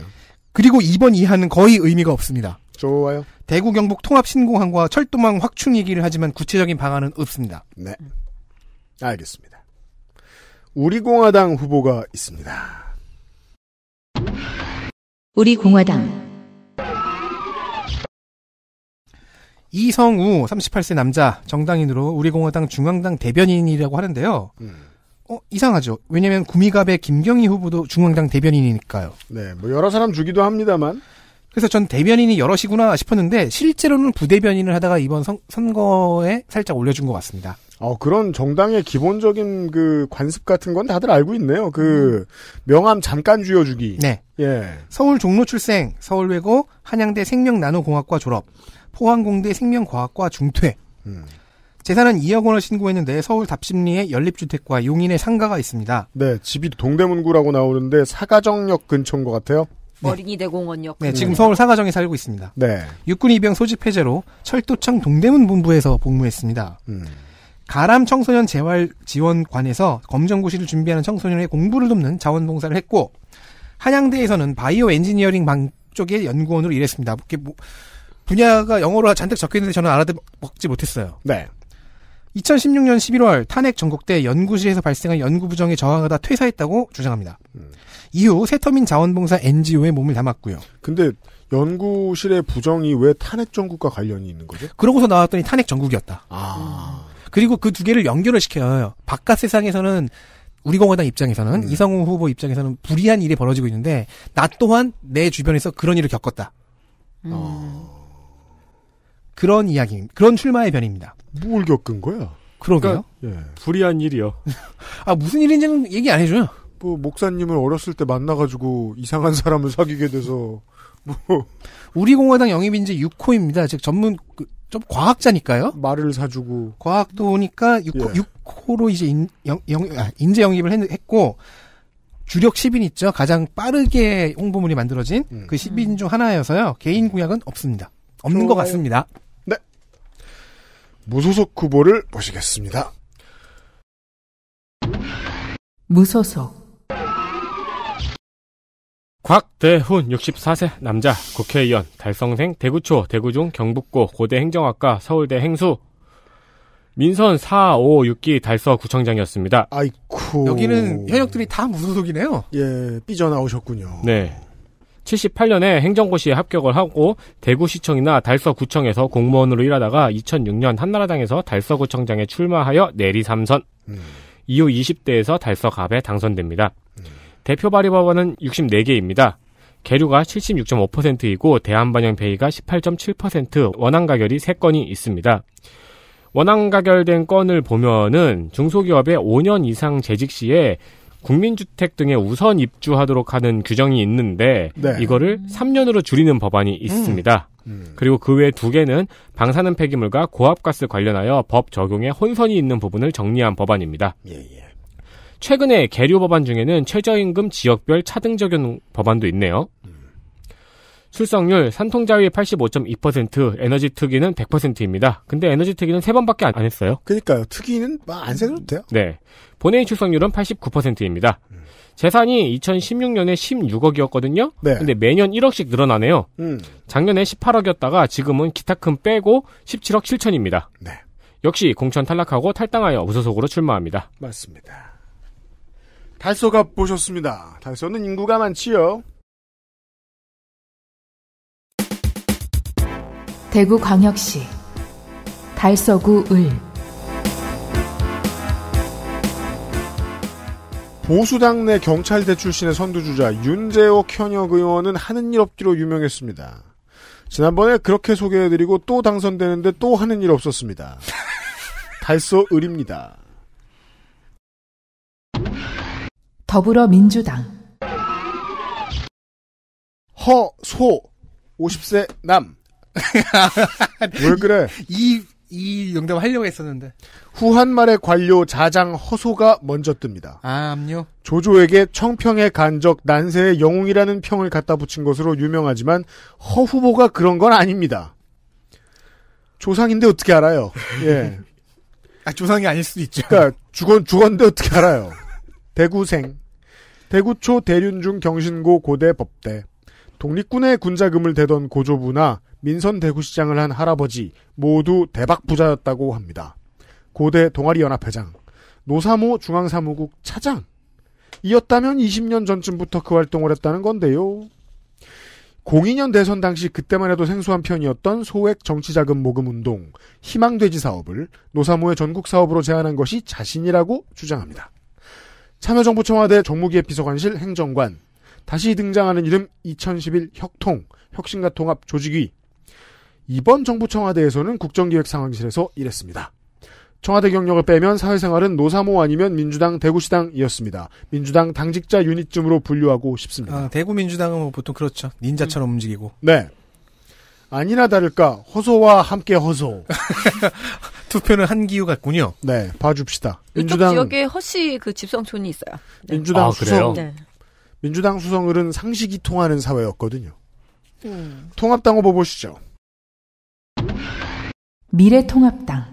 그리고 2번 이하는 거의 의미가 없습니다. 좋아요. 대구 경북 통합 신공항과 철도망 확충얘기를 하지만 구체적인 방안은 없습니다. 네. 알겠습니다. 우리 공화당 후보가 있습니다. 우리 공화당 이성우 38세 남자 정당인으로 우리 공화당 중앙당 대변인이라고 하는데요. 음. 어, 이상하죠. 왜냐면 구미갑의 김경희 후보도 중앙당 대변인이니까요. 네, 뭐 여러 사람 주기도 합니다만. 그래서 전 대변인이 여럿이구나 싶었는데 실제로는 부대변인을 하다가 이번 선, 선거에 살짝 올려준 것 같습니다. 어, 그런 정당의 기본적인 그 관습 같은 건 다들 알고 있네요. 그 음. 명함 잠깐 쥐어주기. 네. 예. 서울 종로 출생, 서울외고, 한양대 생명나노공학과 졸업, 포항공대 생명과학과 중퇴. 음. 재산은 2억 원을 신고했는데 서울 답심리에 연립주택과 용인에 상가가 있습니다. 네, 집이 동대문구라고 나오는데 사가정역 근처인 것 같아요. 네. 어린이 대공원역. 네, 지금 음. 서울 사가정에 살고 있습니다. 네. 육군 입영 소집 해제로 철도청 동대문 본부에서 복무했습니다. 음. 가람 청소년 재활 지원관에서 검정고시를 준비하는 청소년의 공부를 돕는 자원봉사를 했고 한양대에서는 바이오 엔지니어링 방 쪽의 연구원으로 일했습니다. 뭐 분야가 영어로 잔뜩 적혀 있는데 저는 알아듣지 못했어요. 네. 2016년 11월 탄핵 전국대 연구실에서 발생한 연구부정에 저항하다 퇴사했다고 주장합니다. 음. 이후 새터민 자원봉사 NGO에 몸을 담았고요. 근데 연구실의 부정이 왜 탄핵 전국과 관련이 있는 거죠? 그러고서 나왔더니 탄핵 전국이었다. 아. 그리고 그 두 개를 연결을 시켜요. 바깥 세상에서는 우리 공화당 입장에서는 음. 이성우 후보 입장에서는 불이한 일이 벌어지고 있는데 나 또한 내 주변에서 그런 일을 겪었다. 어. 그런 이야기, 그런 출마의 변입니다. 뭘 겪은 거야? 그러게요. 그러니까, 예. 불의한 일이요. 아, 무슨 일인지는 얘기 안 해줘요. 뭐, 목사님을 어렸을 때 만나가지고 이상한 사람을 사귀게 돼서, 뭐. 우리 공화당 영입인 지 6호입니다. 즉, 전문, 그, 좀 과학자니까요. 말을 사주고. 과학도 오니까 6호, 예. 6호로 이제 인, 영, 영, 아, 인재 영입을 했, 했고, 주력 10인 있죠. 가장 빠르게 홍보물이 만들어진 음. 그 10인 중 하나여서요. 개인 공약은 음. 없습니다. 없는 것 같습니다. 무소속 후보를 모시겠습니다. 무소속 곽대훈 64세 남자 국회의원 달성생 대구초 대구중 경북고 고대 행정학과 서울대 행수 민선 4, 5, 6기 달서 구청장이었습니다. 아이쿠 여기는 현역들이 다 무소속이네요. 예 삐져나오셨군요. 네 78년에 행정고시에 합격을 하고 대구시청이나 달서구청에서 공무원으로 일하다가 2006년 한나라당에서 달서구청장에 출마하여 내리 삼선 음. 이후 20대에서 달서갑에 당선됩니다. 음. 대표 발의법안은 64개입니다. 계류가 76.5%이고 대한반영 배의가 18.7%, 원안 가결이 3건이 있습니다. 원안 가결된 건을 보면은 중소기업의 5년 이상 재직 시에 국민주택 등에 우선 입주하도록 하는 규정이 있는데 네. 이거를 3년으로 줄이는 법안이 음. 있습니다. 음. 음. 그리고 그 외 두 개는 방사능 폐기물과 고압가스 관련하여 법 적용에 혼선이 있는 부분을 정리한 법안입니다. 예, 예. 최근에 계류 법안 중에는 최저임금 지역별 차등 적용 법안도 있네요. 음. 출석률 산통자위 85.2%, 에너지 투기는 100%입니다. 근데 에너지 투기는 3번밖에 안, 했어요. 그니까요. 러투기는안 세도 돼요. 네. 본회의 출석률은 89%입니다. 음. 재산이 2016년에 16억이었거든요. 네. 근데 매년 1억씩 늘어나네요. 음. 작년에 18억이었다가 지금은 기타금 빼고 17억 7천입니다. 네. 역시 공천 탈락하고 탈당하여 무소속으로 출마합니다. 맞습니다. 달소가 보셨습니다. 달소는 인구가 많지요. 대구광역시 달서구 을 보수당 내 경찰대 출신의 선두주자 윤재호 현역 의원은 하는 일 없기로 유명했습니다. 지난번에 그렇게 소개해드리고 또 당선되는데 또 하는 일 없었습니다. 달서 을입니다. 더불어민주당 허소 50세 남 왜 그래? 이, 이 영답 하려고 했었는데. 후한말의 관료 자장 허소가 먼저 뜹니다. 아, 압류? 조조에게 청평의 간적 난세의 영웅이라는 평을 갖다 붙인 것으로 유명하지만 허 후보가 그런 건 아닙니다. 조상인데 어떻게 알아요? 예. 아, 조상이 아닐 수도 있죠. 그러니까 주건 주건데 어떻게 알아요? 대구생. 대구초 대륜중 경신고 고대 법대. 독립군의 군자금을 대던 고조부나 민선 대구시장을 한 할아버지 모두 대박 부자였다고 합니다. 고대 동아리연합회장, 노사모 중앙사무국 차장. 이었다면 20년 전쯤부터 그 활동을 했다는 건데요. 02년 대선 당시 그때만 해도 생소한 편이었던 소액 정치자금 모금 운동, 희망돼지 사업을 노사모의 전국 사업으로 제안한 것이 자신이라고 주장합니다. 참여정부 청와대 정무기획 비서관실 행정관, 다시 등장하는 이름 2011 혁통, 혁신과 통합 조직위, 이번 정부 청와대에서는 국정기획 상황실에서 일했습니다. 청와대 경력을 빼면 사회생활은 노사모 아니면 민주당 대구시당이었습니다. 민주당 당직자 유닛쯤으로 분류하고 싶습니다. 아, 대구 민주당은 뭐 보통 그렇죠. 닌자처럼 음. 움직이고. 네. 아니나 다를까 허소와 함께 허소. 투표는 한기우 같군요. 네, 봐줍시다. 민주당 지역에 허씨 그 집성촌이 있어요. 네. 민주당 아, 수성. 네. 민주당 수성을은 상식이 통하는 사회였거든요. 음. 통합당 후보 보시죠. 미래통합당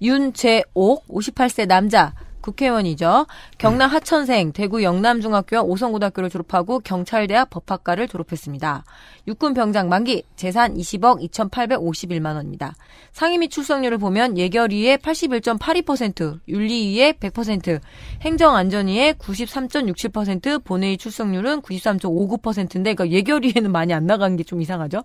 윤재옥 58세 남자 국회의원이죠. 경남 네. 하천생, 대구 영남중학교와 오성고등학교를 졸업하고 경찰대학 법학과를 졸업했습니다. 육군 병장 만기, 재산 20억 2,851만 원입니다. 상위 임 출석률을 보면 예결위의 81.82%, 윤리위의 100%, 행정안전위의 93.67%, 본회의 출석률은 93.59%인데, 그러니까 예결위에는 많이 안 나간 게 좀 이상하죠.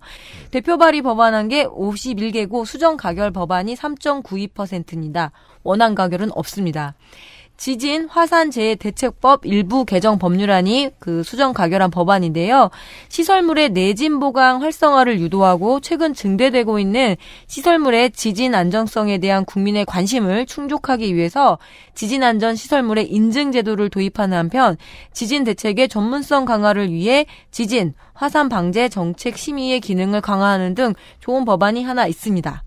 대표 발의 법안한 게 51개고 수정 가결 법안이 3.92%입니다. 원안 가결은 없습니다. 지진 화산재해 대책법 일부 개정 법률안이 그 수정 가결한 법안인데요. 시설물의 내진 보강 활성화를 유도하고 최근 증대되고 있는 시설물의 지진 안정성에 대한 국민의 관심을 충족하기 위해서 지진 안전 시설물의 인증 제도를 도입하는 한편 지진 대책의 전문성 강화를 위해 지진 화산 방제 정책 심의의 기능을 강화하는 등 좋은 법안이 하나 있습니다.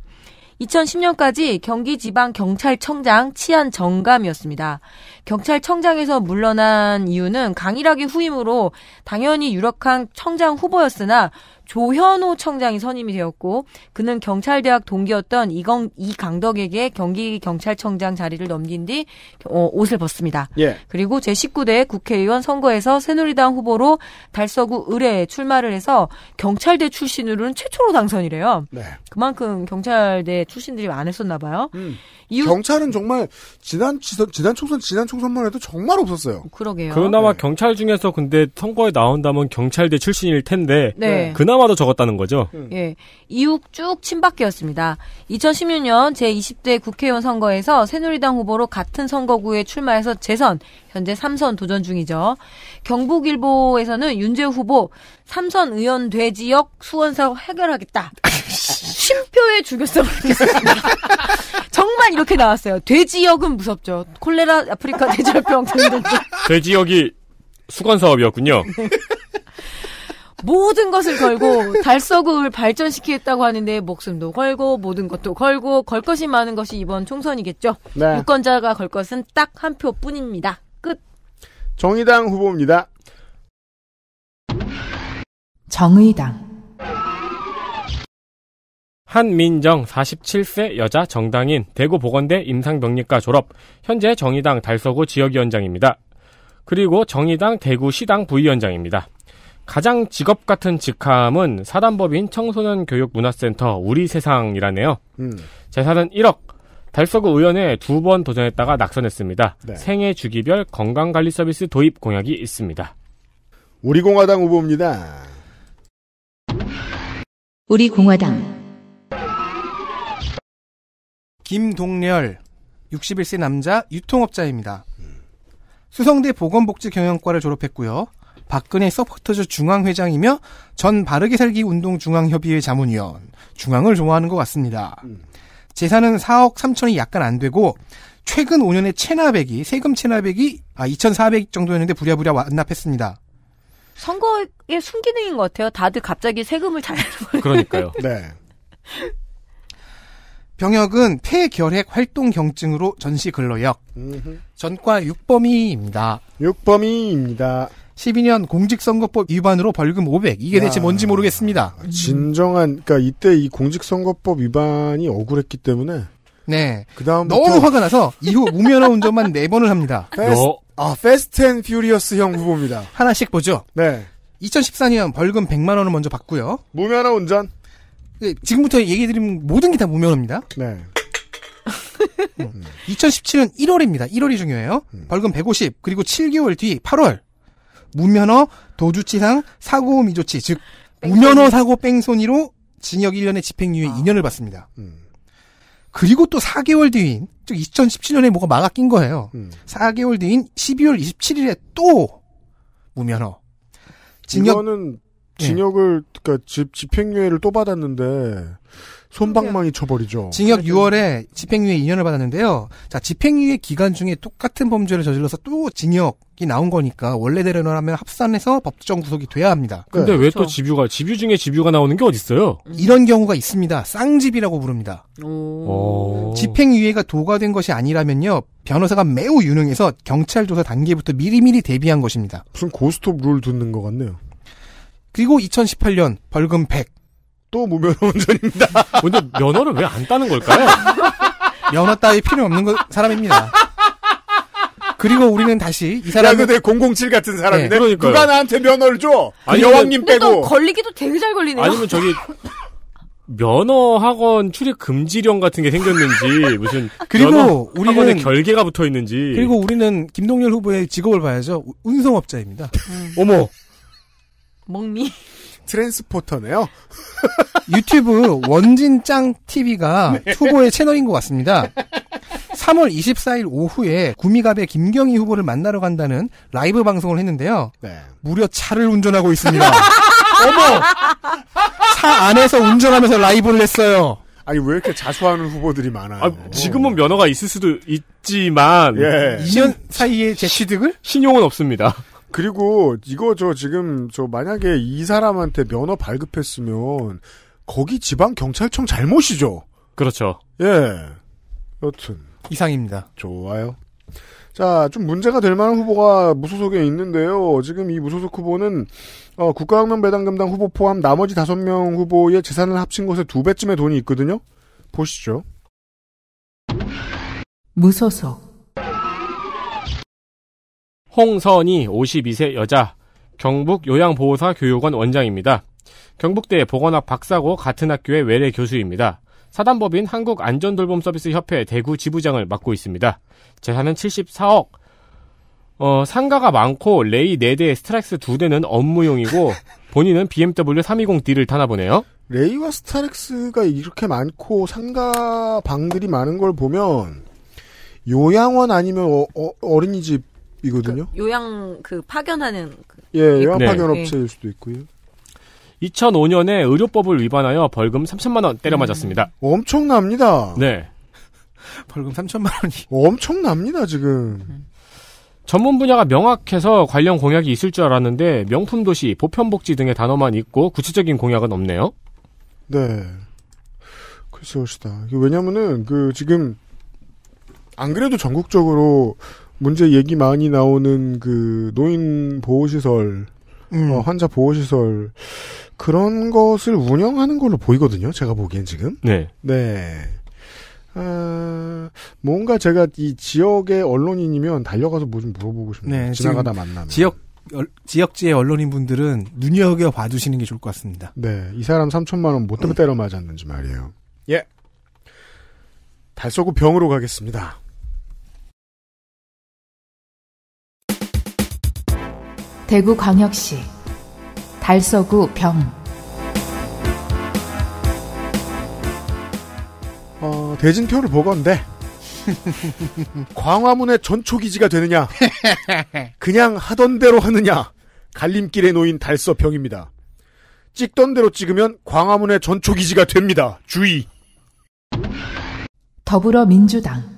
2010년까지 경기지방경찰청장 치안정감이었습니다. 경찰청장에서 물러난 이유는 강일학의 후임으로 당연히 유력한 청장 후보였으나 조현호 청장이 선임이 되었고 그는 경찰대학 동기였던 이강, 이강덕에게 경기경찰청장 자리를 넘긴 뒤 어, 옷을 벗습니다. 예. 그리고 제19대 국회의원 선거에서 새누리당 후보로 달서구 의뢰에 출마를 해서 경찰대 출신으로는 최초로 당선이래요. 네. 그만큼 경찰대 출신들이 많았었나 봐요. 음. 이후... 경찰은 정말 지난 지선, 지난 총선 지난 총선 총선만 해도 정말 없었어요. 그러게요. 그나마 네. 경찰 중에서 근데 선거에 나온다면 경찰대 출신일 텐데 네. 그나마도 적었다는 거죠. 음. 예. 네. 이육 쭉 친박계였습니다. 2016년 제20대 국회의원 선거에서 새누리당 후보로 같은 선거구에 출마해서 재선, 현재 3선 도전 중이죠. 경북일보에서는 윤재 후보 3선 의원 돼 지역 수원사업 해결하겠다. 쉼표의 주교성을 느꼈습니다. 정말 이렇게 나왔어요. 돼지역은 무섭죠. 콜레라 아프리카 돼지열병 등등등. 돼지역이 수건 사업이었군요. 모든 것을 걸고 달서구를 발전시키겠다고 하는데 목숨도 걸고 모든 것도 걸고 걸 것이 많은 것이 이번 총선이겠죠. 네. 유권자가 걸 것은 딱 한 표뿐입니다. 끝. 정의당 후보입니다. 정의당 한민정 47세 여자 정당인 대구보건대 임상병리과 졸업 현재 정의당 달서구 지역위원장입니다. 그리고 정의당 대구시당 부위원장입니다. 가장 직업 같은 직함은 사단법인 청소년교육문화센터 우리세상이라네요. 음. 재산은 1억. 달서구 의원에 두 번 도전했다가 낙선했습니다. 네. 생애 주기별 건강관리서비스 도입 공약이 있습니다. 우리공화당 후보입니다. 우리공화당 김동렬 61세 남자 유통업자입니다. 수성대 보건복지 경영과를 졸업했고요. 박근혜 서포터즈 중앙회장이며 전 바르게 살기 운동 중앙협의회 자문위원. 중앙을 좋아하는 것 같습니다. 재산은 4억 3천이 약간 안 되고 최근 5년에 체납액이 세금 체납액이 아, 2,400 정도였는데 부랴부랴 완납했습니다. 선거의 순기능인 것 같아요. 다들 갑자기 세금을 잘 그러니까요. 네. 병역은 폐결핵 활동 경증으로 전시 근로역. 전과 6범위입니다. 6범위입니다. 12년 공직선거법 위반으로 벌금 500. 이게 야. 대체 뭔지 모르겠습니다. 아, 진정한 그러니까 이때 이 공직선거법 위반이 억울했기 때문에 네. 그다음 부 너무 화가 나서 이후 무면허 운전만 4번을 합니다. 패스 아, 페스트 앤 퓨리어스형 후보입니다. 하나씩 보죠. 네. 2014년 벌금 100만 원을 먼저 받고요. 무면허 운전. 예, 지금부터 얘기해드리면 모든 게 다 무면허입니다. 네. 2017년 음. 1월입니다. 1월이 중요해요. 음. 벌금 150 그리고 7개월 뒤 8월 무면허 도주치상 사고 미조치 즉 무면허 사고 뺑소니로 징역 1년에 집행유예 아. 2년을 받습니다. 음. 그리고 또 4개월 뒤인 즉 2017년에 뭐가 막아 낀 거예요. 음. 4개월 뒤인 12월 27일에 또 무면허 징역 이거는 예. 징역을 그니까집행유예를또 받았는데 손방망이 쳐버리죠. 징역 6월에 집행유예 2년을 받았는데요. 자 집행유예 기간 중에 똑같은 범죄를 저질러서 또 징역이 나온 거니까 원래대로라면 합산해서 법정 구속이 돼야 합니다. 네. 근데 네. 왜또 그렇죠. 집유가 집유 중에 집유가 나오는 게어딨어요 이런 경우가 있습니다. 쌍집이라고 부릅니다. 오. 어. 집행유예가 도과된 것이 아니라면요. 변호사가 매우 유능해서 경찰 조사 단계부터 미리미리 대비한 것입니다. 무슨 고스톱 룰 듣는 것 같네요. 그리고 2018년 벌금 100. 또 무면허 운전입니다. 근데 면허를 왜 안 따는 걸까요? 면허 따위 필요 없는 거, 사람입니다. 그리고 우리는 다시 이 사람. 야, 근007 같은 사람인데. 네, 누가 나한테 면허를 줘? 그 아니, 여왕님 빼고. 걸리기도 되게 잘 걸리네요. 아니면 저기 면허 학원 출입 금지령 같은 게 생겼는지 무슨 그리고 우리는 학원에 결계가 붙어 있는지 그리고 우리는 김동률 후보의 직업을 봐야죠 운송업자입니다. 음. 어머 먹미. 트랜스포터네요. 유튜브 원진짱 TV가 네. 투보의 채널인 것 같습니다. 3월 24일 오후에 구미갑의 김경희 후보를 만나러 간다는 라이브 방송을 했는데요. 네. 무려 차를 운전하고 있습니다. 어머! 차 안에서 운전하면서 라이브를 했어요. 아니 왜 이렇게 자수하는 후보들이 많아요? 아, 지금은 면허가 있을 수도 있지만 예. 2년 사이에 재 취득을? 신용은 없습니다. 그리고 이거 저 지금 저 만약에 이 사람한테 면허 발급했으면 거기 지방 경찰청 잘못이죠. 그렇죠. 예. 여튼 이상입니다. 좋아요. 자, 좀 문제가 될 만한 후보가 무소속에 있는데요. 지금 이 무소속 후보는 어, 국가학명 배당금당 후보 포함 나머지 다섯 명 후보의 재산을 합친 것에 두 배쯤의 돈이 있거든요. 보시죠. 무소속 홍선희 52세 여자 경북 요양보호사 교육원 원장입니다. 경북대 보건학 박사고 같은 학교의 외래 교수입니다. 사단법인 한국안전돌봄서비스협회 대구 지부장을 맡고 있습니다. 재산은 74억. 어, 상가가 많고 레이 4대, 스트렉스 2대는 업무용이고 본인은 BMW 320D를 타나 보네요. 레이와 스타렉스가 이렇게 많고 상가 방들이 많은 걸 보면 요양원 아니면 어, 어 린이집 이거든요. 그 요양 그 파견하는 그 예, 예. 요양 네. 파견 업체일 예. 수도 있고요. 2005년에 의료법을 위반하여 벌금 3천만 원 때려 음. 맞았습니다. 음, 엄청납니다. 네. 벌금 3천만 원이 엄청납니다, 지금. 전문 분야가 명확해서 관련 공약이 있을 줄 알았는데 명품 도시, 보편 복지 등의 단어만 있고 구체적인 공약은 없네요. 네. 글쎄, 시다 왜냐면은 그 지금 안 그래도 전국적으로 문제 얘기 많이 나오는 그 노인 보호시설, 음. 어, 환자 보호시설 그런 것을 운영하는 걸로 보이거든요. 제가 보기엔 지금. 네. 네. 아, 뭔가 제가 이 지역의 언론인이면 달려가서 뭐 좀 물어보고 싶네요. 네, 지나가다 만나면. 지역 어, 지역지의 언론인 분들은 눈여겨 봐주시는 게 좋을 것 같습니다. 네, 이 사람 3천만 원뭐 때문에 때려 맞았는지 말이에요. 예, 달서구 병으로 가겠습니다. 대구광역시 달서구 병 어, 대진표를 보건데 광화문의 전초기지가 되느냐 그냥 하던 대로 하느냐 갈림길에 놓인 달서병입니다. 찍던 대로 찍으면 광화문의 전초기지가 됩니다. 주의. 더불어민주당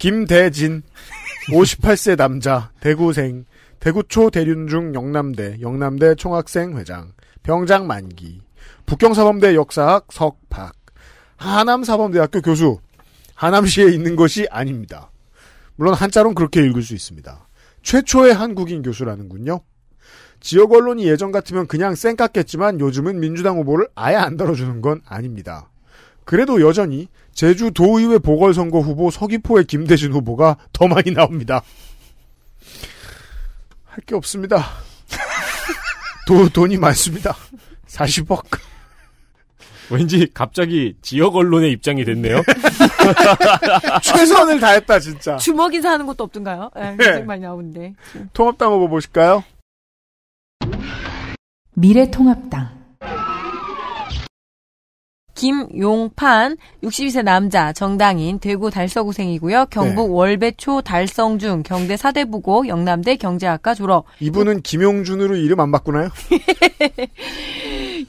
김대진 58세 남자, 대구생, 대구초 대륜중 영남대, 영남대 총학생 회장, 병장 만기, 북경사범대 역사학 석박, 하남사범대학교 교수, 하남시에 있는 것이 아닙니다. 물론 한자론 그렇게 읽을 수 있습니다. 최초의 한국인 교수라는군요. 지역 언론이 예전 같으면 그냥 쌩 깠겠지만 요즘은 민주당 후보를 아예 안다어주는건 아닙니다. 그래도 여전히 제주도의회 보궐선거 후보 서귀포의 김대진 후보가 더 많이 나옵니다. 할 게 없습니다. 도, 돈이 많습니다. 40억. 왠지 갑자기 지역 언론의 입장이 됐네요. 최선을 다했다 진짜. 주먹 인사하는 것도 없던가요? 예, 네, 굉장히 많이 나오는데. 통합당 후보 보실까요? 미래통합당 김용판 62세 남자 정당인 대구 달서구생이고요. 경북 네. 월배초 달성중 경대 사대부고 영남대 경제학과 졸업. 이분은 김용준으로 이름 안 바꾸나요?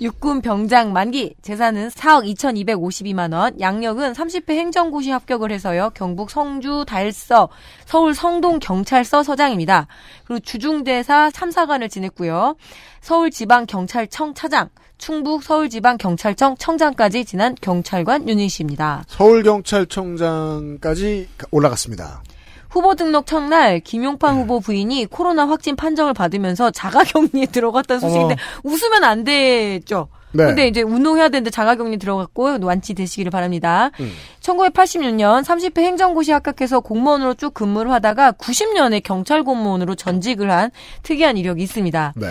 육군 병장 만기 재산은 4억 2,252만 원. 양력은 30회 행정고시 합격을 해서요. 경북 성주 달서 서울 성동 경찰서 서장입니다. 그리고 주중대사 3사관을 지냈고요. 서울 지방 경찰청 차장 충북 서울지방경찰청 청장까지 지난 경찰관 유씨입니다 서울경찰청장까지 올라갔습니다. 후보 등록 첫날 김용판 네. 후보 부인이 코로나 확진 판정을 받으면서 자가격리에 들어갔다는 소식인데 어 웃으면 안 되죠. 네. 근데 이제 운동해야 되는데 자가격리 들어갔고 완치되시기를 바랍니다. 음. 1986년 30회 행정고시 합격해서 공무원으로 쭉 근무를 하다가 90년에 경찰 공무원으로 전직을 한 특이한 이력이 있습니다. 네.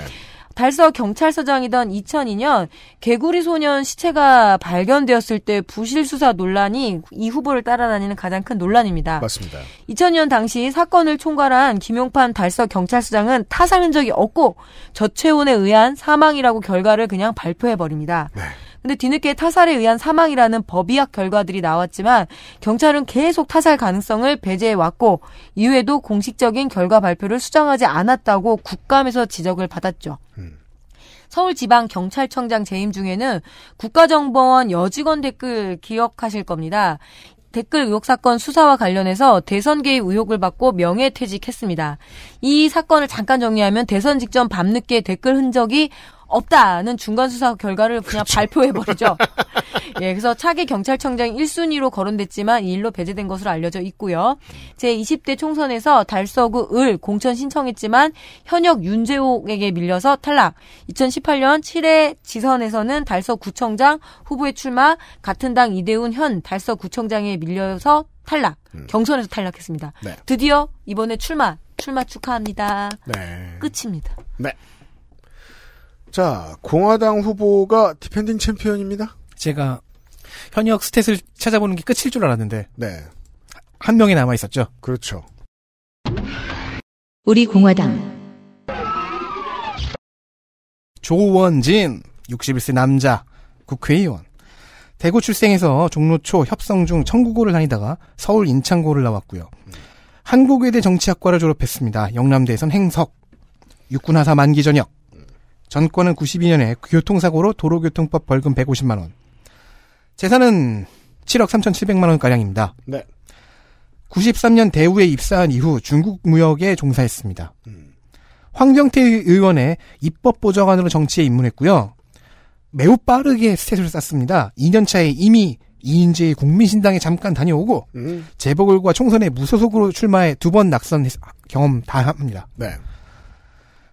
달서 경찰서장이던 2002년 개구리 소년 시체가 발견되었을 때 부실 수사 논란이 이 후보를 따라다니는 가장 큰 논란입니다. 맞습니다. 2000년 당시 사건을 총괄한 김용판 달서 경찰서장은 타살 흔적이 없고 저체온에 의한 사망이라고 결과를 그냥 발표해 버립니다. 네. 근데 뒤늦게 타살에 의한 사망이라는 법의학 결과들이 나왔지만 경찰은 계속 타살 가능성을 배제해 왔고 이후에도 공식적인 결과 발표를 수정하지 않았다고 국감에서 지적을 받았죠. 음. 서울지방경찰청장 재임 중에는 국가정보원 여직원 댓글 기억하실 겁니다. 댓글 의혹 사건 수사와 관련해서 대선 개입 의혹을 받고 명예퇴직했습니다. 이 사건을 잠깐 정리하면 대선 직전 밤늦게 댓글 흔적이 없다는 중간 수사 결과를 그냥 그렇죠. 발표해 버리죠. 예, 그래서 차기 경찰청장 1순위로 거론됐지만 이 일로 배제된 것으로 알려져 있고요. 제 20대 총선에서 달서구 을 공천 신청했지만 현역 윤재옥에게 밀려서 탈락. 2018년 7회 지선에서는 달서구청장 후보에 출마 같은 당 이대훈 현 달서구청장에 밀려서 탈락. 음. 경선에서 탈락했습니다. 네. 드디어 이번에 출마 출마 축하합니다. 네. 끝입니다. 네. 자, 공화당 후보가 디펜딩 챔피언입니다. 제가 현역 스탯을 찾아보는 게 끝일 줄 알았는데. 네. 한 명이 남아 있었죠. 그렇죠. 우리 공화당 조원진 61세 남자 국회의원 대구 출생에서 종로초 협성중 청구고를 다니다가 서울 인창고를 나왔고요. 한국외대 정치학과를 졸업했습니다. 영남대에선 행석 육군하사 만기 전역 전권은 92년에 교통사고로 도로교통법 벌금 150만 원. 재산은 7억 3,700만 원가량입니다. 네. 93년 대우에 입사한 이후 중국 무역에 종사했습니다. 음. 황경태 의원의 입법보좌관으로 정치에 입문했고요. 매우 빠르게 스탯을 쌓습니다. 2년 차에 이미 이인재의 국민신당에 잠깐 다녀오고 음. 재보궐과 총선에 무소속으로 출마해 두 번 낙선 경험 다 합니다. 네.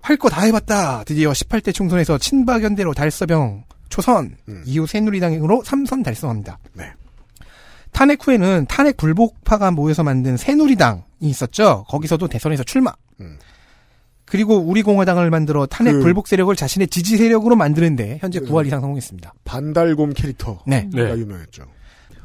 할거다 해봤다. 드디어 18대 총선에서 친박연대로 달서병 초선 음. 이후 새누리당으로 3선 달성합니다. 네. 탄핵 후에는 탄핵 불복파가 모여서 만든 새누리당이 있었죠. 거기서도 대선에서 출마. 음. 그리고 우리공화당을 만들어 탄핵 그 불복 세력을 자신의 지지 세력으로 만드는데 현재 그 9할 이상 성공했습니다. 반달곰 캐릭터가 네. 네. 네. 유명했죠.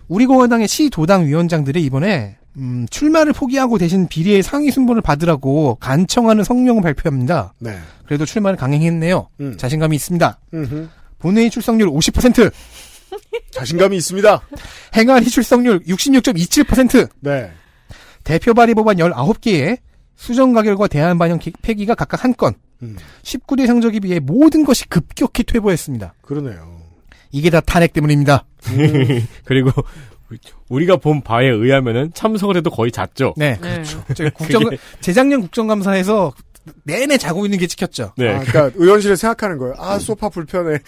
우리공화당의 시도당 위원장들이 이번에 음, 출마를 포기하고 대신 비리의 상위 순번을 받으라고 간청하는 성명을 발표합니다. 네. 그래도 출마를 강행했네요. 음. 자신감이 있습니다. 음흠. 본회의 출석률 50%. 자신감이 있습니다. 행안위 출석률 66.27%. 네. 대표 발의 법안 19개에 수정 가결과 대안 반영 폐기가 각각 한 건. 음. 19대 성적에 비해 모든 것이 급격히 퇴보했습니다. 그러네요. 이게 다 탄핵 때문입니다. 음. 그리고 그렇죠. 우리가 본 바에 의하면은 참석을 해도 거의 잤죠. 네, 네. 그렇죠. 네. 국정 재작년 국정감사에서 내내 자고 있는 게 찍혔죠. 네, 아, 그러니까 의원실을 생각하는 거예요. 아 소파 불편해.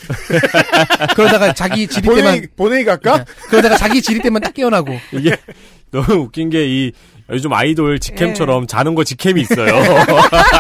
그러다가 자기 지리 때만 본회의, 본회의 갈까? 네. 그러다가 자기 지리 때만 딱 깨어나고. 이게 너무 웃긴 게이 요즘 아이돌 직캠처럼 네. 자는 거 직캠이 있어요.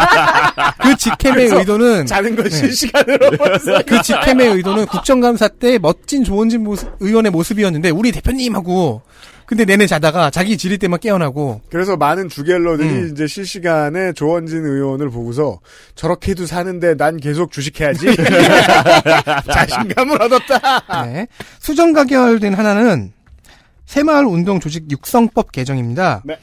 그 직캠의 의도는 자는 거 네. 실시간으로 네. 그 직캠의 의도는 국정감사 때 멋진 조원진 모습, 의원의 모습이었는데 우리 대표님하고 근데 내내 자다가 자기 지리 때만 깨어나고 그래서 많은 주갤러들이 음. 이제 실시간에 조원진 의원을 보고서 저렇게도 사는데 난 계속 주식해야지 자신감을 얻었다. 네. 수정 가결된 하나는 새마을 운동 조직 육성법 개정입니다. 네.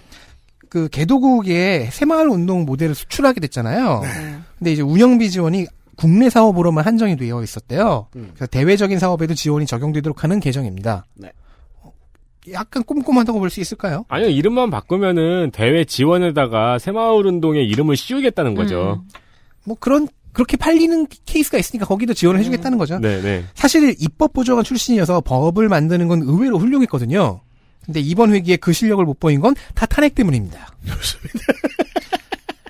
그 개도국의 새마을 운동 모델을 수출하게 됐잖아요. 네. 네. 근데 이제 운영비 지원이 국내 사업으로만 한정이 되어 있었대요. 음. 그래서 대외적인 사업에도 지원이 적용되도록 하는 개정입니다. 네. 어, 약간 꼼꼼하다고 볼 수 있을까요? 아니요, 이름만 바꾸면은 대외 지원에다가 새마을 운동의 이름을 씌우겠다는 거죠. 음. 뭐 그런 그렇게 팔리는 케이스가 있으니까 거기도 지원을 음. 해주겠다는 거죠. 네네. 네. 사실 입법 보조관 출신이어서 법을 만드는 건 의외로 훌륭했거든요. 근데 이번 회기에 그 실력을 못 보인 건 다 탄핵 때문입니다.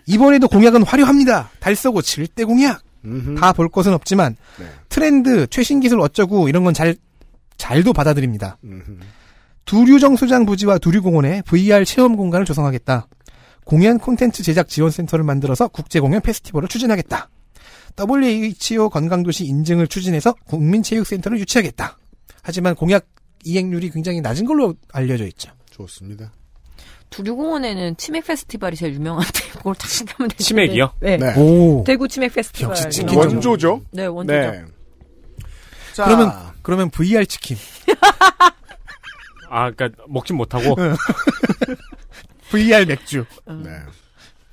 이번에도 공약은 화려합니다. 달서고 질대 공약. 다 볼 것은 없지만 네. 트렌드, 최신 기술 어쩌고 이런 건 잘 잘도 받아들입니다. 두류정 수장 부지와 두류공원에 VR 체험 공간을 조성하겠다. 공연 콘텐츠 제작 지원 센터를 만들어서 국제 공연 페스티벌을 추진하겠다. WHO 건강도시 인증을 추진해서 국민체육센터를 유치하겠다. 하지만 공약 이행률이 굉장히 낮은 걸로 알려져 있죠. 좋습니다. 두류공원에는 치맥 페스티벌이 제일 유명한데 그걸 찾아가면 되죠. 치맥이요? 네. 네. 대구 치맥 페스티벌. 역시 치킨 네. 원조죠. 네, 원조죠. 네. 자. 그러면 그러면 VR 치킨. 아, 그니까 먹진 못하고 VR 맥주. 어. 네.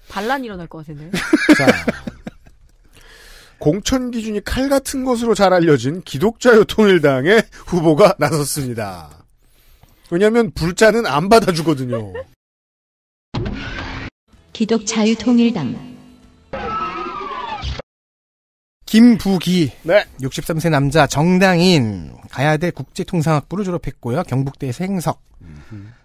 반란 일어날 것 같은데. 자. 공천 기준이 칼 같은 것으로 잘 알려진 기독자유 통일당의 후보가 나섰습니다. 왜냐하면 불자는 안 받아주거든요. 기독자유 통일당 김부기 네. 63세 남자 정당인 가야대 국제통상학부를 졸업했고요. 경북대 생석.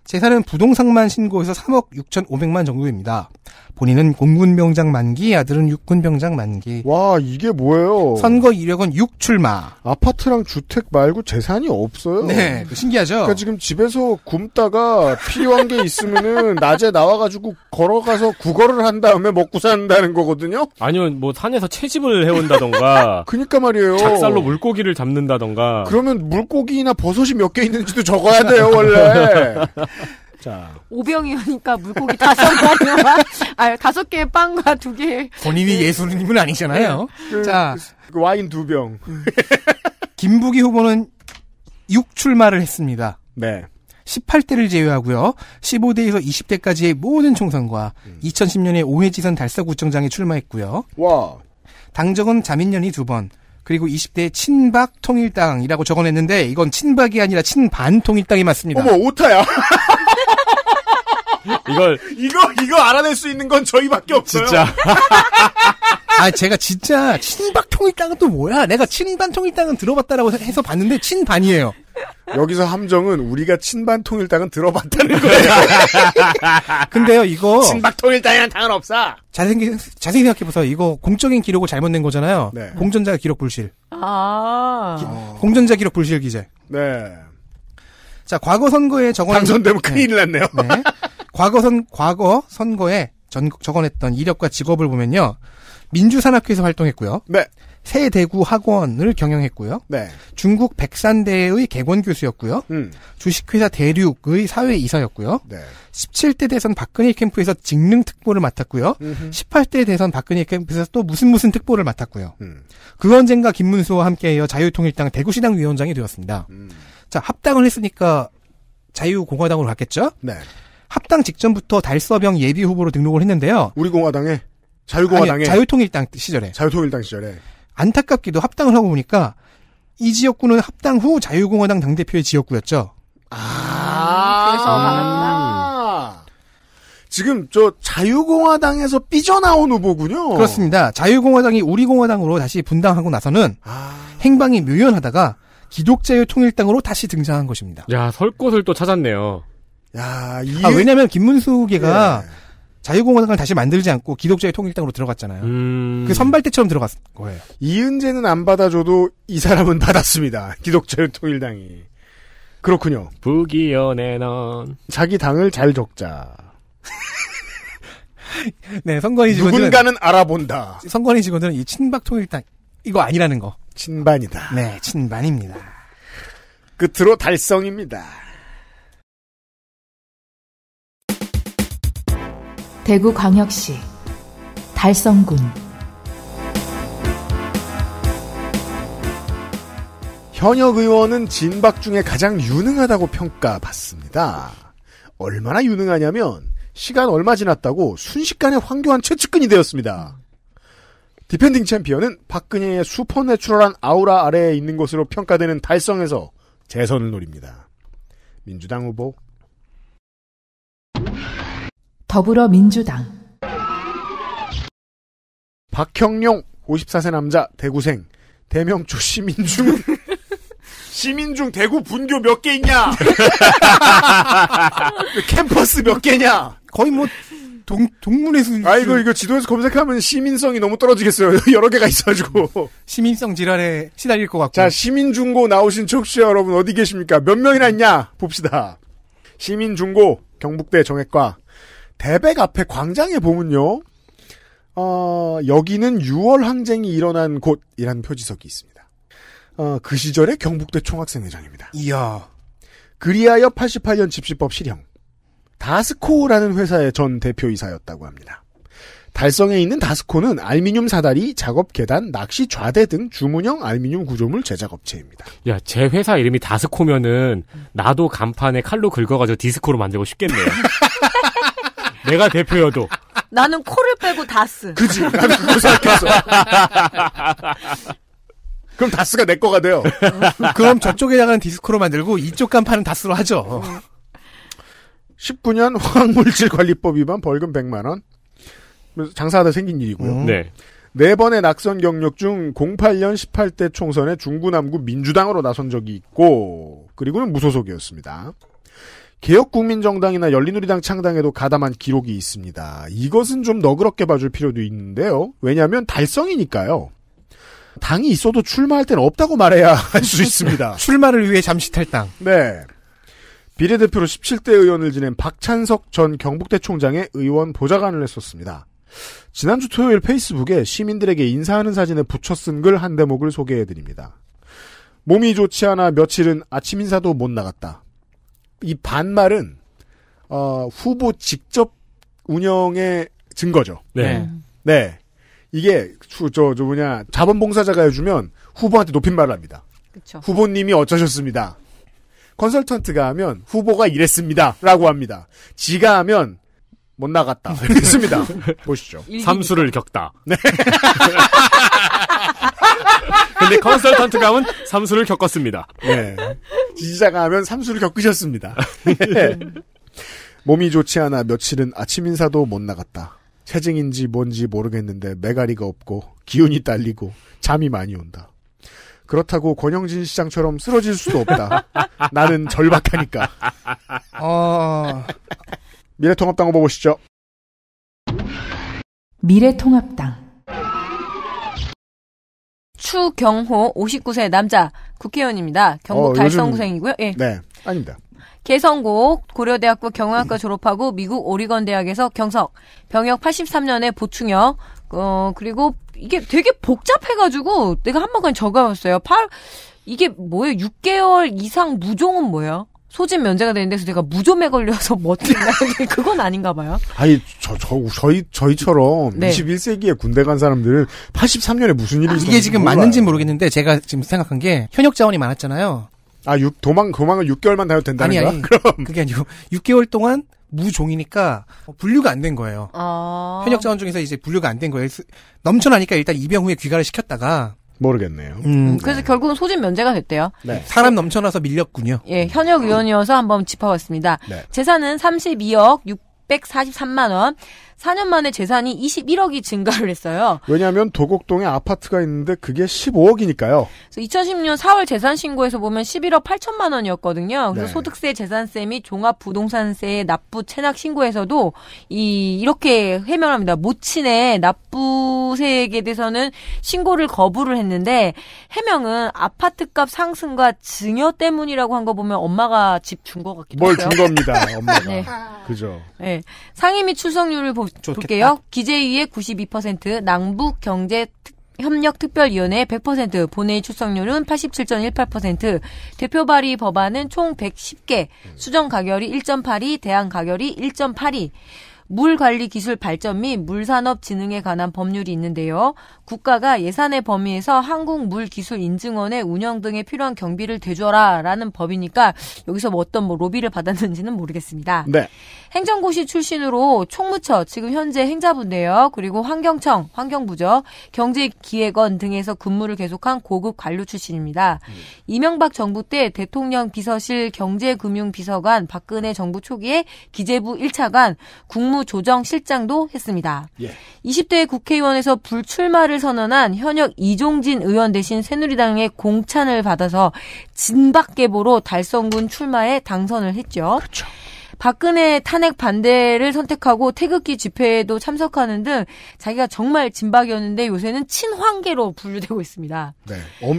재산은 부동산만 신고해서 3억 6천5백만 정도입니다. 본인은 공군 병장 만기, 아들은 육군 병장 만기. 와, 이게 뭐예요? 선거 이력은 6출마. 아파트랑 주택 말고 재산이 없어요? 네, 신기하죠? 그러니까 지금 집에서 굶다가 필요한 게 있으면은 낮에 나와가지고 걸어가서 구걸을 한 다음에 먹고 산다는 거거든요? 아니요뭐 산에서 채집을 해온다던가. 그니까 말이에요. 작살로 물고기를 잡는다던가. 그러면 물고기나 버섯이 몇 개 있는지도 적어야 돼요, 원래. 자. 오병이어니까 물고기 다섯 마리와 아 다섯 개의 빵과 두 개의 본인이 네. 예술인은 아니잖아요. 네. 그, 자. 그 와인 두 병. 음. 김부기 후보는 6출마를 했습니다. 네. 18대를 제외하고요. 15대에서 20대까지의 모든 총선과 음. 2010년에 오해지선 달서구청장에 출마했고요. 와. 당정은 자민련이 두 번, 그리고 20대 친박 통일당이라고 적어냈는데 이건 친박이 아니라 친반 통일당이 맞습니다. 어머 오타야. 이걸 이거 이거 알아낼 수 있는 건 저희밖에 없어요. 진짜. 아 제가 진짜 친박 통일당은 또 뭐야? 내가 친반 통일당은 들어봤다라고 해서 봤는데 친반이에요. 여기서 함정은 우리가 친반 통일당은 들어봤다는 거예요. 근데요 이거 친박 통일당이란 당은 없어. 자세히 자세히 생각해 보세요. 이거 공적인 기록을 잘못 낸 거잖아요. 네. 공전자 기록 불실. 아. 기, 공전자 기록 불실 기재. 네. 자 과거 선거에 저건 당선되면 큰일 네. 났네요. 네. 과거 선 과거 선거에 전, 적어냈던 이력과 직업을 보면요. 민주산학회에서 활동했고요. 네. 새 대구 학원을 경영했고요. 네. 중국 백산대의 개원 교수였고요. 음. 주식회사 대륙의 사회 이사였고요. 네. 17대 대선 박근혜 캠프에서 직능 특보를 맡았고요. 음흠. 18대 대선 박근혜 캠프에서 또 무슨 무슨 특보를 맡았고요. 음. 그 언젠가 김문수와 함께하여 자유통일당 대구시당 위원장이 되었습니다. 음. 자 합당을 했으니까 자유공화당으로 갔겠죠. 네. 합당 직전부터 달서병 예비 후보로 등록을 했는데요. 우리 공화당에 자유공화당에 아니, 자유통일당 시절에 자유통일당 시절에 안타깝게도 합당을 하고 보니까 이 지역구는 합당 후 자유공화당 당대표의 지역구였죠. 아, 그래서 아~ 지금 저 자유공화당에서 삐져나온 후보군요. 그렇습니다. 자유공화당이 우리공화당으로 다시 분당하고 나서는 아~ 행방이 묘연하다가 기독자유 통일당으로 다시 등장한 것입니다. 야, 설 곳을 또 찾았네요. 야, 이... 아, 왜냐면 김문수계가 예. 자유공화당을 다시 만들지 않고 기독자의 통일당으로 들어갔잖아요. 음... 그 선발대처럼 들어갔 거예요. 이은재는 안 받아줘도 이 사람은 받았습니다. 기독자의 통일당이. 그렇군요. 부기연의 넌. 자기 당을 잘 적자. 네, 선관위 직원들은. 누군가는 알아본다. 선관위 직원들은 이 친박 통일당, 이거 아니라는 거. 친반이다. 네, 친반입니다. 끝으로 달성입니다. 대구광역시 달성군 현역 의원은 진박 중에 가장 유능하다고 평가받습니다. 얼마나 유능하냐면 시간 얼마 지났다고 순식간에 황교안 최측근이 되었습니다. 디펜딩 챔피언은 박근혜의 슈퍼내추럴한 아우라 아래에 있는 것으로 평가되는 달성에서 재선을 노립니다. 민주당 후보 더불어민주당 박형용 54세 남자 대구생 대명초 시민중 시민중 대구 분교 몇 개 있냐 캠퍼스 몇 개냐 거의 뭐 동, 동문에서 아 이거 이거 지도에서 검색하면 시민성이 너무 떨어지겠어요 여러 개가 있어가지고 시민성 질환에 시달릴 것 같고 자 시민중고 나오신 청취자 여러분 어디 계십니까 몇 명이나 있냐 봅시다 시민중고 경북대 정액과 대백 앞에 광장에 보면요. 어, 여기는 6월 항쟁이 일어난 곳이라는 표지석이 있습니다. 어, 그 시절의 경북대 총학생회장입니다. 이야. 그리하여 88년 집시법 실형. 다스코라는 회사의 전 대표이사였다고 합니다. 달성에 있는 다스코는 알미늄 사다리, 작업 계단, 낚시 좌대 등 주문형 알미늄 구조물 제작 업체입니다. 야, 제 회사 이름이 다스코면은 나도 간판에 칼로 긁어가지고 디스코로 만들고 싶겠네요. 내가 대표여도. 나는 코를 빼고 다스. 그지. 나는 그거 생각했어. 그럼 다스가 내 거가 돼요. 그럼 저쪽에 나간 디스코로 만들고 이쪽 간판은 다스로 하죠. 19년 화학물질관리법 위반 벌금 100만 원. 장사하다 생긴 일이고요. 음. 네. 네 번의 낙선 경력 중 08년 18대 총선에 중구남구 민주당으로 나선 적이 있고 그리고는 무소속이었습니다. 개혁국민정당이나 열린우리당 창당에도 가담한 기록이 있습니다. 이것은 좀 너그럽게 봐줄 필요도 있는데요. 왜냐하면 달성이니까요. 당이 있어도 출마할 땐 없다고 말해야 할 수 있습니다. 출마를 위해 잠시 탈당. 네. 비례대표로 17대 의원을 지낸 박찬석 전 경북대 총장의 의원 보좌관을 했었습니다. 지난주 토요일 페이스북에 시민들에게 인사하는 사진에 붙여 쓴 글 한 대목을 소개해드립니다. 몸이 좋지 않아 며칠은 아침 인사도 못 나갔다. 이 반말은 어, 후보 직접 운영의 증거죠. 네. 네. 네. 이게 저저 저 뭐냐 자본봉사자가 해주면 후보한테 높임말을 합니다. 그쵸. 후보님이 어쩌셨습니다. 컨설턴트가 하면 후보가 이랬습니다라고 합니다. 지가 하면 못 나갔다. 있습니다. 보시죠. 삼수를 겪다. 네. 근데 컨설턴트 감은 삼수를 겪었습니다. 네. 지지자가 하면 삼수를 겪으셨습니다. 네. 몸이 좋지 않아 며칠은 아침 인사도 못 나갔다. 체증인지 뭔지 모르겠는데 메가리가 없고 기운이 딸리고 잠이 많이 온다. 그렇다고 권영진 시장처럼 쓰러질 수도 없다. 나는 절박하니까. 아, 미래통합당 후보 보시죠. 미래통합당 추경호 59세 남자 국회의원입니다. 경북 어, 달성구생이고요. 예. 네, 아닙니다. 개성고 고려대학교 경영학과 졸업하고 미국 오리건 대학에서 경석 병역 83년에 보충역 어 그리고 이게 되게 복잡해가지고 내가 한 번 그냥 적어봤어요. 8 이게 뭐예요? 6개월 이상 무종은 뭐예요? 소진 면제가 되는데 서 제가 무좀에 걸려서 멋진다. 그건 아닌가 봐요. 아니, 저, 저, 저희, 저희처럼 네. 21세기에 군대 간 사람들은 83년에 무슨 일이 아, 있었는지 이게 지금 맞는지 모르겠는데 제가 지금 생각한 게 현역 자원이 많았잖아요. 아, 6, 도망, 도망을 6개월만 다녀도 된다는 아니, 거야? 아니, 그럼. 그게 아니고 6개월 동안 무종이니까 분류가 안 된 거예요. 아... 현역 자원 중에서 이제 분류가 안 된 거예요. 넘쳐나니까 일단 입영 후에 귀가를 시켰다가 모르겠네요. 음, 음 네. 그래서 결국은 소진 면제가 됐대요. 네. 사람 넘쳐나서 밀렸군요. 예, 현역 의원이어서 한번 짚어봤습니다. 네. 재산은 32억 643만 원. 4년 만에 재산이 21억이 증가를 했어요. 왜냐하면 도곡동에 아파트가 있는데 그게 15억이니까요. 그래서 2010년 4월 재산 신고에서 보면 11억 8천만 원이었거든요. 그래서 네. 소득세, 재산세 및 종합부동산세 납부 체납 신고에서도 이 이렇게 해명합니다. 모친의 납부세액에 대해서는 신고를 거부를 했는데 해명은 아파트값 상승과 증여 때문이라고 한 거 보면 엄마가 집 준 것 같기도 해요. 뭘 준 겁니다, 엄마가. 네. 그죠. 네. 상임위 출석률을 보 좋겠다. 볼게요. 기재위의 92%, 남북 경제 협력특별위원회 100%, 본회의 출석률은 87.18%, 대표 발의 법안은 총 110개, 수정 가결이 1.82, 대안 가결이 1.82, 물 관리 기술 발전 및 물산업 진흥에 관한 법률이 있는데요. 국가가 예산의 범위에서 한국물기술인증원의 운영 등에 필요한 경비를 대줘라라는 법이니까 여기서 뭐 어떤 뭐 로비를 받았는지는 모르겠습니다. 네. 행정고시 출신으로 총무처 지금 현재 행자부인데요. 그리고 환경청, 환경부죠. 경제기획원 등에서 근무를 계속한 고급 관료 출신입니다. 음. 이명박 정부 때 대통령 비서실 경제금융비서관 박근혜 정부 초기에 기재부 1차관 국무 법무 조정실장도 했습니다. 예. 20대 국회의원에서 불출마를 선언한 현역 이종진 의원 대신 새누리당의 공찬을 받아서 진박계보로 달성군 출마에 당선을 했죠. 그렇죠. 박근혜 탄핵 반대를 선택하고 태극기 집회에도 참석하는 등 자기가 정말 진박이었는데 요새는 친황계로 분류되고 있습니다. 네.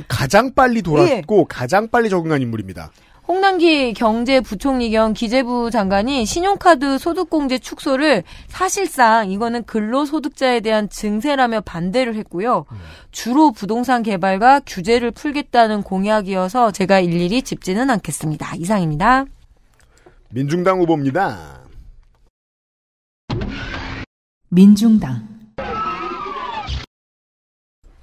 가장 빨리 돌았고 예. 가장 빨리 적응한 인물입니다. 홍남기 경제부총리 겸 기재부 장관이 신용카드 소득공제 축소를 사실상 이거는 근로소득자에 대한 증세라며 반대를 했고요. 네. 주로 부동산 개발과 규제를 풀겠다는 공약이어서 제가 일일이 짚지는 않겠습니다. 이상입니다. 민중당 후보입니다. 민중당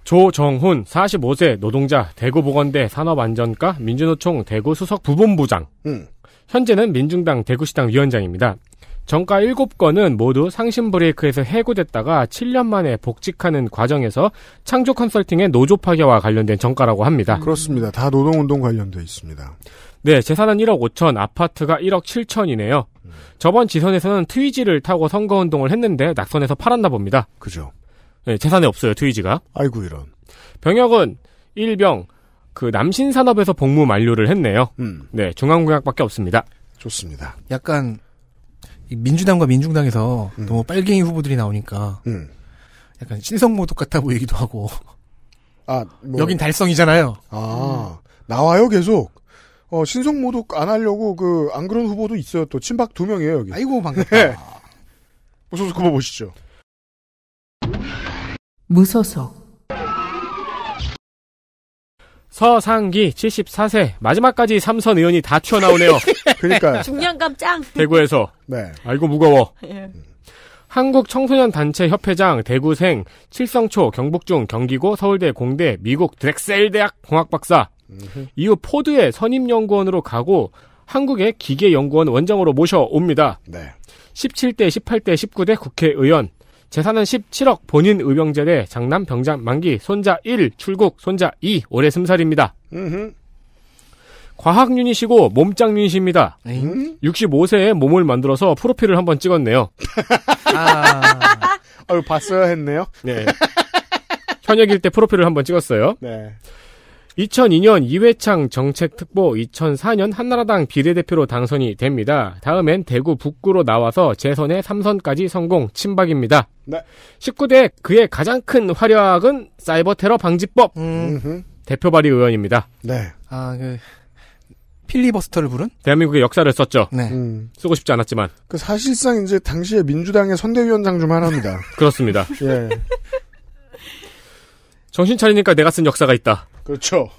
조정훈 45세 노동자 대구보건대 산업안전과 민주노총 대구 수석 부본부장. 음. 현재는 민중당 대구시당 위원장입니다. 정가 7건은 모두 상심 브레이크에서 해고됐다가 7년 만에 복직하는 과정에서 창조 컨설팅의 노조 파괴와 관련된 정가라고 합니다. 그렇습니다. 다 노동운동 관련돼 있습니다. 네, 재산은 1억 5천, 아파트가 1억 7천이네요. 음. 저번 지선에서는 트위지를 타고 선거운동을 했는데 낙선해서 팔았나 봅니다. 그죠. 네, 재산에 없어요, 트위지가. 아이고, 이런. 병역은 1병그 남신 산업에서 복무 만료를 했네요. 음. 네, 중앙공약밖에 없습니다. 좋습니다. 약간 민주당과 민중당에서 음. 너무 뭐 빨갱이 후보들이 나오니까 음. 약간 신성모독 같아 보이기도 하고. 아, 뭐. 여긴 달성이잖아요. 아, 나와요 계속. 어, 신성모독 안 하려고 그 안 그런 후보도 있어요. 또 친박 두 명이에요 여기. 아이고 반갑다. 무소속 네. 후보 보시죠. 무소속 서상기 74세 마지막까지 삼선 의원이 다 튀어나오네요. 그러니까 중량감 짱. 대구에서. 네. 아이고 무거워. 예. 한국 청소년 단체 협회장 대구생 칠성초 경북중 경기고 서울대 공대 미국 드렉셀 대학 공학 박사. 이후 포드의 선임 연구원으로 가고 한국의 기계 연구원 원장으로 모셔옵니다. 네. 17대 18대 19대 국회의원 재산은 17억, 본인 의병제대, 장남 병장 만기, 손자 1, 출국, 손자 2, 올해 스무살입니다. 과학 유닛이고 몸짱 유닛입니다. 네. 음? 65세에 몸을 만들어서 프로필을 한번 찍었네요. 아, 어, 봤어야 했네요. 네. 현역일 때 프로필을 한번 찍었어요. 네. 2002년 이회창 정책특보 2004년 한나라당 비례대표로 당선이 됩니다. 다음엔 대구 북구로 나와서 재선에 3선까지 성공 침박입니다. 네. 19대 그의 가장 큰 활약은 사이버 테러 방지법 음. 대표 발의 의원입니다. 네. 아, 그 필리버스터를 부른 대한민국의 역사를 썼죠. 네. 음. 쓰고 싶지 않았지만 그 사실상 이제 당시에 민주당의 선대위원장 중 하나입니다. 그렇습니다. 예. 정신 차리니까 내가 쓴 역사가 있다. 그렇죠.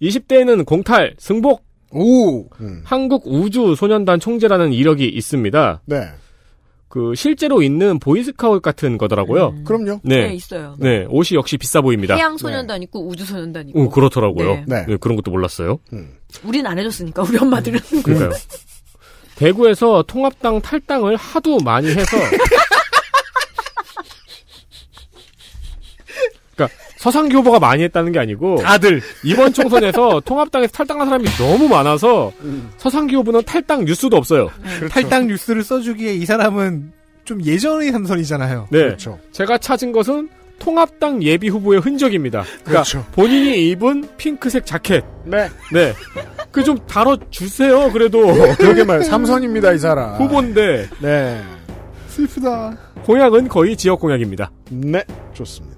20대에는 공탈, 승복, 오, 음. 한국 우주 소년단 총재라는 이력이 있습니다. 네. 그 실제로 있는 보이스카웃 같은 거더라고요. 음. 그럼요. 네. 네. 있어요. 네, 옷이 역시 비싸 보입니다. 해양 소년단 네. 있고 우주 소년단 있고. 오, 그렇더라고요. 네. 네. 네. 그런 것도 몰랐어요. 음. 우린 안 해줬으니까 우리 엄마들은. 그러니까요. 대구에서 통합당 탈당을 하도 많이 해서 서상기 후보가 많이 했다는 게 아니고 다들 이번 총선에서 통합당에서 탈당한 사람이 너무 많아서 음. 서상기 후보는 탈당 뉴스도 없어요. 네. 그렇죠. 탈당 뉴스를 써주기에 이 사람은 좀 예전의 삼선이잖아요. 네. 그렇죠. 제가 찾은 것은 통합당 예비 후보의 흔적입니다. 그러니까 그렇죠. 본인이 입은 핑크색 자켓. 네. 네. 그 좀 다뤄 주세요. 그래도 어, 그러게 말 삼선입니다 이 사람. 후보인데. 네. 슬프다. 공약은 거의 지역 공약입니다. 네. 좋습니다.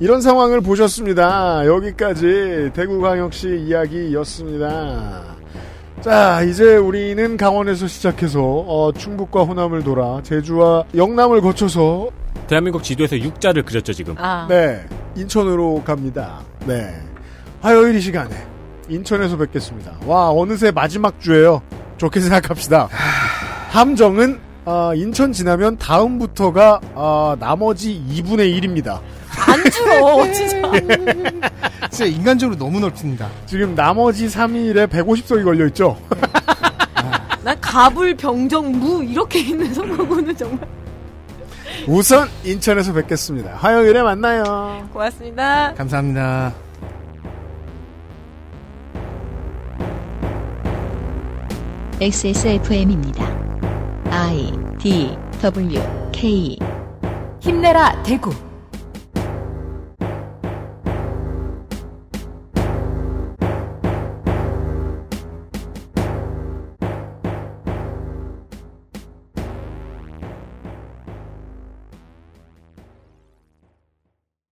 이런 상황을 보셨습니다. 여기까지 대구광역시 이야기였습니다. 자, 이제 우리는 강원에서 시작해서 어, 충북과 호남을 돌아 제주와 영남을 거쳐서 대한민국 지도에서 육자를 그렸죠 지금. 아. 네, 인천으로 갑니다. 네, 화요일 이 시간에 인천에서 뵙겠습니다. 와, 어느새 마지막 주예요. 좋게 생각합시다. 함정은 어, 인천 지나면 다음부터가 어, 나머지 2분의 1입니다. 안 줄어, 진짜. 진짜 인간적으로 너무 넓습니다. 지금 나머지 3일에 150석이 걸려있죠? 네. 난 가불, 병정, 무 이렇게 있는 선거구는 정말. 우선 인천에서 뵙겠습니다. 화요일에 만나요. 고맙습니다. 감사합니다. XSFM입니다. I D W K 힘내라 대구